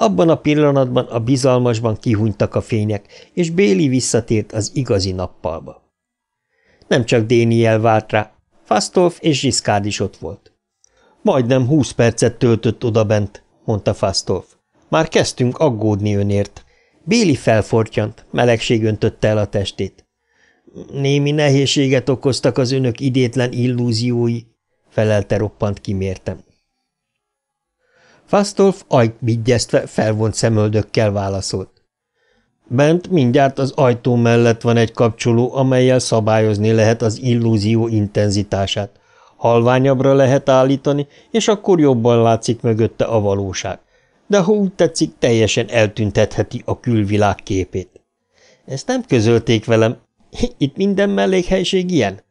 Abban a pillanatban a bizalmasban kihunytak a fények, és Béli visszatért az igazi nappalba. Nem csak Déniel várt rá, Fasztolf és Zsiszkád is ott volt. Majdnem húsz percet töltött odabent, mondta Fasztolf. Már kezdtünk aggódni önért. Béli felfortyant, melegség öntötte el a testét. Némi nehézséget okoztak az önök idétlen illúziói, felelte roppant kimértem ajt vigyeztve felvont szemöldökkel válaszolt. Bent mindjárt az ajtó mellett van egy kapcsoló, amelyel szabályozni lehet az illúzió intenzitását. Halványabbra lehet állítani, és akkor jobban látszik mögötte a valóság. De ha úgy tetszik, teljesen eltüntetheti a külvilág képét. Ezt nem közölték velem. Itt minden mellékhelység ilyen?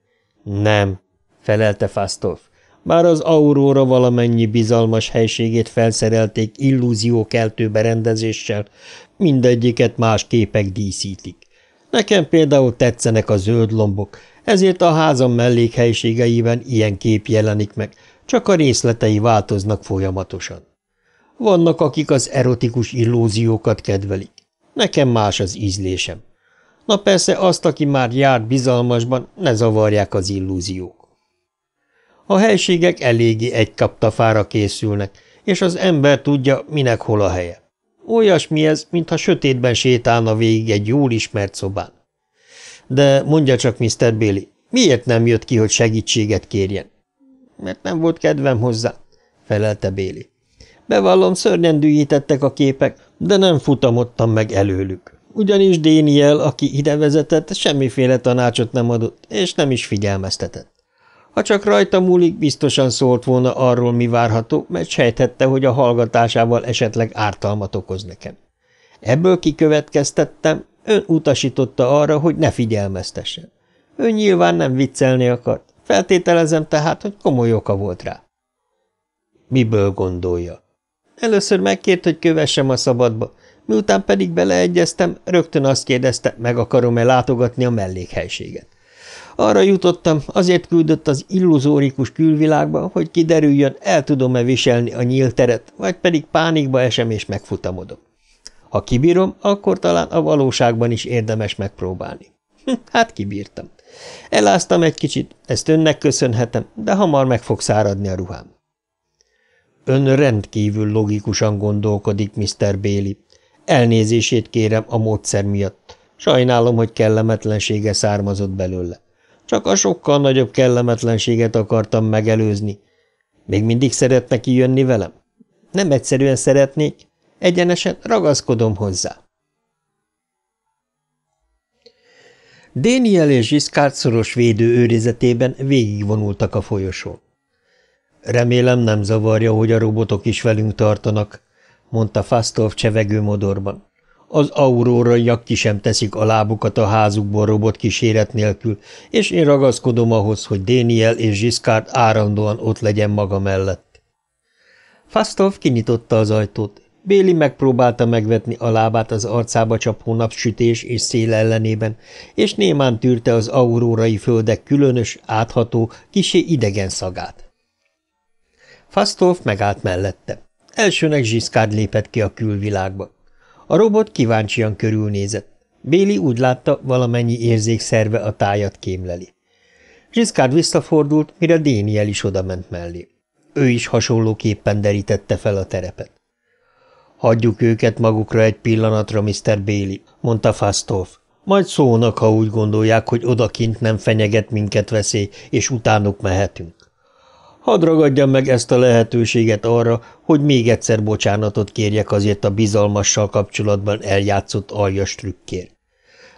Nem, felelte Fasztolf. Már az Aurora valamennyi bizalmas helységét felszerelték illúziókeltő berendezéssel, mindegyiket más képek díszítik. Nekem például tetszenek a zöld lombok, ezért a házam helységeiben ilyen kép jelenik meg, csak a részletei változnak folyamatosan. Vannak, akik az erotikus illúziókat kedvelik. Nekem más az ízlésem. Na persze azt, aki már jár bizalmasban, ne zavarják az illúziók. A helységek eléggé egykaptafára készülnek, és az ember tudja, minek hol a helye. Olyasmi ez, mintha sötétben sétálna végig egy jól ismert szobán. De mondja csak, Mr. Béli, miért nem jött ki, hogy segítséget kérjen? Mert nem volt kedvem hozzá, felelte Béli. Bevallom, szörnyen dühítettek a képek, de nem futamodtam meg előlük. Ugyanis Déniel, aki ide vezetett, semmiféle tanácsot nem adott, és nem is figyelmeztetett. Ha csak rajta múlik, biztosan szólt volna arról, mi várható, mert sejtette, hogy a hallgatásával esetleg ártalmat okoz nekem. Ebből kikövetkeztettem, ön utasította arra, hogy ne figyelmeztessen. Ő nyilván nem viccelni akart, feltételezem tehát, hogy komoly oka volt rá. Miből gondolja? Először megkért, hogy kövessem a szabadba, miután pedig beleegyeztem, rögtön azt kérdezte, meg akarom-e látogatni a mellékhelységet. Arra jutottam, azért küldött az illuzórikus külvilágba, hogy kiderüljön, el tudom-e viselni a nyílt teret, vagy pedig pánikba esem és megfutamodom. Ha kibírom, akkor talán a valóságban is érdemes megpróbálni. Hm, hát kibírtam. Eláztam egy kicsit, ezt önnek köszönhetem, de hamar meg fog száradni a ruhám. Ön rendkívül logikusan gondolkodik, Mr. Béli. Elnézését kérem a módszer miatt. Sajnálom, hogy kellemetlensége származott belőle. Csak a sokkal nagyobb kellemetlenséget akartam megelőzni. Még mindig szeretne kijönni velem? Nem egyszerűen szeretnék, egyenesen ragaszkodom hozzá. Daniel és Giscard szoros védő őrizetében végigvonultak a folyosón. Remélem nem zavarja, hogy a robotok is velünk tartanak, mondta Fasztolf csevegő modorban. Az auróraiak ki sem teszik a lábukat a házukból robot kíséret nélkül, és én ragaszkodom ahhoz, hogy Déniel és Zsiszkárt állandóan ott legyen maga mellett. Fasztov kinyitotta az ajtót. Béli megpróbálta megvetni a lábát az arcába csapó napsütés és szél ellenében, és némán tűrte az aurórai földek különös, átható, kisé idegen szagát. Fasztolf megállt mellette. Elsőnek Zsiszkárd lépett ki a külvilágba. A robot kíváncsian körülnézett. Béli úgy látta, valamennyi érzékszerve a tájat kémleli. Zsiszkárd visszafordult, mire Déniel is odament mellé. Ő is hasonlóképpen derítette fel a terepet. Hagyjuk őket magukra egy pillanatra, Mr. Béli, mondta Fasztolf. – Majd szólnak, ha úgy gondolják, hogy odakint nem fenyeget minket veszély, és utánuk mehetünk. Hadd ragadjam meg ezt a lehetőséget arra, hogy még egyszer bocsánatot kérjek azért a bizalmassal kapcsolatban eljátszott aljas trükkért.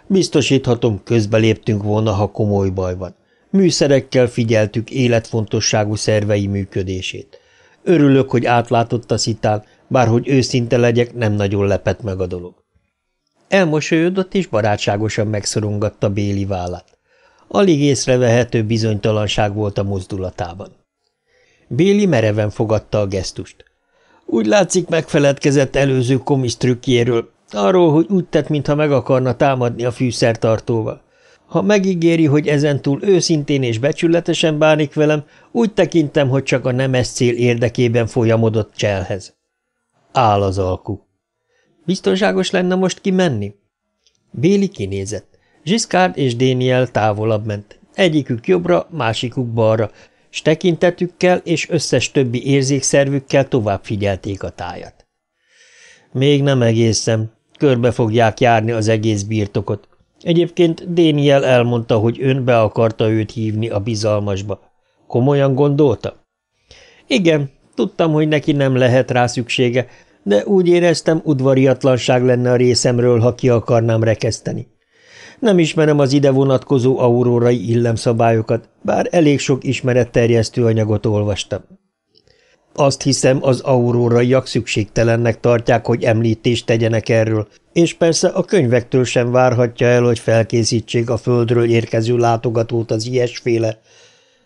Biztosíthatom, közbeléptünk volna, ha komoly baj van. Műszerekkel figyeltük életfontosságú szervei működését. Örülök, hogy átlátott a szitán, bárhogy őszinte legyek, nem nagyon lepett meg a dolog. Elmosolyodott és barátságosan megszorongatta Béli vállát. Alig észrevehető bizonytalanság volt a mozdulatában. Béli mereven fogadta a gesztust. Úgy látszik megfeledkezett előző komis trükkjéről, arról, hogy úgy tett, mintha meg akarna támadni a fűszertartóval. Ha megígéri, hogy ezentúl őszintén és becsületesen bánik velem, úgy tekintem, hogy csak a nemes cél érdekében folyamodott cselhez. Áll az alkú. Biztonságos lenne most kimenni? Béli kinézett. Zsiszkárd és Déniel távolabb ment. Egyikük jobbra, másikuk balra, s tekintetükkel és összes többi érzékszervükkel tovább figyelték a tájat. Még nem egészen, körbe fogják járni az egész birtokot. Egyébként Déniel elmondta, hogy ön be akarta őt hívni a bizalmasba. Komolyan gondolta? Igen, tudtam, hogy neki nem lehet rá szüksége, de úgy éreztem, udvariatlanság lenne a részemről, ha ki akarnám rekeszteni. Nem ismerem az ide vonatkozó aurórai illemszabályokat, bár elég sok ismeretterjesztő anyagot olvastam. Azt hiszem, az auróraiak szükségtelennek tartják, hogy említést tegyenek erről, és persze a könyvektől sem várhatja el, hogy felkészítsék a földről érkező látogatót az ilyesféle.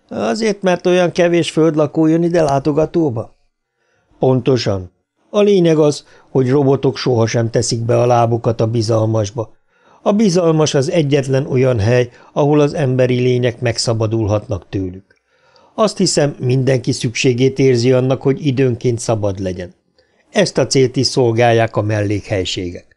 Azért, mert olyan kevés földlakó jön ide látogatóba? Pontosan. A lényeg az, hogy robotok sohasem teszik be a lábukat a bizalmasba, a bizalmas az egyetlen olyan hely, ahol az emberi lények megszabadulhatnak tőlük. Azt hiszem, mindenki szükségét érzi annak, hogy időnként szabad legyen. Ezt a célt is szolgálják a mellékhelységek.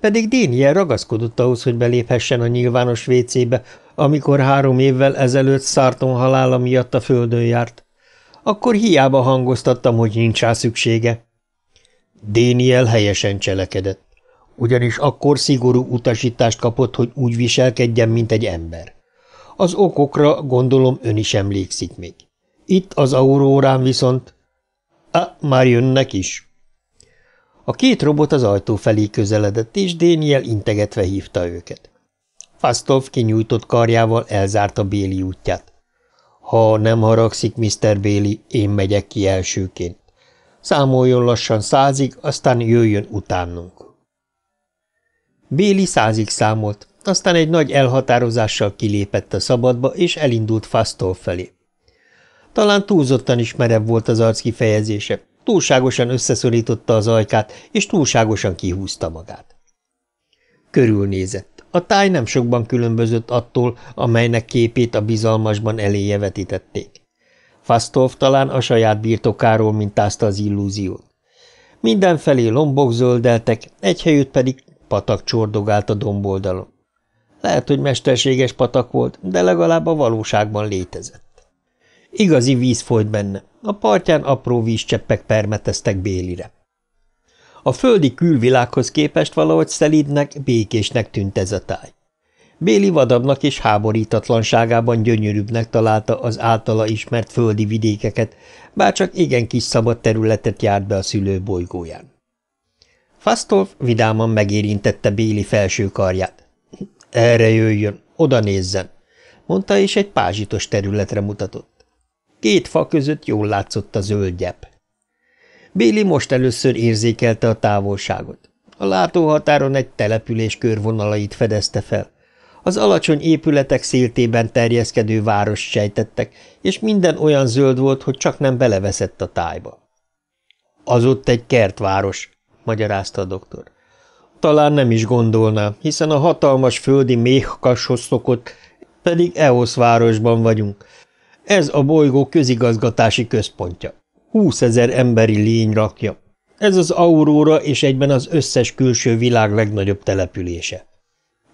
Pedig Daniel ragaszkodott ahhoz, hogy beléphessen a nyilvános vécébe, amikor három évvel ezelőtt Szárton halála miatt a földön járt. Akkor hiába hangoztattam, hogy nincs rá szüksége. Déniel helyesen cselekedett ugyanis akkor szigorú utasítást kapott, hogy úgy viselkedjen, mint egy ember. Az okokra gondolom ön is emlékszik még. Itt az aurórán viszont... a már jönnek is. A két robot az ajtó felé közeledett, és Déniel integetve hívta őket. Fasztov kinyújtott karjával elzárta Béli útját. Ha nem haragszik, Mr. Béli, én megyek ki elsőként. Számoljon lassan százig, aztán jöjjön utánunk. Béli százig számolt, aztán egy nagy elhatározással kilépett a szabadba, és elindult Fasztól felé. Talán túlzottan is volt az arc kifejezése, túlságosan összeszorította az ajkát, és túlságosan kihúzta magát. Körülnézett. A táj nem sokban különbözött attól, amelynek képét a bizalmasban eléje vetítették. Fasztolf talán a saját birtokáról mintázta az illúziót. Mindenfelé lombok zöldeltek, egy helyütt pedig Patak csordogált a domboldalon. Lehet, hogy mesterséges patak volt, de legalább a valóságban létezett. Igazi víz folyt benne, a partján apró vízcseppek permeteztek Bélire. A földi külvilághoz képest valahogy szelídnek, békésnek tűnt ez a táj. Béli vadabbnak és háborítatlanságában gyönyörűbbnek találta az általa ismert földi vidékeket, bár csak igen kis szabad területet járt be a szülő bolygóján. Fasztolf vidáman megérintette Béli felső karját. – Erre jöjjön, oda nézzen! – mondta, és egy pázsitos területre mutatott. Két fa között jól látszott a zöld gyep. Béli most először érzékelte a távolságot. A látóhatáron egy település körvonalait fedezte fel. Az alacsony épületek széltében terjeszkedő város sejtettek, és minden olyan zöld volt, hogy csak nem beleveszett a tájba. – Az ott egy kertváros magyarázta a doktor. Talán nem is gondolná, hiszen a hatalmas földi méhkashoz szokott, pedig Eosz városban vagyunk. Ez a bolygó közigazgatási központja. Húszezer emberi lény rakja. Ez az Auróra és egyben az összes külső világ legnagyobb települése.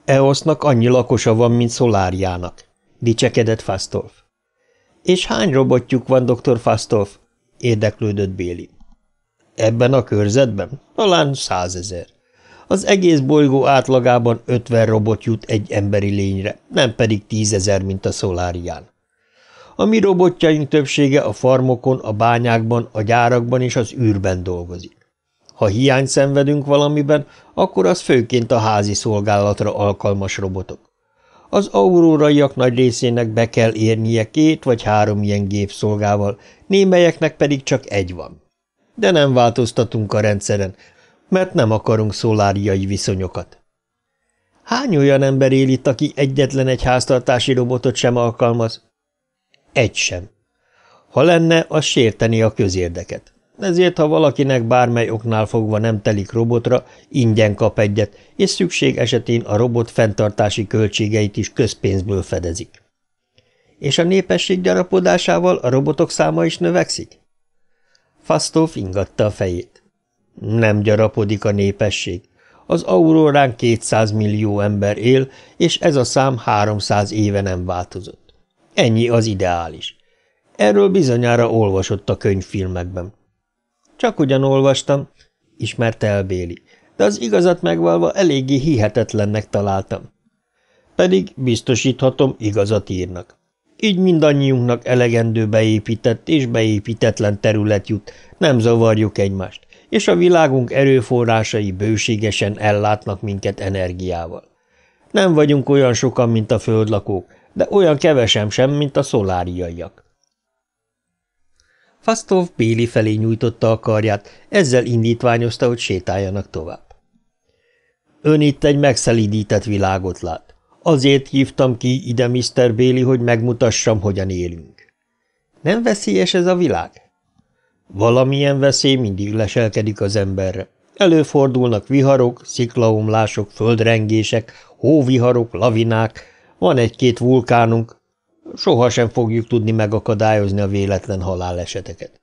Eosznak annyi lakosa van, mint Szoláriának, dicsekedett Fasztolf. És hány robotjuk van, dr. Fasztolf? érdeklődött Béli. Ebben a körzetben? Talán százezer. Az egész bolygó átlagában ötven robot jut egy emberi lényre, nem pedig tízezer, mint a szolárián. A mi robotjaink többsége a farmokon, a bányákban, a gyárakban és az űrben dolgozik. Ha hiány szenvedünk valamiben, akkor az főként a házi szolgálatra alkalmas robotok. Az auróraiak nagy részének be kell érnie két vagy három ilyen gép szolgával, némelyeknek pedig csak egy van de nem változtatunk a rendszeren, mert nem akarunk szoláriai viszonyokat. Hány olyan ember él itt, aki egyetlen egy háztartási robotot sem alkalmaz? Egy sem. Ha lenne, az sérteni a közérdeket. Ezért, ha valakinek bármely oknál fogva nem telik robotra, ingyen kap egyet, és szükség esetén a robot fenntartási költségeit is közpénzből fedezik. És a népesség gyarapodásával a robotok száma is növekszik? Fasztóf ingatta a fejét. Nem gyarapodik a népesség. Az aurórán 200 millió ember él, és ez a szám 300 éve nem változott. Ennyi az ideális. Erről bizonyára olvasott a könyvfilmekben. Csak ugyan olvastam, ismerte el Béli, de az igazat megvalva eléggé hihetetlennek találtam. Pedig biztosíthatom, igazat írnak így mindannyiunknak elegendő beépített és beépítetlen terület jut, nem zavarjuk egymást, és a világunk erőforrásai bőségesen ellátnak minket energiával. Nem vagyunk olyan sokan, mint a földlakók, de olyan kevesem sem, mint a szoláriaiak. Fasztov Béli felé nyújtotta a karját, ezzel indítványozta, hogy sétáljanak tovább. Ön itt egy megszelidített világot lát. Azért hívtam ki ide Mr. Béli, hogy megmutassam, hogyan élünk. Nem veszélyes ez a világ? Valamilyen veszély mindig leselkedik az emberre. Előfordulnak viharok, sziklaomlások, földrengések, hóviharok, lavinák, van egy-két vulkánunk, sohasem fogjuk tudni megakadályozni a véletlen haláleseteket.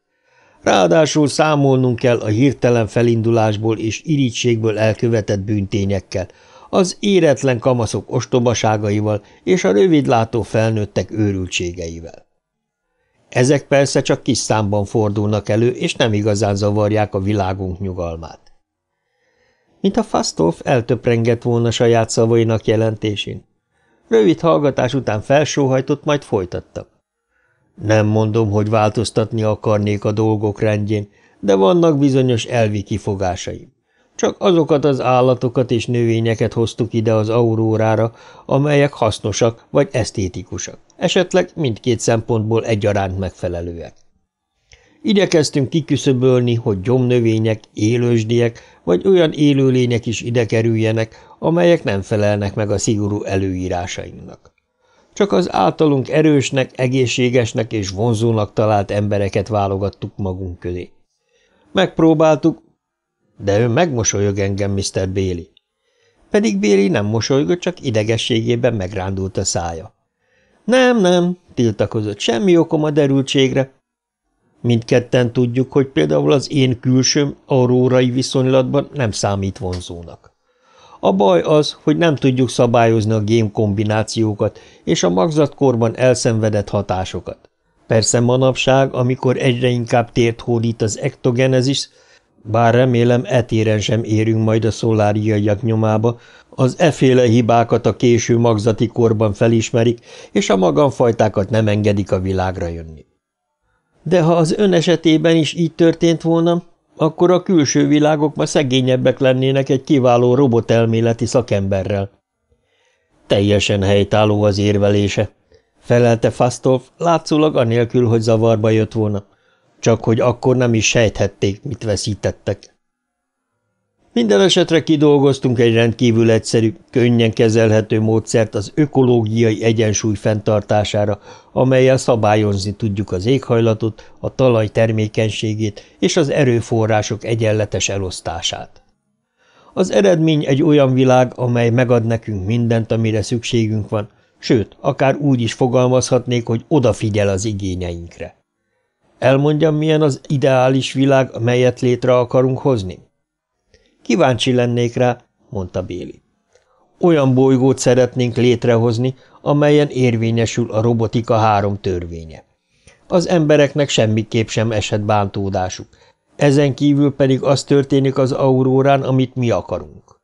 Ráadásul számolnunk kell a hirtelen felindulásból és irítségből elkövetett bűntényekkel – az éretlen kamaszok ostobaságaival és a rövidlátó felnőttek őrültségeivel. Ezek persze csak kis számban fordulnak elő, és nem igazán zavarják a világunk nyugalmát. Mint a Fasztóf eltöprengett volna saját szavainak jelentésén. Rövid hallgatás után felsóhajtott, majd folytatta. Nem mondom, hogy változtatni akarnék a dolgok rendjén, de vannak bizonyos elvi kifogásaim. Csak azokat az állatokat és növényeket hoztuk ide az aurórára, amelyek hasznosak vagy esztétikusak, esetleg mindkét szempontból egyaránt megfelelőek. Igyekeztünk kiküszöbölni, hogy gyomnövények, élősdiek vagy olyan élőlények is ide kerüljenek, amelyek nem felelnek meg a szigorú előírásainknak. Csak az általunk erősnek, egészségesnek és vonzónak talált embereket válogattuk magunk közé. Megpróbáltuk, de ő megmosolyog engem, Mr. Béli. Pedig Béli nem mosolygott, csak idegességében megrándult a szája. Nem, nem, tiltakozott, semmi okom a derültségre. Mindketten tudjuk, hogy például az én külsőm aurórai viszonylatban nem számít vonzónak. A baj az, hogy nem tudjuk szabályozni a gém kombinációkat és a magzatkorban elszenvedett hatásokat. Persze manapság, amikor egyre inkább tért hódít az ektogenezis, bár remélem etéren sem érünk majd a szoláriaiak nyomába, az eféle hibákat a késő magzati korban felismerik, és a magamfajtákat nem engedik a világra jönni. De ha az ön esetében is így történt volna, akkor a külső világok ma szegényebbek lennének egy kiváló robotelméleti szakemberrel. Teljesen helytálló az érvelése, felelte Fasztolf, látszólag anélkül, hogy zavarba jött volna csak hogy akkor nem is sejthették, mit veszítettek. Minden esetre kidolgoztunk egy rendkívül egyszerű, könnyen kezelhető módszert az ökológiai egyensúly fenntartására, amelyel szabályozni tudjuk az éghajlatot, a talaj termékenységét és az erőforrások egyenletes elosztását. Az eredmény egy olyan világ, amely megad nekünk mindent, amire szükségünk van, sőt, akár úgy is fogalmazhatnék, hogy odafigyel az igényeinkre. Elmondjam, milyen az ideális világ, melyet létre akarunk hozni? Kíváncsi lennék rá, mondta Béli. Olyan bolygót szeretnénk létrehozni, amelyen érvényesül a robotika három törvénye. Az embereknek semmiképp sem esett bántódásuk, ezen kívül pedig az történik az aurórán, amit mi akarunk.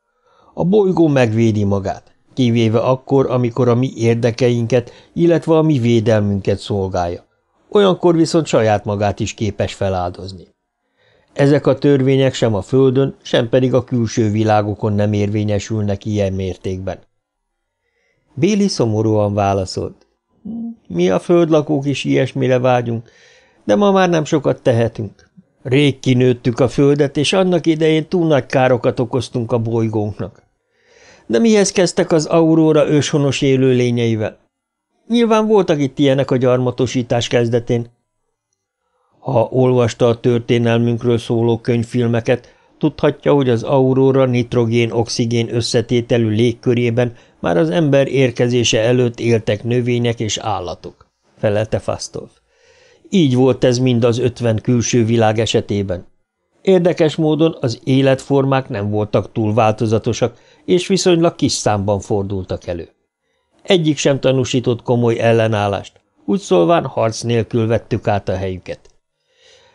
A bolygó megvédi magát, kivéve akkor, amikor a mi érdekeinket, illetve a mi védelmünket szolgálja olyankor viszont saját magát is képes feláldozni. Ezek a törvények sem a Földön, sem pedig a külső világokon nem érvényesülnek ilyen mértékben. Béli szomorúan válaszolt. Mi a földlakók is ilyesmire vágyunk, de ma már nem sokat tehetünk. Rég kinőttük a földet, és annak idején túl nagy károkat okoztunk a bolygónknak. De mihez kezdtek az auróra őshonos élőlényeivel? Nyilván voltak itt ilyenek a gyarmatosítás kezdetén. Ha olvasta a történelmünkről szóló könyvfilmeket, tudhatja, hogy az auróra nitrogén-oxigén összetételű légkörében már az ember érkezése előtt éltek növények és állatok, felelte Fasztov. Így volt ez mind az ötven külső világ esetében. Érdekes módon az életformák nem voltak túl változatosak, és viszonylag kis számban fordultak elő. Egyik sem tanúsított komoly ellenállást, úgy szólván harc nélkül vettük át a helyüket.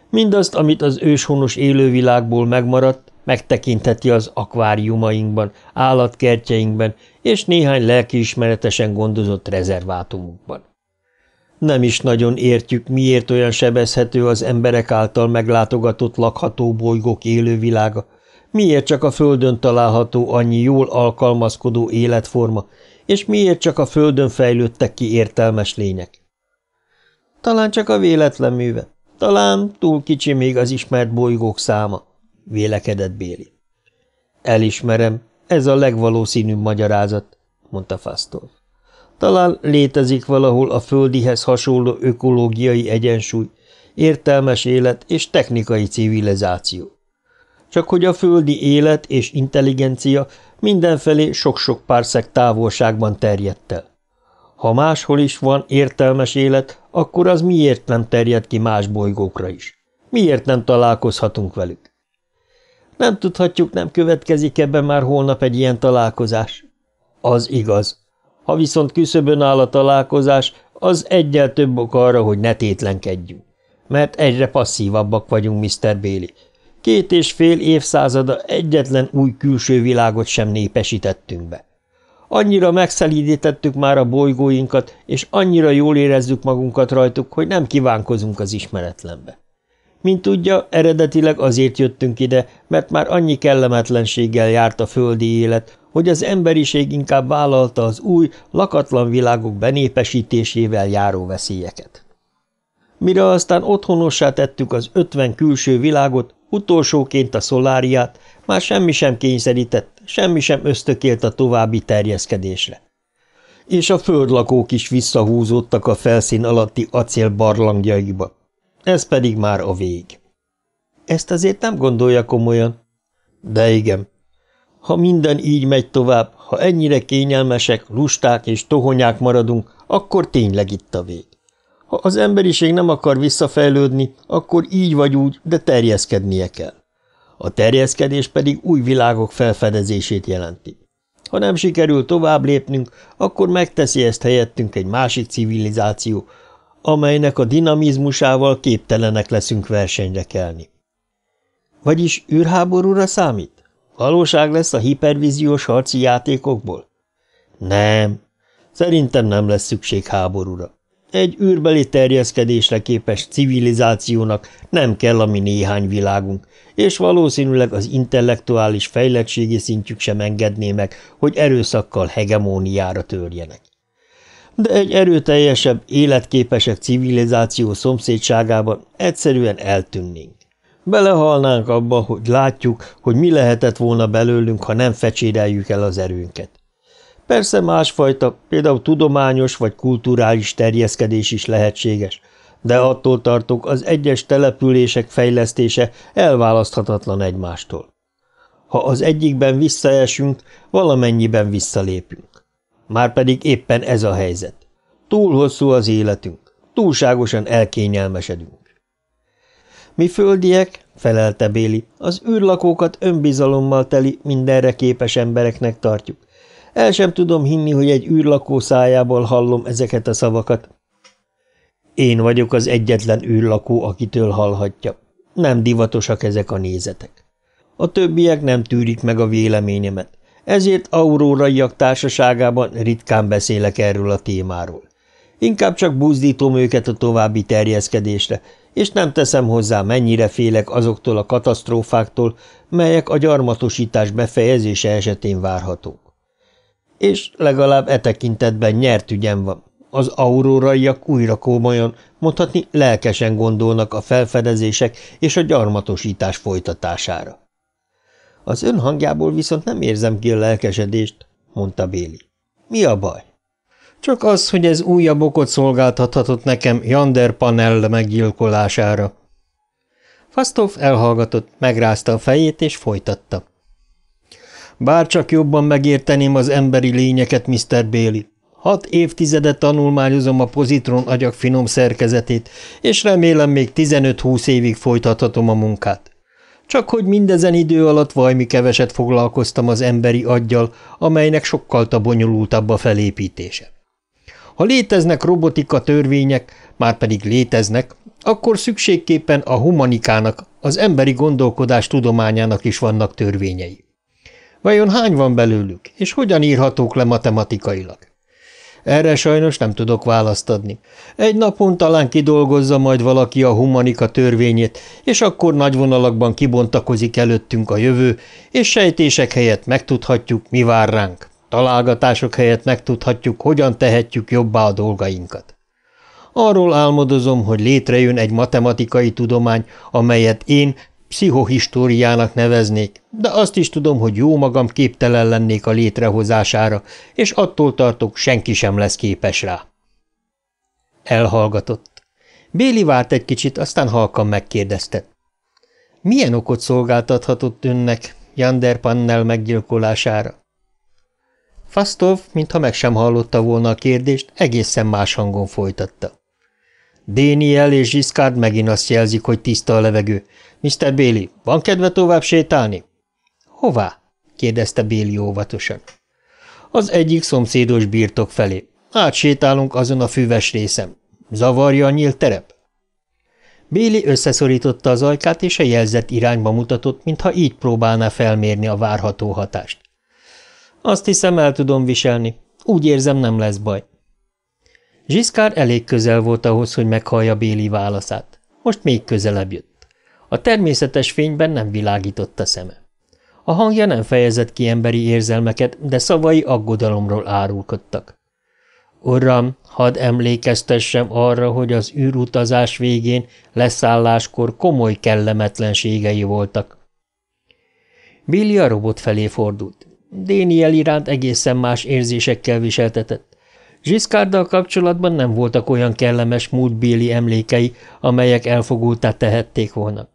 Mindazt, amit az őshonos élővilágból megmaradt, megtekintheti az akváriumainkban, állatkertjeinkben és néhány lelkiismeretesen gondozott rezervátumunkban. Nem is nagyon értjük, miért olyan sebezhető az emberek által meglátogatott lakható bolygók élővilága, miért csak a Földön található annyi jól alkalmazkodó életforma, és miért csak a földön fejlődtek ki értelmes lények? Talán csak a véletlen műve, talán túl kicsi még az ismert bolygók száma, vélekedett Béli. Elismerem, ez a legvalószínűbb magyarázat, mondta Fasztor. Talán létezik valahol a földihez hasonló ökológiai egyensúly, értelmes élet és technikai civilizáció. Csak hogy a földi élet és intelligencia mindenfelé sok-sok pár szeg távolságban terjedt el. Ha máshol is van értelmes élet, akkor az miért nem terjed ki más bolygókra is? Miért nem találkozhatunk velük? Nem tudhatjuk, nem következik ebben már holnap egy ilyen találkozás. Az igaz. Ha viszont küszöbön áll a találkozás, az egyel több ok arra, hogy ne tétlenkedjünk. Mert egyre passzívabbak vagyunk, Mr. Béli, Két és fél évszázada egyetlen új külső világot sem népesítettünk be. Annyira megszelídítettük már a bolygóinkat, és annyira jól érezzük magunkat rajtuk, hogy nem kívánkozunk az ismeretlenbe. Mint tudja, eredetileg azért jöttünk ide, mert már annyi kellemetlenséggel járt a földi élet, hogy az emberiség inkább vállalta az új, lakatlan világok benépesítésével járó veszélyeket. Mire aztán otthonossá tettük az ötven külső világot, utolsóként a szoláriát, már semmi sem kényszerített, semmi sem ösztökélt a további terjeszkedésre. És a földlakók is visszahúzódtak a felszín alatti acél barlangjaiba. Ez pedig már a vég. Ezt azért nem gondolja komolyan. De igen. Ha minden így megy tovább, ha ennyire kényelmesek, lusták és tohonyák maradunk, akkor tényleg itt a vég. Ha az emberiség nem akar visszafejlődni, akkor így vagy úgy, de terjeszkednie kell. A terjeszkedés pedig új világok felfedezését jelenti. Ha nem sikerül tovább lépnünk, akkor megteszi ezt helyettünk egy másik civilizáció, amelynek a dinamizmusával képtelenek leszünk versenyre kelni. Vagyis űrháborúra számít? Valóság lesz a hipervíziós harci játékokból? Nem. Szerintem nem lesz szükség háborúra. Egy űrbeli terjeszkedésre képes civilizációnak nem kell a mi néhány világunk, és valószínűleg az intellektuális fejlettségi szintjük sem engedné meg, hogy erőszakkal hegemóniára törjenek. De egy erőteljesebb, életképesebb civilizáció szomszédságában egyszerűen eltűnnénk. Belehalnánk abba, hogy látjuk, hogy mi lehetett volna belőlünk, ha nem fecséreljük el az erőnket. Persze másfajta, például tudományos vagy kulturális terjeszkedés is lehetséges, de attól tartok, az egyes települések fejlesztése elválaszthatatlan egymástól. Ha az egyikben visszaesünk, valamennyiben visszalépünk. Márpedig éppen ez a helyzet. Túl hosszú az életünk, túlságosan elkényelmesedünk. Mi földiek, felelte Béli, az űrlakókat önbizalommal teli, mindenre képes embereknek tartjuk – el sem tudom hinni, hogy egy űrlakó szájából hallom ezeket a szavakat. Én vagyok az egyetlen űrlakó, akitől hallhatja. Nem divatosak ezek a nézetek. A többiek nem tűrik meg a véleményemet, ezért auróraiak társaságában ritkán beszélek erről a témáról. Inkább csak buzdítom őket a további terjeszkedésre, és nem teszem hozzá, mennyire félek azoktól a katasztrófáktól, melyek a gyarmatosítás befejezése esetén várhatók. És legalább e tekintetben nyert ügyem van. Az auróraiak újra komolyan, mondhatni lelkesen gondolnak a felfedezések és a gyarmatosítás folytatására. Az ön hangjából viszont nem érzem ki a lelkesedést, mondta Béli. Mi a baj? Csak az, hogy ez újabb okot szolgáltathatott nekem Jander panel meggyilkolására. Fasztov elhallgatott, megrázta a fejét és folytatta. Bár csak jobban megérteném az emberi lényeket, Mr. Béli. Hat évtizede tanulmányozom a pozitron agyak finom szerkezetét, és remélem még 15-20 évig folytathatom a munkát. Csak hogy mindezen idő alatt vajmi keveset foglalkoztam az emberi aggyal, amelynek sokkal bonyolultabb a felépítése. Ha léteznek robotika törvények, már pedig léteznek, akkor szükségképpen a humanikának, az emberi gondolkodás tudományának is vannak törvényei. Vajon hány van belőlük, és hogyan írhatók le matematikailag? Erre sajnos nem tudok választ adni. Egy napon talán kidolgozza majd valaki a humanika törvényét, és akkor nagy vonalakban kibontakozik előttünk a jövő, és sejtések helyett megtudhatjuk, mi vár ránk. Találgatások helyett megtudhatjuk, hogyan tehetjük jobbá a dolgainkat. Arról álmodozom, hogy létrejön egy matematikai tudomány, amelyet én pszichohistóriának neveznék, de azt is tudom, hogy jó magam képtelen lennék a létrehozására, és attól tartok, senki sem lesz képes rá. Elhallgatott. Béli várt egy kicsit, aztán halkan megkérdezte. Milyen okot szolgáltathatott önnek Jander Pannel meggyilkolására? Fasztov, mintha meg sem hallotta volna a kérdést, egészen más hangon folytatta. Déniel és Giscard megint azt jelzik, hogy tiszta a levegő, Mr. Béli, van kedve tovább sétálni? Hová? kérdezte Béli óvatosan. Az egyik szomszédos birtok felé. Átsétálunk azon a füves részem. Zavarja a nyílt terep? Béli összeszorította az ajkát, és a jelzett irányba mutatott, mintha így próbálná felmérni a várható hatást. Azt hiszem, el tudom viselni. Úgy érzem, nem lesz baj. Zsiszkár elég közel volt ahhoz, hogy meghallja Béli válaszát. Most még közelebb jött. A természetes fényben nem világított a szeme. A hangja nem fejezett ki emberi érzelmeket, de szavai aggodalomról árulkodtak. Uram, hadd emlékeztessem arra, hogy az űrutazás végén leszálláskor komoly kellemetlenségei voltak. Billy a robot felé fordult. Déniel iránt egészen más érzésekkel viseltetett. Zsiszkárdal kapcsolatban nem voltak olyan kellemes múltbéli emlékei, amelyek elfogultá tehették volna.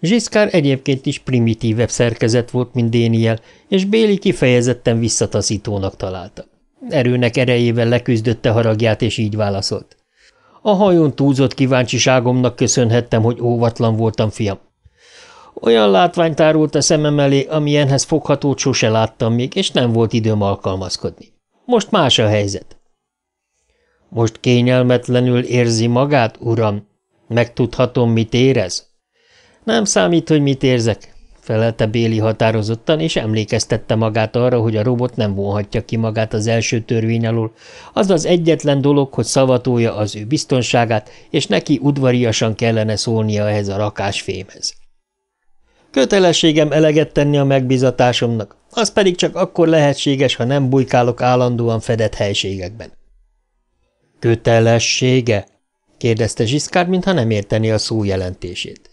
Zsiszkár egyébként is primitívebb szerkezet volt, mint Déniel, és Béli kifejezetten visszataszítónak találta. Erőnek erejével leküzdötte haragját, és így válaszolt. A hajón túlzott kíváncsiságomnak köszönhettem, hogy óvatlan voltam, fiam. Olyan látvány tárult a szemem elé, amilyenhez foghatót sose láttam még, és nem volt időm alkalmazkodni. Most más a helyzet. Most kényelmetlenül érzi magát, uram? Megtudhatom, mit érez? Nem számít, hogy mit érzek, felelte Béli határozottan, és emlékeztette magát arra, hogy a robot nem vonhatja ki magát az első törvény alól. Az az egyetlen dolog, hogy szavatolja az ő biztonságát, és neki udvariasan kellene szólnia ehhez a rakásfémhez. Kötelességem eleget tenni a megbizatásomnak, az pedig csak akkor lehetséges, ha nem bujkálok állandóan fedett helységekben. Kötelessége? kérdezte Zsiszkár, mintha nem érteni a szó jelentését.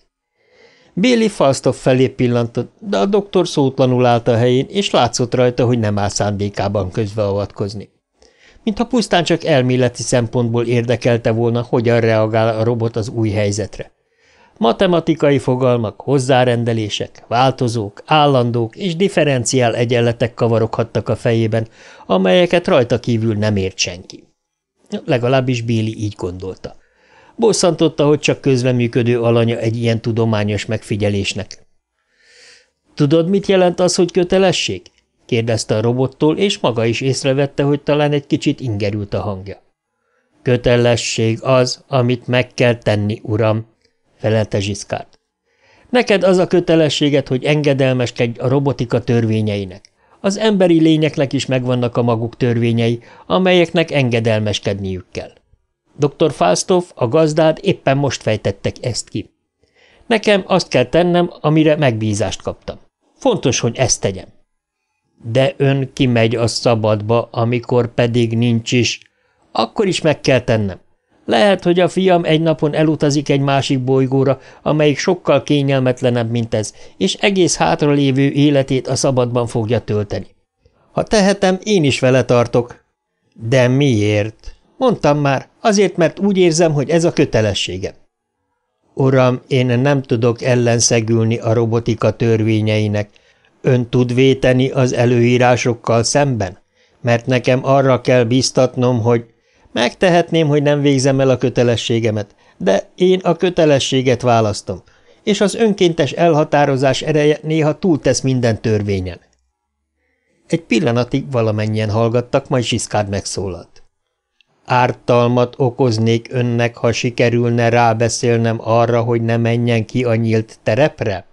Billy Falstaff felé pillantott, de a doktor szótlanul állt a helyén, és látszott rajta, hogy nem áll szándékában közbeavatkozni. Mintha pusztán csak elméleti szempontból érdekelte volna, hogyan reagál a robot az új helyzetre. Matematikai fogalmak, hozzárendelések, változók, állandók és differenciál egyenletek kavaroghattak a fejében, amelyeket rajta kívül nem ért senki. Legalábbis Béli így gondolta. Bosszantotta, hogy csak közleműködő alanya egy ilyen tudományos megfigyelésnek. Tudod, mit jelent az, hogy kötelesség? kérdezte a robottól, és maga is észrevette, hogy talán egy kicsit ingerült a hangja. Kötelesség az, amit meg kell tenni, uram, felelte Zsiszkárt. Neked az a kötelességed, hogy engedelmeskedj a robotika törvényeinek. Az emberi lényeknek is megvannak a maguk törvényei, amelyeknek engedelmeskedniük kell. Dr. Fásztov, a gazdád éppen most fejtettek ezt ki. Nekem azt kell tennem, amire megbízást kaptam. Fontos, hogy ezt tegyem. De ön kimegy a szabadba, amikor pedig nincs is. Akkor is meg kell tennem. Lehet, hogy a fiam egy napon elutazik egy másik bolygóra, amelyik sokkal kényelmetlenebb, mint ez, és egész hátralévő életét a szabadban fogja tölteni. Ha tehetem, én is vele tartok. De miért? Mondtam már, azért, mert úgy érzem, hogy ez a kötelessége. Uram, én nem tudok ellenszegülni a robotika törvényeinek. Ön tud véteni az előírásokkal szemben? Mert nekem arra kell biztatnom, hogy megtehetném, hogy nem végzem el a kötelességemet, de én a kötelességet választom, és az önkéntes elhatározás ereje néha túltesz minden törvényen. Egy pillanatig valamennyien hallgattak, majd Zsiszkád megszólalt. Ártalmat okoznék önnek, ha sikerülne rábeszélnem arra, hogy ne menjen ki a nyílt terepre?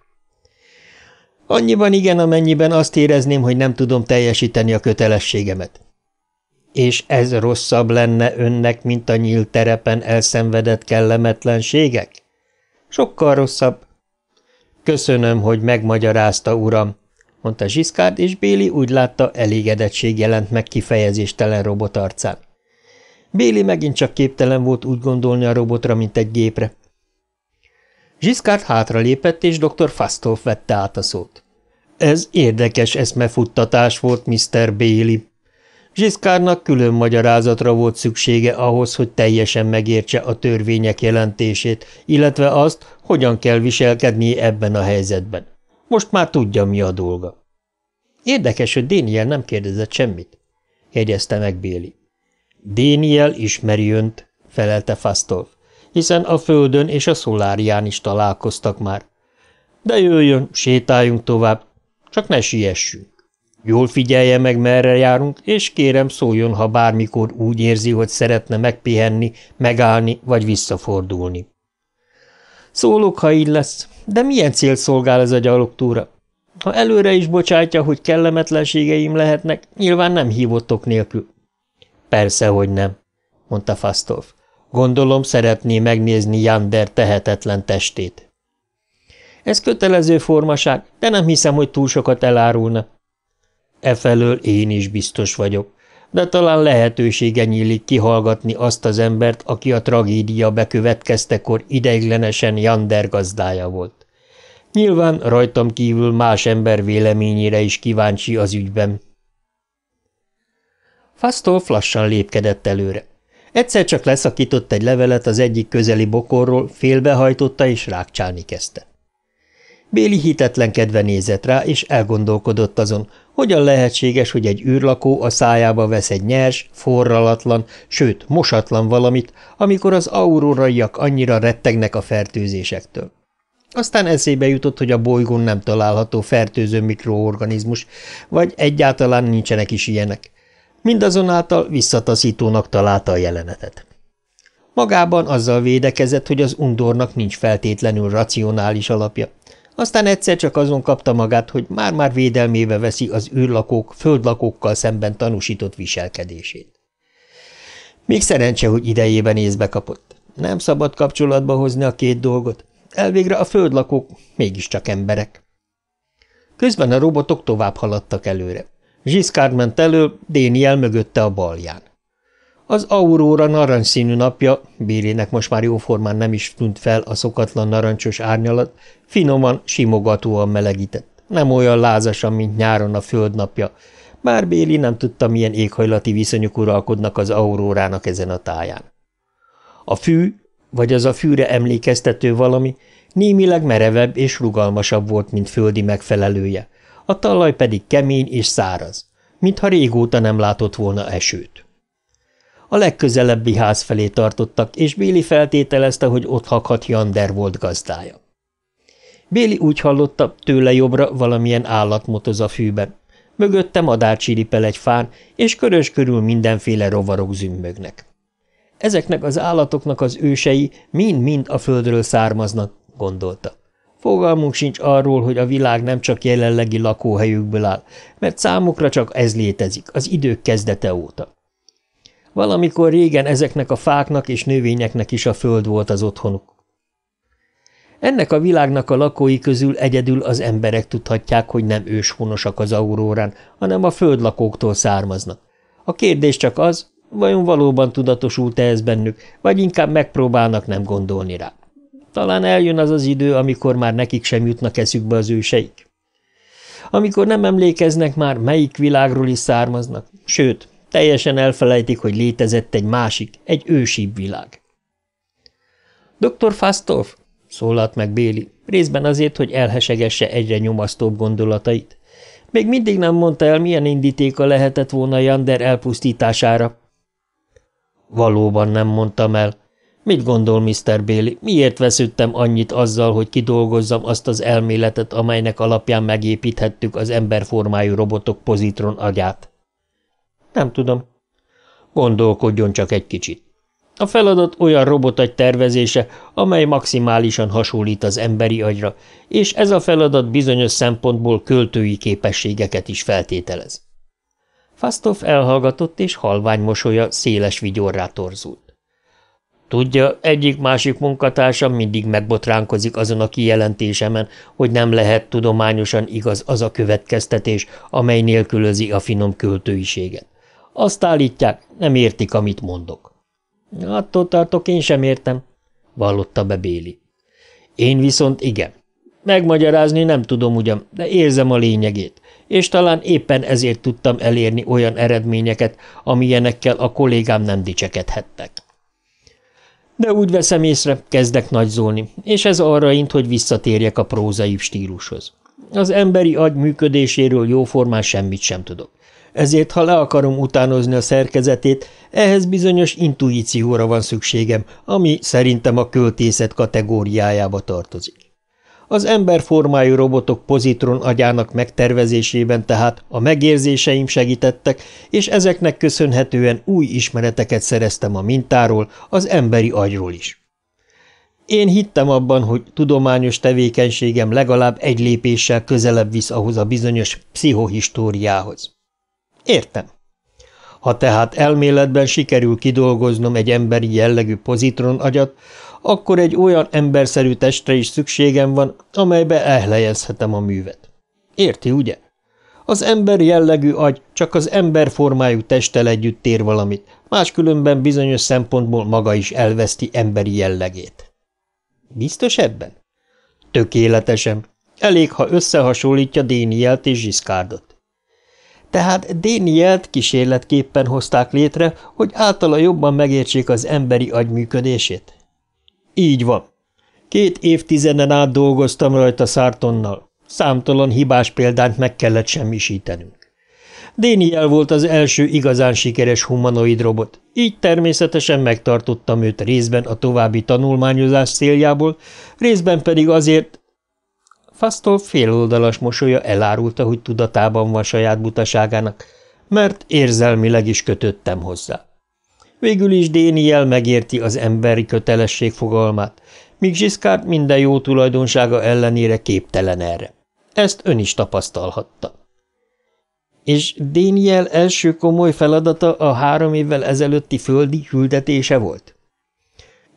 Annyiban igen, amennyiben azt érezném, hogy nem tudom teljesíteni a kötelességemet. És ez rosszabb lenne önnek, mint a nyílt terepen elszenvedett kellemetlenségek? Sokkal rosszabb. Köszönöm, hogy megmagyarázta, uram, mondta Zsiszkárd, és Béli úgy látta, elégedettség jelent meg kifejezéstelen robot arcán. Béli megint csak képtelen volt úgy gondolni a robotra, mint egy gépre. Zsiszkárt hátra lépett, és dr. Fasztolf vette át a szót. Ez érdekes eszmefuttatás volt, Mr. Béli. Zsiszkárnak külön magyarázatra volt szüksége ahhoz, hogy teljesen megértse a törvények jelentését, illetve azt, hogyan kell viselkedni ebben a helyzetben. Most már tudja, mi a dolga. Érdekes, hogy Déniel nem kérdezett semmit, jegyezte meg Béli. Déniel ismeri önt, felelte Fasztolf, hiszen a földön és a szolárián is találkoztak már. De jöjjön, sétáljunk tovább, csak ne siessünk. Jól figyelje meg, merre járunk, és kérem szóljon, ha bármikor úgy érzi, hogy szeretne megpihenni, megállni vagy visszafordulni. Szólok, ha így lesz, de milyen cél szolgál ez a gyalogtúra? Ha előre is bocsátja, hogy kellemetlenségeim lehetnek, nyilván nem hívottok nélkül. Persze, hogy nem, mondta Fasztov. Gondolom szeretné megnézni Jander tehetetlen testét. Ez kötelező formaság, de nem hiszem, hogy túl sokat elárulna. Efelől én is biztos vagyok, de talán lehetősége nyílik kihallgatni azt az embert, aki a tragédia bekövetkeztekor ideiglenesen Jander gazdája volt. Nyilván rajtam kívül más ember véleményére is kíváncsi az ügyben. Fasztolf lassan lépkedett előre. Egyszer csak leszakított egy levelet az egyik közeli bokorról, félbehajtotta és rákcsálni kezdte. Béli kedve nézett rá, és elgondolkodott azon, hogyan lehetséges, hogy egy űrlakó a szájába vesz egy nyers, forralatlan, sőt, mosatlan valamit, amikor az auroraiak annyira rettegnek a fertőzésektől. Aztán eszébe jutott, hogy a bolygón nem található fertőző mikroorganizmus, vagy egyáltalán nincsenek is ilyenek, Mindazonáltal visszataszítónak találta a jelenetet. Magában azzal védekezett, hogy az undornak nincs feltétlenül racionális alapja, aztán egyszer csak azon kapta magát, hogy már-már védelmébe veszi az űrlakók, földlakókkal szemben tanúsított viselkedését. Még szerencse, hogy idejében észbe kapott. Nem szabad kapcsolatba hozni a két dolgot. Elvégre a földlakók mégiscsak emberek. Közben a robotok tovább haladtak előre. Zsiszkár ment elő, Déniel mögötte a balján. Az auróra narancsszínű napja, Bélének most már jóformán nem is tűnt fel a szokatlan narancsos árnyalat, finoman, simogatóan melegített. Nem olyan lázasan, mint nyáron a földnapja, bár Béli nem tudta, milyen éghajlati viszonyok uralkodnak az aurórának ezen a táján. A fű, vagy az a fűre emlékeztető valami, némileg merevebb és rugalmasabb volt, mint földi megfelelője – a talaj pedig kemény és száraz, mintha régóta nem látott volna esőt. A legközelebbi ház felé tartottak, és Béli feltételezte, hogy ott hakhat Jander volt gazdája. Béli úgy hallotta, tőle jobbra valamilyen állat motoz a fűben. Mögötte madár csiripel egy fán, és körös körül mindenféle rovarok zümmögnek. Ezeknek az állatoknak az ősei mind-mind a földről származnak, gondolta. Fogalmunk sincs arról, hogy a világ nem csak jelenlegi lakóhelyükből áll, mert számukra csak ez létezik, az idők kezdete óta. Valamikor régen ezeknek a fáknak és növényeknek is a föld volt az otthonuk. Ennek a világnak a lakói közül egyedül az emberek tudhatják, hogy nem őshonosak az aurórán, hanem a földlakóktól származnak. A kérdés csak az, vajon valóban tudatosult-e ez bennük, vagy inkább megpróbálnak nem gondolni rá. Talán eljön az az idő, amikor már nekik sem jutnak eszükbe az őseik. Amikor nem emlékeznek már, melyik világról is származnak, sőt, teljesen elfelejtik, hogy létezett egy másik, egy ősibb világ. Dr. Fastolf, szólalt meg Béli, részben azért, hogy elhesegesse egyre nyomasztóbb gondolatait. Még mindig nem mondta el, milyen indítéka lehetett volna Jander elpusztítására. Valóban nem mondtam el, Mit gondol, Mr. Béli, miért veszüttem annyit azzal, hogy kidolgozzam azt az elméletet, amelynek alapján megépíthettük az emberformájú robotok pozitron agyát? Nem tudom. Gondolkodjon csak egy kicsit. A feladat olyan robotagy tervezése, amely maximálisan hasonlít az emberi agyra, és ez a feladat bizonyos szempontból költői képességeket is feltételez. Fastov elhallgatott, és halvány mosolya széles vigyorrá torzult. Tudja, egyik-másik munkatársa mindig megbotránkozik azon a kijelentésemen, hogy nem lehet tudományosan igaz az a következtetés, amely nélkülözi a finom költőiséget. Azt állítják, nem értik, amit mondok. Attól tartok, én sem értem, vallotta be Béli. Én viszont igen. Megmagyarázni nem tudom ugyan, de érzem a lényegét, és talán éppen ezért tudtam elérni olyan eredményeket, amilyenekkel a kollégám nem dicsekedhettek de úgy veszem észre, kezdek nagyzolni, és ez arra int, hogy visszatérjek a prózai stílushoz. Az emberi agy működéséről jóformán semmit sem tudok. Ezért, ha le akarom utánozni a szerkezetét, ehhez bizonyos intuícióra van szükségem, ami szerintem a költészet kategóriájába tartozik. Az emberformájú robotok pozitron agyának megtervezésében tehát a megérzéseim segítettek, és ezeknek köszönhetően új ismereteket szereztem a mintáról, az emberi agyról is. Én hittem abban, hogy tudományos tevékenységem legalább egy lépéssel közelebb visz ahhoz a bizonyos pszichohistóriához. Értem. Ha tehát elméletben sikerül kidolgoznom egy emberi jellegű pozitron agyat, akkor egy olyan emberszerű testre is szükségem van, amelybe elhelyezhetem a művet. Érti, ugye? Az ember jellegű agy csak az ember formájú testtel együtt ér valamit, máskülönben bizonyos szempontból maga is elveszti emberi jellegét. Biztos ebben? Tökéletesen. Elég, ha összehasonlítja Dénielt és Zsiszkárdot. Tehát Dénielt kísérletképpen hozták létre, hogy általa jobban megértsék az emberi agy működését? Így van. Két évtizeden át dolgoztam rajta Szártonnal. Számtalan hibás példányt meg kellett semmisítenünk. Déniel volt az első igazán sikeres humanoid robot, így természetesen megtartottam őt részben a további tanulmányozás céljából, részben pedig azért... Fasztol féloldalas mosolya elárulta, hogy tudatában van saját butaságának, mert érzelmileg is kötöttem hozzá. Végül is Déniel megérti az emberi kötelesség fogalmát, míg Zsiszkárt minden jó tulajdonsága ellenére képtelen erre. Ezt ön is tapasztalhatta. És Déniel első komoly feladata a három évvel ezelőtti földi küldetése volt?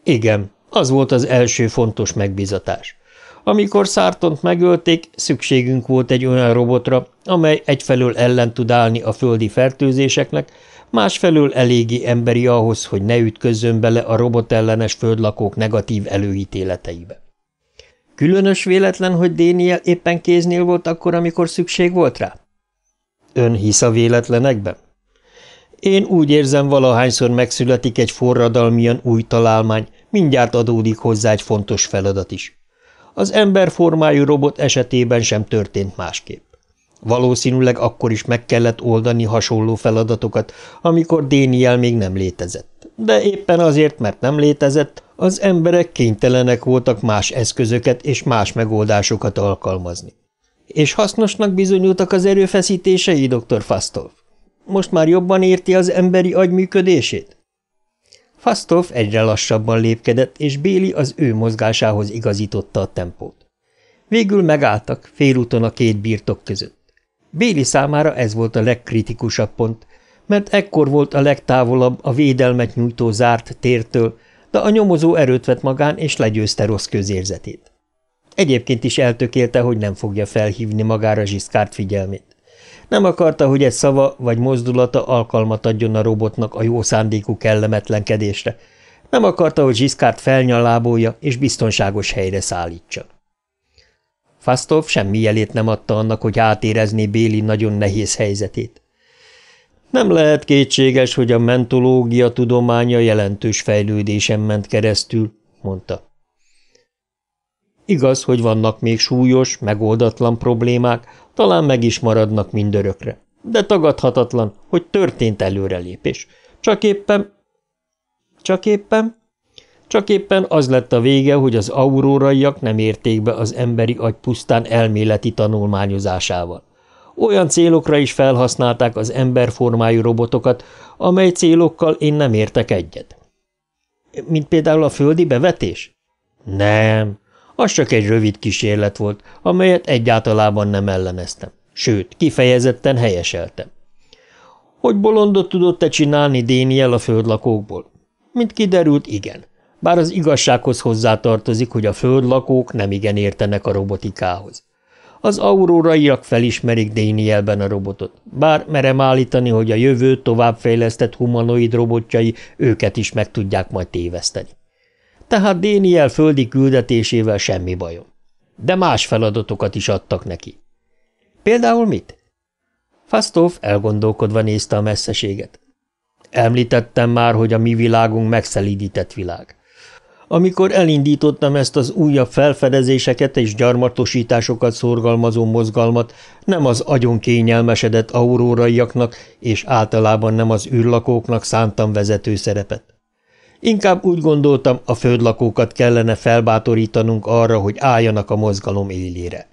Igen, az volt az első fontos megbizatás. Amikor Szártont megölték, szükségünk volt egy olyan robotra, amely egyfelől ellen tud állni a földi fertőzéseknek, másfelől eléggé emberi ahhoz, hogy ne ütközzön bele a robotellenes földlakók negatív előítéleteibe. Különös véletlen, hogy Déniel éppen kéznél volt akkor, amikor szükség volt rá? Ön hisz a véletlenekben? Én úgy érzem, valahányszor megszületik egy forradalmian új találmány, mindjárt adódik hozzá egy fontos feladat is. Az emberformájú robot esetében sem történt másképp. Valószínűleg akkor is meg kellett oldani hasonló feladatokat, amikor Déniel még nem létezett. De éppen azért, mert nem létezett, az emberek kénytelenek voltak más eszközöket és más megoldásokat alkalmazni. És hasznosnak bizonyultak az erőfeszítései, dr. Fastolf? Most már jobban érti az emberi agy működését? Fastolf egyre lassabban lépkedett, és Béli az ő mozgásához igazította a tempót. Végül megálltak, félúton a két birtok között. Béli számára ez volt a legkritikusabb pont, mert ekkor volt a legtávolabb a védelmet nyújtó zárt tértől, de a nyomozó erőt vett magán és legyőzte rossz közérzetét. Egyébként is eltökélte, hogy nem fogja felhívni magára Zsiszkárt figyelmét. Nem akarta, hogy egy szava vagy mozdulata alkalmat adjon a robotnak a jó szándékú kellemetlenkedésre. Nem akarta, hogy Zsiszkárt felnyalábolja és biztonságos helyre szállítsa. Fasztov semmi jelét nem adta annak, hogy átérezné Béli nagyon nehéz helyzetét. Nem lehet kétséges, hogy a mentológia tudománya jelentős fejlődésen ment keresztül, mondta. Igaz, hogy vannak még súlyos, megoldatlan problémák, talán meg is maradnak mindörökre. De tagadhatatlan, hogy történt előrelépés. Csak éppen... Csak éppen... Csak éppen az lett a vége, hogy az auróraiak nem érték be az emberi agy pusztán elméleti tanulmányozásával. Olyan célokra is felhasználták az emberformájú robotokat, amely célokkal én nem értek egyet. Mint például a földi bevetés? Nem, az csak egy rövid kísérlet volt, amelyet egyáltalában nem elleneztem. Sőt, kifejezetten helyeseltem. Hogy bolondot tudott-e csinálni Déniel a földlakókból? Mint kiderült, igen. Bár az igazsághoz hozzátartozik, hogy a földlakók igen értenek a robotikához. Az auróraiak felismerik Dénielben a robotot, bár merem állítani, hogy a jövő továbbfejlesztett humanoid robotjai őket is meg tudják majd téveszteni. Tehát Déniel földi küldetésével semmi bajom. De más feladatokat is adtak neki. Például mit? Fasztóf elgondolkodva nézte a messzeséget. Említettem már, hogy a mi világunk megszelídített világ. Amikor elindítottam ezt az újabb felfedezéseket és gyarmatosításokat szorgalmazó mozgalmat, nem az agyon kényelmesedett auróraiaknak és általában nem az űrlakóknak szántam vezető szerepet. Inkább úgy gondoltam, a földlakókat kellene felbátorítanunk arra, hogy álljanak a mozgalom élére.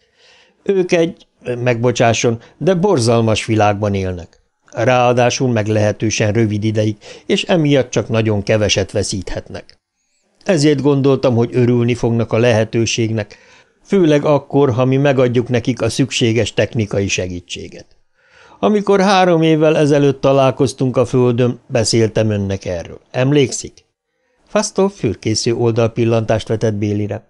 Ők egy, megbocsásson, de borzalmas világban élnek. Ráadásul meglehetősen rövid ideig, és emiatt csak nagyon keveset veszíthetnek. Ezért gondoltam, hogy örülni fognak a lehetőségnek, főleg akkor, ha mi megadjuk nekik a szükséges technikai segítséget. Amikor három évvel ezelőtt találkoztunk a földön, beszéltem önnek erről. Emlékszik? Fasztol fürkésző oldalpillantást vetett Bélire.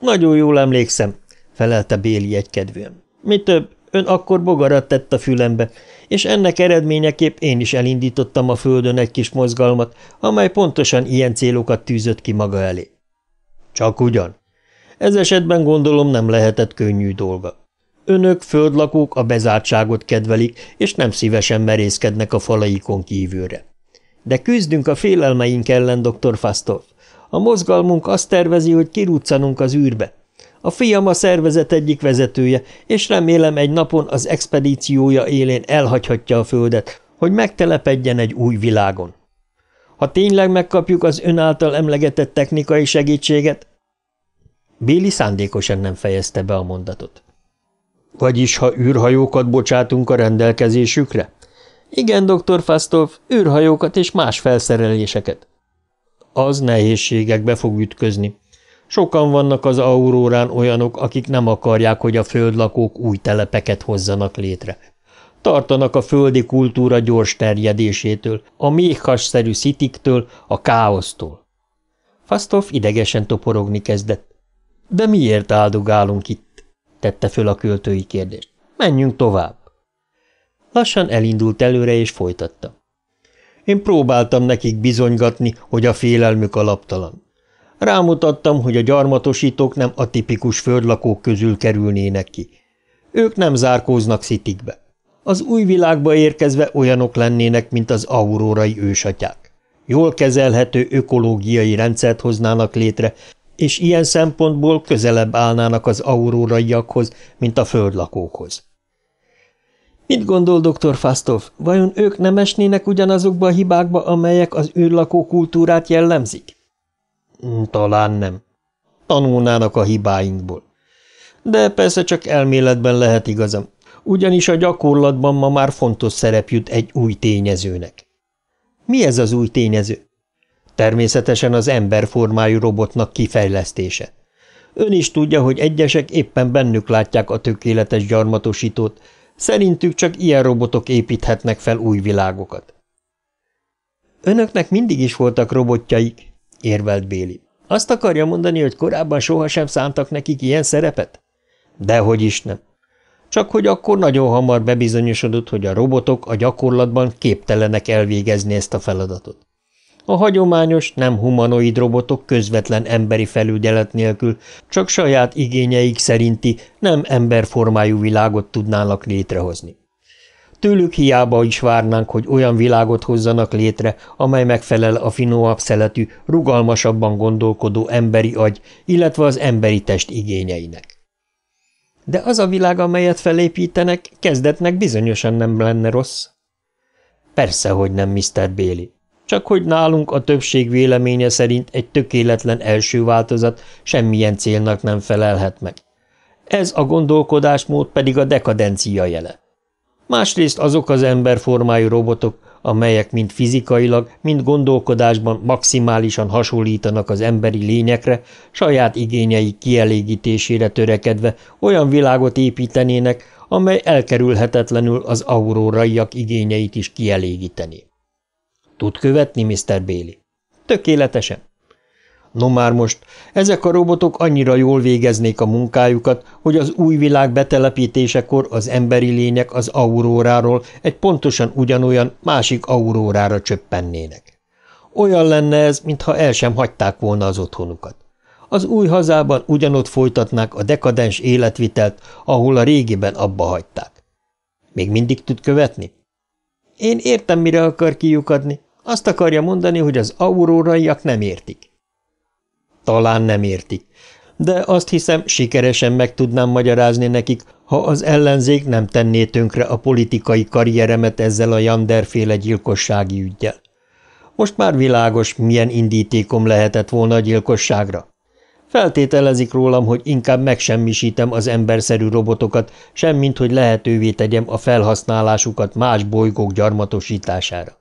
Nagyon jól emlékszem, felelte Béli egykedvűen. Mi több, ön akkor bogarat tett a fülembe, és ennek eredményeképp én is elindítottam a földön egy kis mozgalmat, amely pontosan ilyen célokat tűzött ki maga elé. Csak ugyan. Ez esetben gondolom nem lehetett könnyű dolga. Önök, földlakók a bezártságot kedvelik, és nem szívesen merészkednek a falaikon kívülre. De küzdünk a félelmeink ellen, dr. Fasztorf. A mozgalmunk azt tervezi, hogy kiruccanunk az űrbe, a fiam a szervezet egyik vezetője, és remélem egy napon az expedíciója élén elhagyhatja a földet, hogy megtelepedjen egy új világon. Ha tényleg megkapjuk az ön által emlegetett technikai segítséget... Béli szándékosan nem fejezte be a mondatot. Vagyis, ha űrhajókat bocsátunk a rendelkezésükre? Igen, Doktor Fasztov, űrhajókat és más felszereléseket. Az nehézségekbe fog ütközni, Sokan vannak az aurórán olyanok, akik nem akarják, hogy a földlakók új telepeket hozzanak létre. Tartanak a földi kultúra gyors terjedésétől, a méhasszerű szitiktől, a káosztól. Fasztov idegesen toporogni kezdett. De miért áldogálunk itt? tette föl a költői kérdést. Menjünk tovább. Lassan elindult előre és folytatta. Én próbáltam nekik bizonygatni, hogy a félelmük alaptalan. Rámutattam, hogy a gyarmatosítók nem a tipikus földlakók közül kerülnének ki. Ők nem zárkóznak szitikbe. Az új világba érkezve olyanok lennének, mint az aurórai ősatyák. Jól kezelhető ökológiai rendszert hoznának létre, és ilyen szempontból közelebb állnának az auróraiakhoz, mint a földlakókhoz. Mit gondol dr. Fastov, vajon ők nem esnének ugyanazokba a hibákba, amelyek az űrlakó kultúrát jellemzik? Mm, talán nem. Tanulnának a hibáinkból. De persze csak elméletben lehet igazam, ugyanis a gyakorlatban ma már fontos szerep jut egy új tényezőnek. Mi ez az új tényező? Természetesen az emberformájú robotnak kifejlesztése. Ön is tudja, hogy egyesek éppen bennük látják a tökéletes gyarmatosítót, szerintük csak ilyen robotok építhetnek fel új világokat. Önöknek mindig is voltak robotjaik, érvelt Béli. Azt akarja mondani, hogy korábban sohasem szántak nekik ilyen szerepet? Dehogy is nem. Csak hogy akkor nagyon hamar bebizonyosodott, hogy a robotok a gyakorlatban képtelenek elvégezni ezt a feladatot. A hagyományos, nem humanoid robotok közvetlen emberi felügyelet nélkül csak saját igényeik szerinti, nem emberformájú világot tudnának létrehozni. Tőlük hiába is várnánk, hogy olyan világot hozzanak létre, amely megfelel a finomabb szeletű, rugalmasabban gondolkodó emberi agy, illetve az emberi test igényeinek. De az a világ, amelyet felépítenek, kezdetnek bizonyosan nem lenne rossz. Persze, hogy nem, Mr. Béli. Csak hogy nálunk a többség véleménye szerint egy tökéletlen első változat semmilyen célnak nem felelhet meg. Ez a gondolkodásmód pedig a dekadencia jele másrészt azok az emberformájú robotok, amelyek mind fizikailag, mind gondolkodásban maximálisan hasonlítanak az emberi lényekre, saját igényeik kielégítésére törekedve olyan világot építenének, amely elkerülhetetlenül az auróraiak igényeit is kielégíteni. Tud követni, Mr. Béli? Tökéletesen. No már most, ezek a robotok annyira jól végeznék a munkájukat, hogy az új világ betelepítésekor az emberi lények az auróráról egy pontosan ugyanolyan másik aurórára csöppennének. Olyan lenne ez, mintha el sem hagyták volna az otthonukat. Az új hazában ugyanott folytatnák a dekadens életvitelt, ahol a régiben abba hagyták. Még mindig tud követni? Én értem, mire akar kiukadni. Azt akarja mondani, hogy az auróraiak nem értik. Talán nem értik. De azt hiszem, sikeresen meg tudnám magyarázni nekik, ha az ellenzék nem tenné tönkre a politikai karrieremet ezzel a Janderféle gyilkossági ügyjel. Most már világos, milyen indítékom lehetett volna a gyilkosságra. Feltételezik rólam, hogy inkább megsemmisítem az emberszerű robotokat, semmint hogy lehetővé tegyem a felhasználásukat más bolygók gyarmatosítására.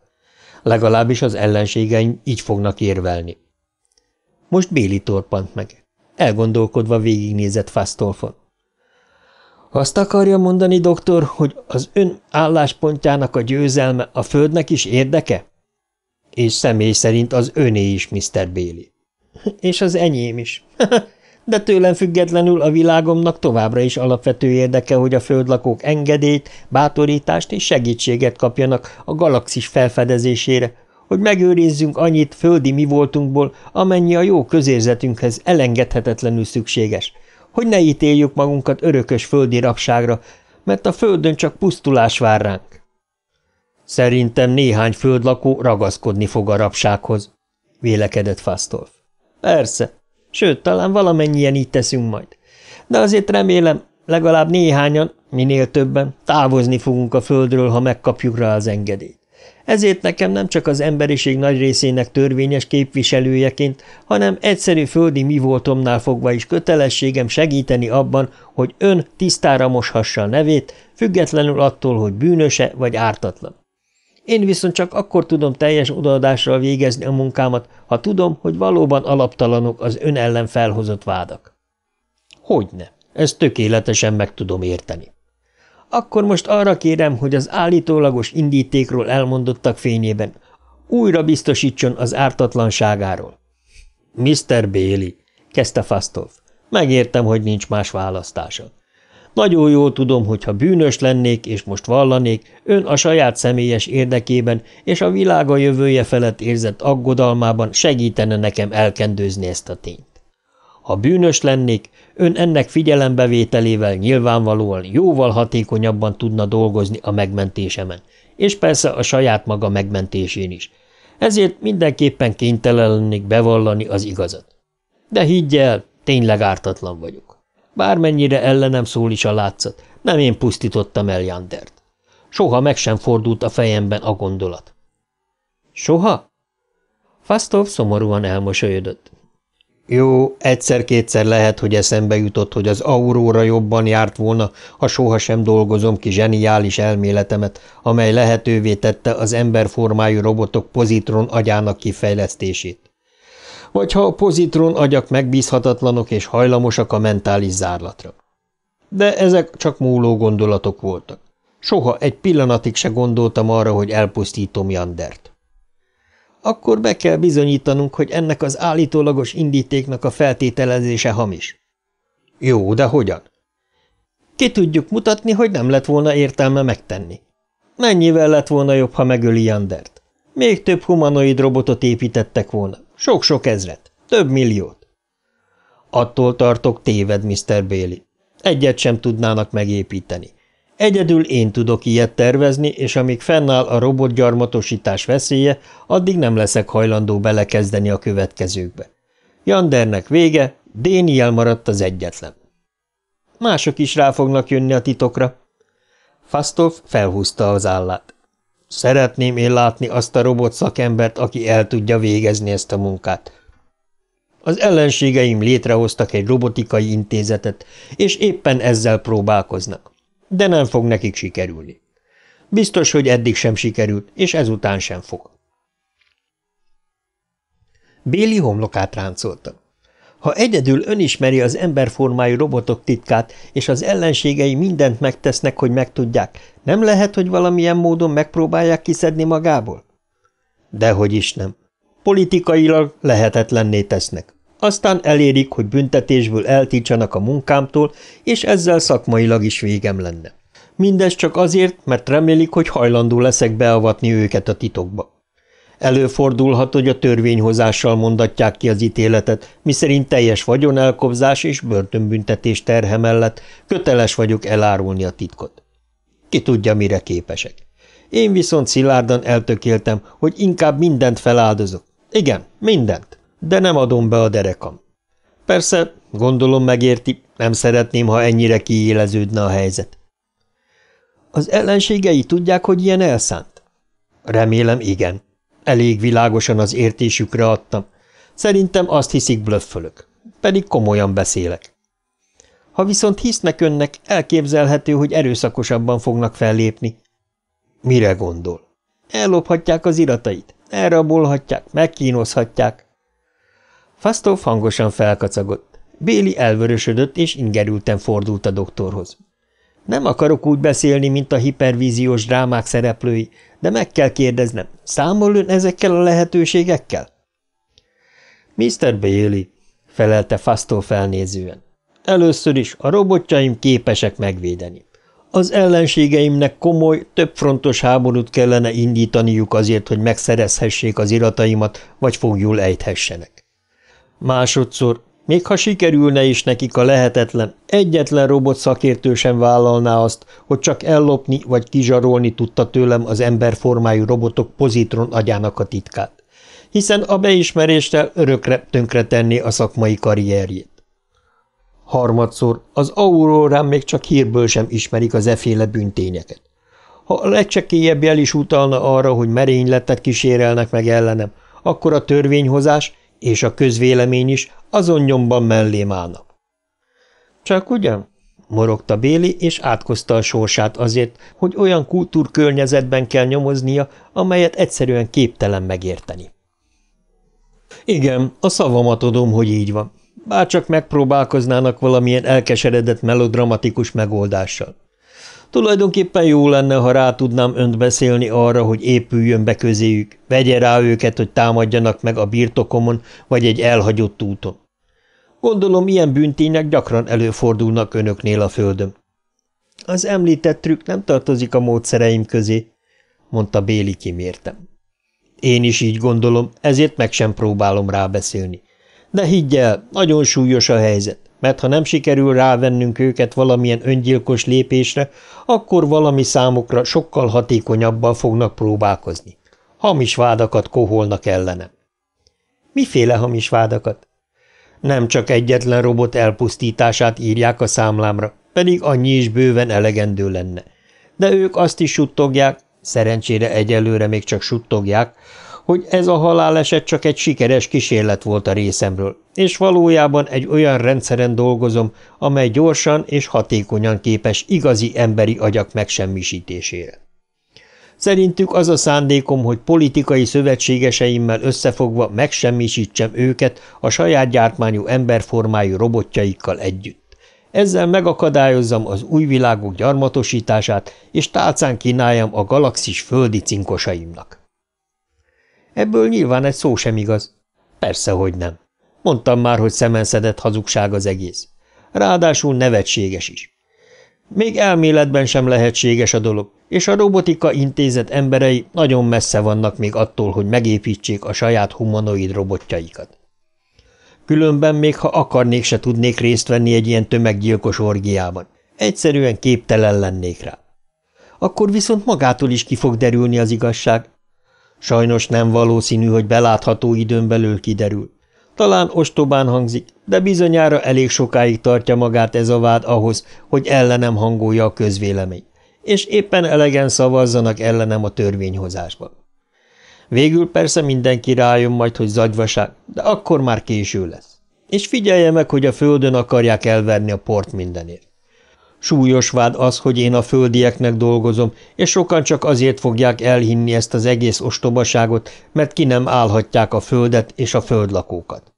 Legalábbis az ellenségeim így fognak érvelni. Most Béli torpant meg. Elgondolkodva végignézett Fasztolfon. Azt akarja mondani, doktor, hogy az ön álláspontjának a győzelme a földnek is érdeke? És személy szerint az öné is, Mr. Béli. És az enyém is. De tőlem függetlenül a világomnak továbbra is alapvető érdeke, hogy a földlakók engedélyt, bátorítást és segítséget kapjanak a galaxis felfedezésére, hogy megőrizzünk annyit földi mi voltunkból, amennyi a jó közérzetünkhez elengedhetetlenül szükséges, hogy ne ítéljük magunkat örökös földi rabságra, mert a földön csak pusztulás vár ránk. Szerintem néhány földlakó ragaszkodni fog a rabsághoz, vélekedett Fasztolf. Persze, sőt, talán valamennyien így teszünk majd. De azért remélem, legalább néhányan, minél többen, távozni fogunk a földről, ha megkapjuk rá az engedélyt. Ezért nekem nem csak az emberiség nagy részének törvényes képviselőjeként, hanem egyszerű földi mi voltomnál fogva is kötelességem segíteni abban, hogy ön tisztára moshassa a nevét, függetlenül attól, hogy bűnöse vagy ártatlan. Én viszont csak akkor tudom teljes odaadással végezni a munkámat, ha tudom, hogy valóban alaptalanok az ön ellen felhozott vádak. Hogyne, ezt tökéletesen meg tudom érteni. Akkor most arra kérem, hogy az állítólagos indítékról elmondottak fényében újra biztosítson az ártatlanságáról. Mr. Béli, kezdte Fasztov, megértem, hogy nincs más választása. Nagyon jól tudom, hogy ha bűnös lennék és most vallanék, ön a saját személyes érdekében és a világa jövője felett érzett aggodalmában segítene nekem elkendőzni ezt a tényt. Ha bűnös lennék, ön ennek figyelembevételével nyilvánvalóan jóval hatékonyabban tudna dolgozni a megmentésemen, és persze a saját maga megmentésén is. Ezért mindenképpen kénytelen lennék bevallani az igazat. De higgy el, tényleg ártatlan vagyok. Bármennyire ellenem szól is a látszat, nem én pusztítottam el Jandert. Soha meg sem fordult a fejemben a gondolat. Soha? Fasztov szomorúan elmosolyodott. Jó, egyszer-kétszer lehet, hogy eszembe jutott, hogy az auróra jobban járt volna, ha sohasem dolgozom ki zseniális elméletemet, amely lehetővé tette az emberformájú robotok pozitron agyának kifejlesztését. Vagy ha a pozitron agyak megbízhatatlanok és hajlamosak a mentális zárlatra. De ezek csak múló gondolatok voltak. Soha egy pillanatig se gondoltam arra, hogy elpusztítom Jandert akkor be kell bizonyítanunk, hogy ennek az állítólagos indítéknak a feltételezése hamis. Jó, de hogyan? Ki tudjuk mutatni, hogy nem lett volna értelme megtenni. Mennyivel lett volna jobb, ha megöli Jandert? Még több humanoid robotot építettek volna. Sok-sok ezret. Több milliót. Attól tartok, téved, Mr. Bailey. Egyet sem tudnának megépíteni. Egyedül én tudok ilyet tervezni, és amíg fennáll a robotgyarmatosítás veszélye, addig nem leszek hajlandó belekezdeni a következőkbe. Jandernek vége, Déniel maradt az egyetlen. Mások is rá fognak jönni a titokra. Fasztov felhúzta az állát. Szeretném én látni azt a robot szakembert, aki el tudja végezni ezt a munkát. Az ellenségeim létrehoztak egy robotikai intézetet, és éppen ezzel próbálkoznak. De nem fog nekik sikerülni. Biztos, hogy eddig sem sikerült, és ezután sem fog. Béli homlokát ráncolta. Ha egyedül önismeri az emberformájú robotok titkát, és az ellenségei mindent megtesznek, hogy megtudják, nem lehet, hogy valamilyen módon megpróbálják kiszedni magából? Dehogy is nem. Politikailag lehetetlenné tesznek. Aztán elérik, hogy büntetésből eltítsanak a munkámtól, és ezzel szakmailag is végem lenne. Mindez csak azért, mert remélik, hogy hajlandó leszek beavatni őket a titokba. Előfordulhat, hogy a törvényhozással mondatják ki az ítéletet, miszerint teljes vagyonelkobzás és börtönbüntetés terhe mellett köteles vagyok elárulni a titkot. Ki tudja, mire képesek. Én viszont szilárdan eltökéltem, hogy inkább mindent feláldozok. Igen, mindent de nem adom be a derekam. Persze, gondolom megérti, nem szeretném, ha ennyire kiéleződne a helyzet. Az ellenségei tudják, hogy ilyen elszánt? Remélem, igen. Elég világosan az értésükre adtam. Szerintem azt hiszik blöffölök, pedig komolyan beszélek. Ha viszont hisznek önnek, elképzelhető, hogy erőszakosabban fognak fellépni. Mire gondol? Ellophatják az iratait, elrabolhatják, megkínozhatják. Fasztóf hangosan felkacagott. Béli elvörösödött és ingerülten fordult a doktorhoz. Nem akarok úgy beszélni, mint a hipervíziós drámák szereplői, de meg kell kérdeznem, számol ön ezekkel a lehetőségekkel? Mr. Bailey, felelte Fasztó felnézően. Először is a robotjaim képesek megvédeni. Az ellenségeimnek komoly, többfrontos háborút kellene indítaniuk azért, hogy megszerezhessék az irataimat, vagy fogjul ejthessenek. Másodszor, még ha sikerülne is nekik a lehetetlen, egyetlen robot szakértő sem vállalná azt, hogy csak ellopni vagy kizsarolni tudta tőlem az emberformájú robotok pozitron agyának a titkát, hiszen a beismeréssel örökre tönkretenni a szakmai karrierjét. Harmadszor, az aurórán még csak hírből sem ismerik az eféle bűntényeket. Ha a legcsekélyebb jel is utalna arra, hogy merényletet kísérelnek meg ellenem, akkor a törvényhozás – és a közvélemény is azon nyomban mellé állnak. Csak ugyan? morogta Béli, és átkozta a sorsát azért, hogy olyan kultúrkörnyezetben kell nyomoznia, amelyet egyszerűen képtelen megérteni. Igen, a szavamat adom, hogy így van. Bárcsak megpróbálkoznának valamilyen elkeseredett melodramatikus megoldással. Tulajdonképpen jó lenne, ha rá tudnám önt beszélni arra, hogy épüljön be közéjük, vegye rá őket, hogy támadjanak meg a birtokomon, vagy egy elhagyott úton. Gondolom, ilyen büntények gyakran előfordulnak önöknél a földön. Az említett trükk nem tartozik a módszereim közé, mondta Béli kimértem. Én is így gondolom, ezért meg sem próbálom rábeszélni. De higgy el, nagyon súlyos a helyzet mert ha nem sikerül rávennünk őket valamilyen öngyilkos lépésre, akkor valami számukra sokkal hatékonyabban fognak próbálkozni. Hamis vádakat koholnak ellenem. Miféle hamis vádakat? Nem csak egyetlen robot elpusztítását írják a számlámra, pedig annyi is bőven elegendő lenne. De ők azt is suttogják, szerencsére egyelőre még csak suttogják, hogy ez a haláleset csak egy sikeres kísérlet volt a részemről, és valójában egy olyan rendszeren dolgozom, amely gyorsan és hatékonyan képes igazi emberi agyak megsemmisítésére. Szerintük az a szándékom, hogy politikai szövetségeseimmel összefogva megsemmisítsem őket a saját gyártmányú emberformájú robotjaikkal együtt. Ezzel megakadályozzam az új világok gyarmatosítását, és tálcán kínáljam a galaxis földi cinkosaimnak. Ebből nyilván egy szó sem igaz. Persze, hogy nem. Mondtam már, hogy szemenszedett hazugság az egész. Ráadásul nevetséges is. Még elméletben sem lehetséges a dolog, és a robotika intézet emberei nagyon messze vannak még attól, hogy megépítsék a saját humanoid robotjaikat. Különben még ha akarnék, se tudnék részt venni egy ilyen tömeggyilkos orgiában. Egyszerűen képtelen lennék rá. Akkor viszont magától is ki fog derülni az igazság, Sajnos nem valószínű, hogy belátható időn belül kiderül. Talán ostobán hangzik, de bizonyára elég sokáig tartja magát ez a vád ahhoz, hogy ellenem hangolja a közvélemény, és éppen elegen szavazzanak ellenem a törvényhozásban. Végül persze mindenki rájön majd, hogy zagyvaság, de akkor már késő lesz. És figyelje meg, hogy a földön akarják elverni a port mindenért. Súlyos vád az, hogy én a földieknek dolgozom, és sokan csak azért fogják elhinni ezt az egész ostobaságot, mert ki nem állhatják a földet és a földlakókat.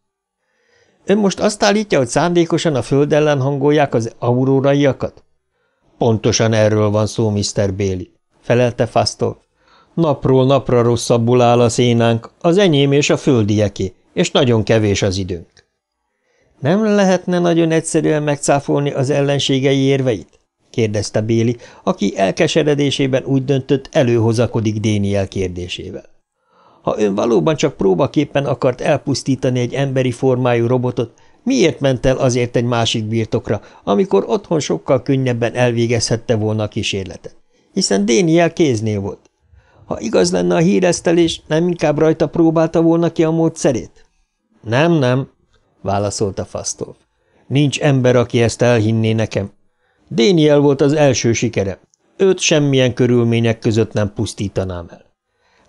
Ön most azt állítja, hogy szándékosan a föld ellen hangolják az auróraiakat? Pontosan erről van szó, Mr. Béli, felelte Fasztor. Napról napra rosszabbul áll a szénánk, az enyém és a földieké, és nagyon kevés az időnk. Nem lehetne nagyon egyszerűen megcáfolni az ellenségei érveit? kérdezte Béli, aki elkeseredésében úgy döntött, előhozakodik Déniel kérdésével. Ha ön valóban csak próbaképpen akart elpusztítani egy emberi formájú robotot, miért ment el azért egy másik birtokra, amikor otthon sokkal könnyebben elvégezhette volna a kísérletet? Hiszen Déniel kéznél volt. Ha igaz lenne a híresztelés, nem inkább rajta próbálta volna ki a módszerét? Nem, nem, válaszolta Fasztolf. Nincs ember, aki ezt elhinné nekem. Déniel volt az első sikerem. Őt semmilyen körülmények között nem pusztítanám el.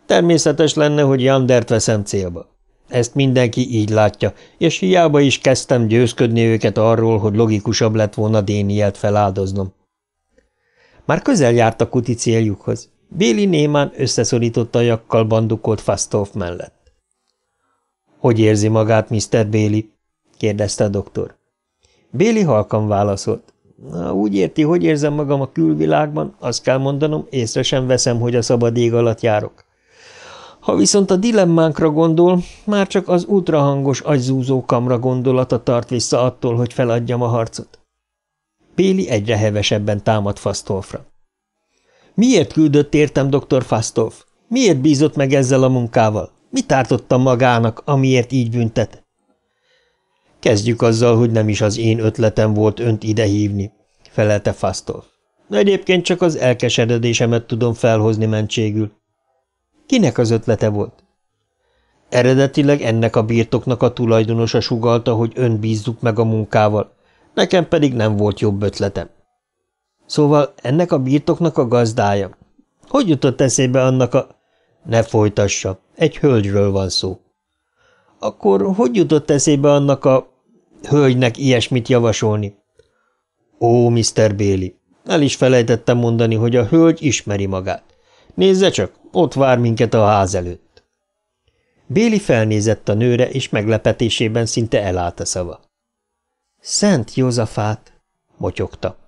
Természetes lenne, hogy Jandert veszem célba. Ezt mindenki így látja, és hiába is kezdtem győzködni őket arról, hogy logikusabb lett volna Dénielt feláldoznom. Már közel járt a kuti céljukhoz. Béli némán összeszorította a jakkal bandukolt Fastolf mellett. – Hogy érzi magát, Mr. Béli? kérdezte a doktor. Béli halkan válaszolt. Na, úgy érti, hogy érzem magam a külvilágban, azt kell mondanom, észre sem veszem, hogy a szabad ég alatt járok. Ha viszont a dilemmánkra gondol, már csak az ultrahangos agyzúzó kamra gondolata tart vissza attól, hogy feladjam a harcot. Péli egyre hevesebben támad Fasztolfra. Miért küldött értem doktor Fasztolf? Miért bízott meg ezzel a munkával? Mit tartottam magának, amiért így büntet? Kezdjük azzal, hogy nem is az én ötletem volt önt idehívni, felelte Fasztor. – Egyébként csak az elkeseredésemet tudom felhozni mentségül. Kinek az ötlete volt? Eredetileg ennek a birtoknak a tulajdonosa sugalta, hogy ön bízzuk meg a munkával, nekem pedig nem volt jobb ötletem. Szóval ennek a birtoknak a gazdája. Hogy jutott eszébe annak a... Ne folytassa, egy hölgyről van szó. Akkor hogy jutott eszébe annak a hölgynek ilyesmit javasolni? Ó, Mr. Béli, el is felejtettem mondani, hogy a hölgy ismeri magát. Nézze csak, ott vár minket a ház előtt. Béli felnézett a nőre, és meglepetésében szinte elállt a szava. – Szent Józafát! – motyogta.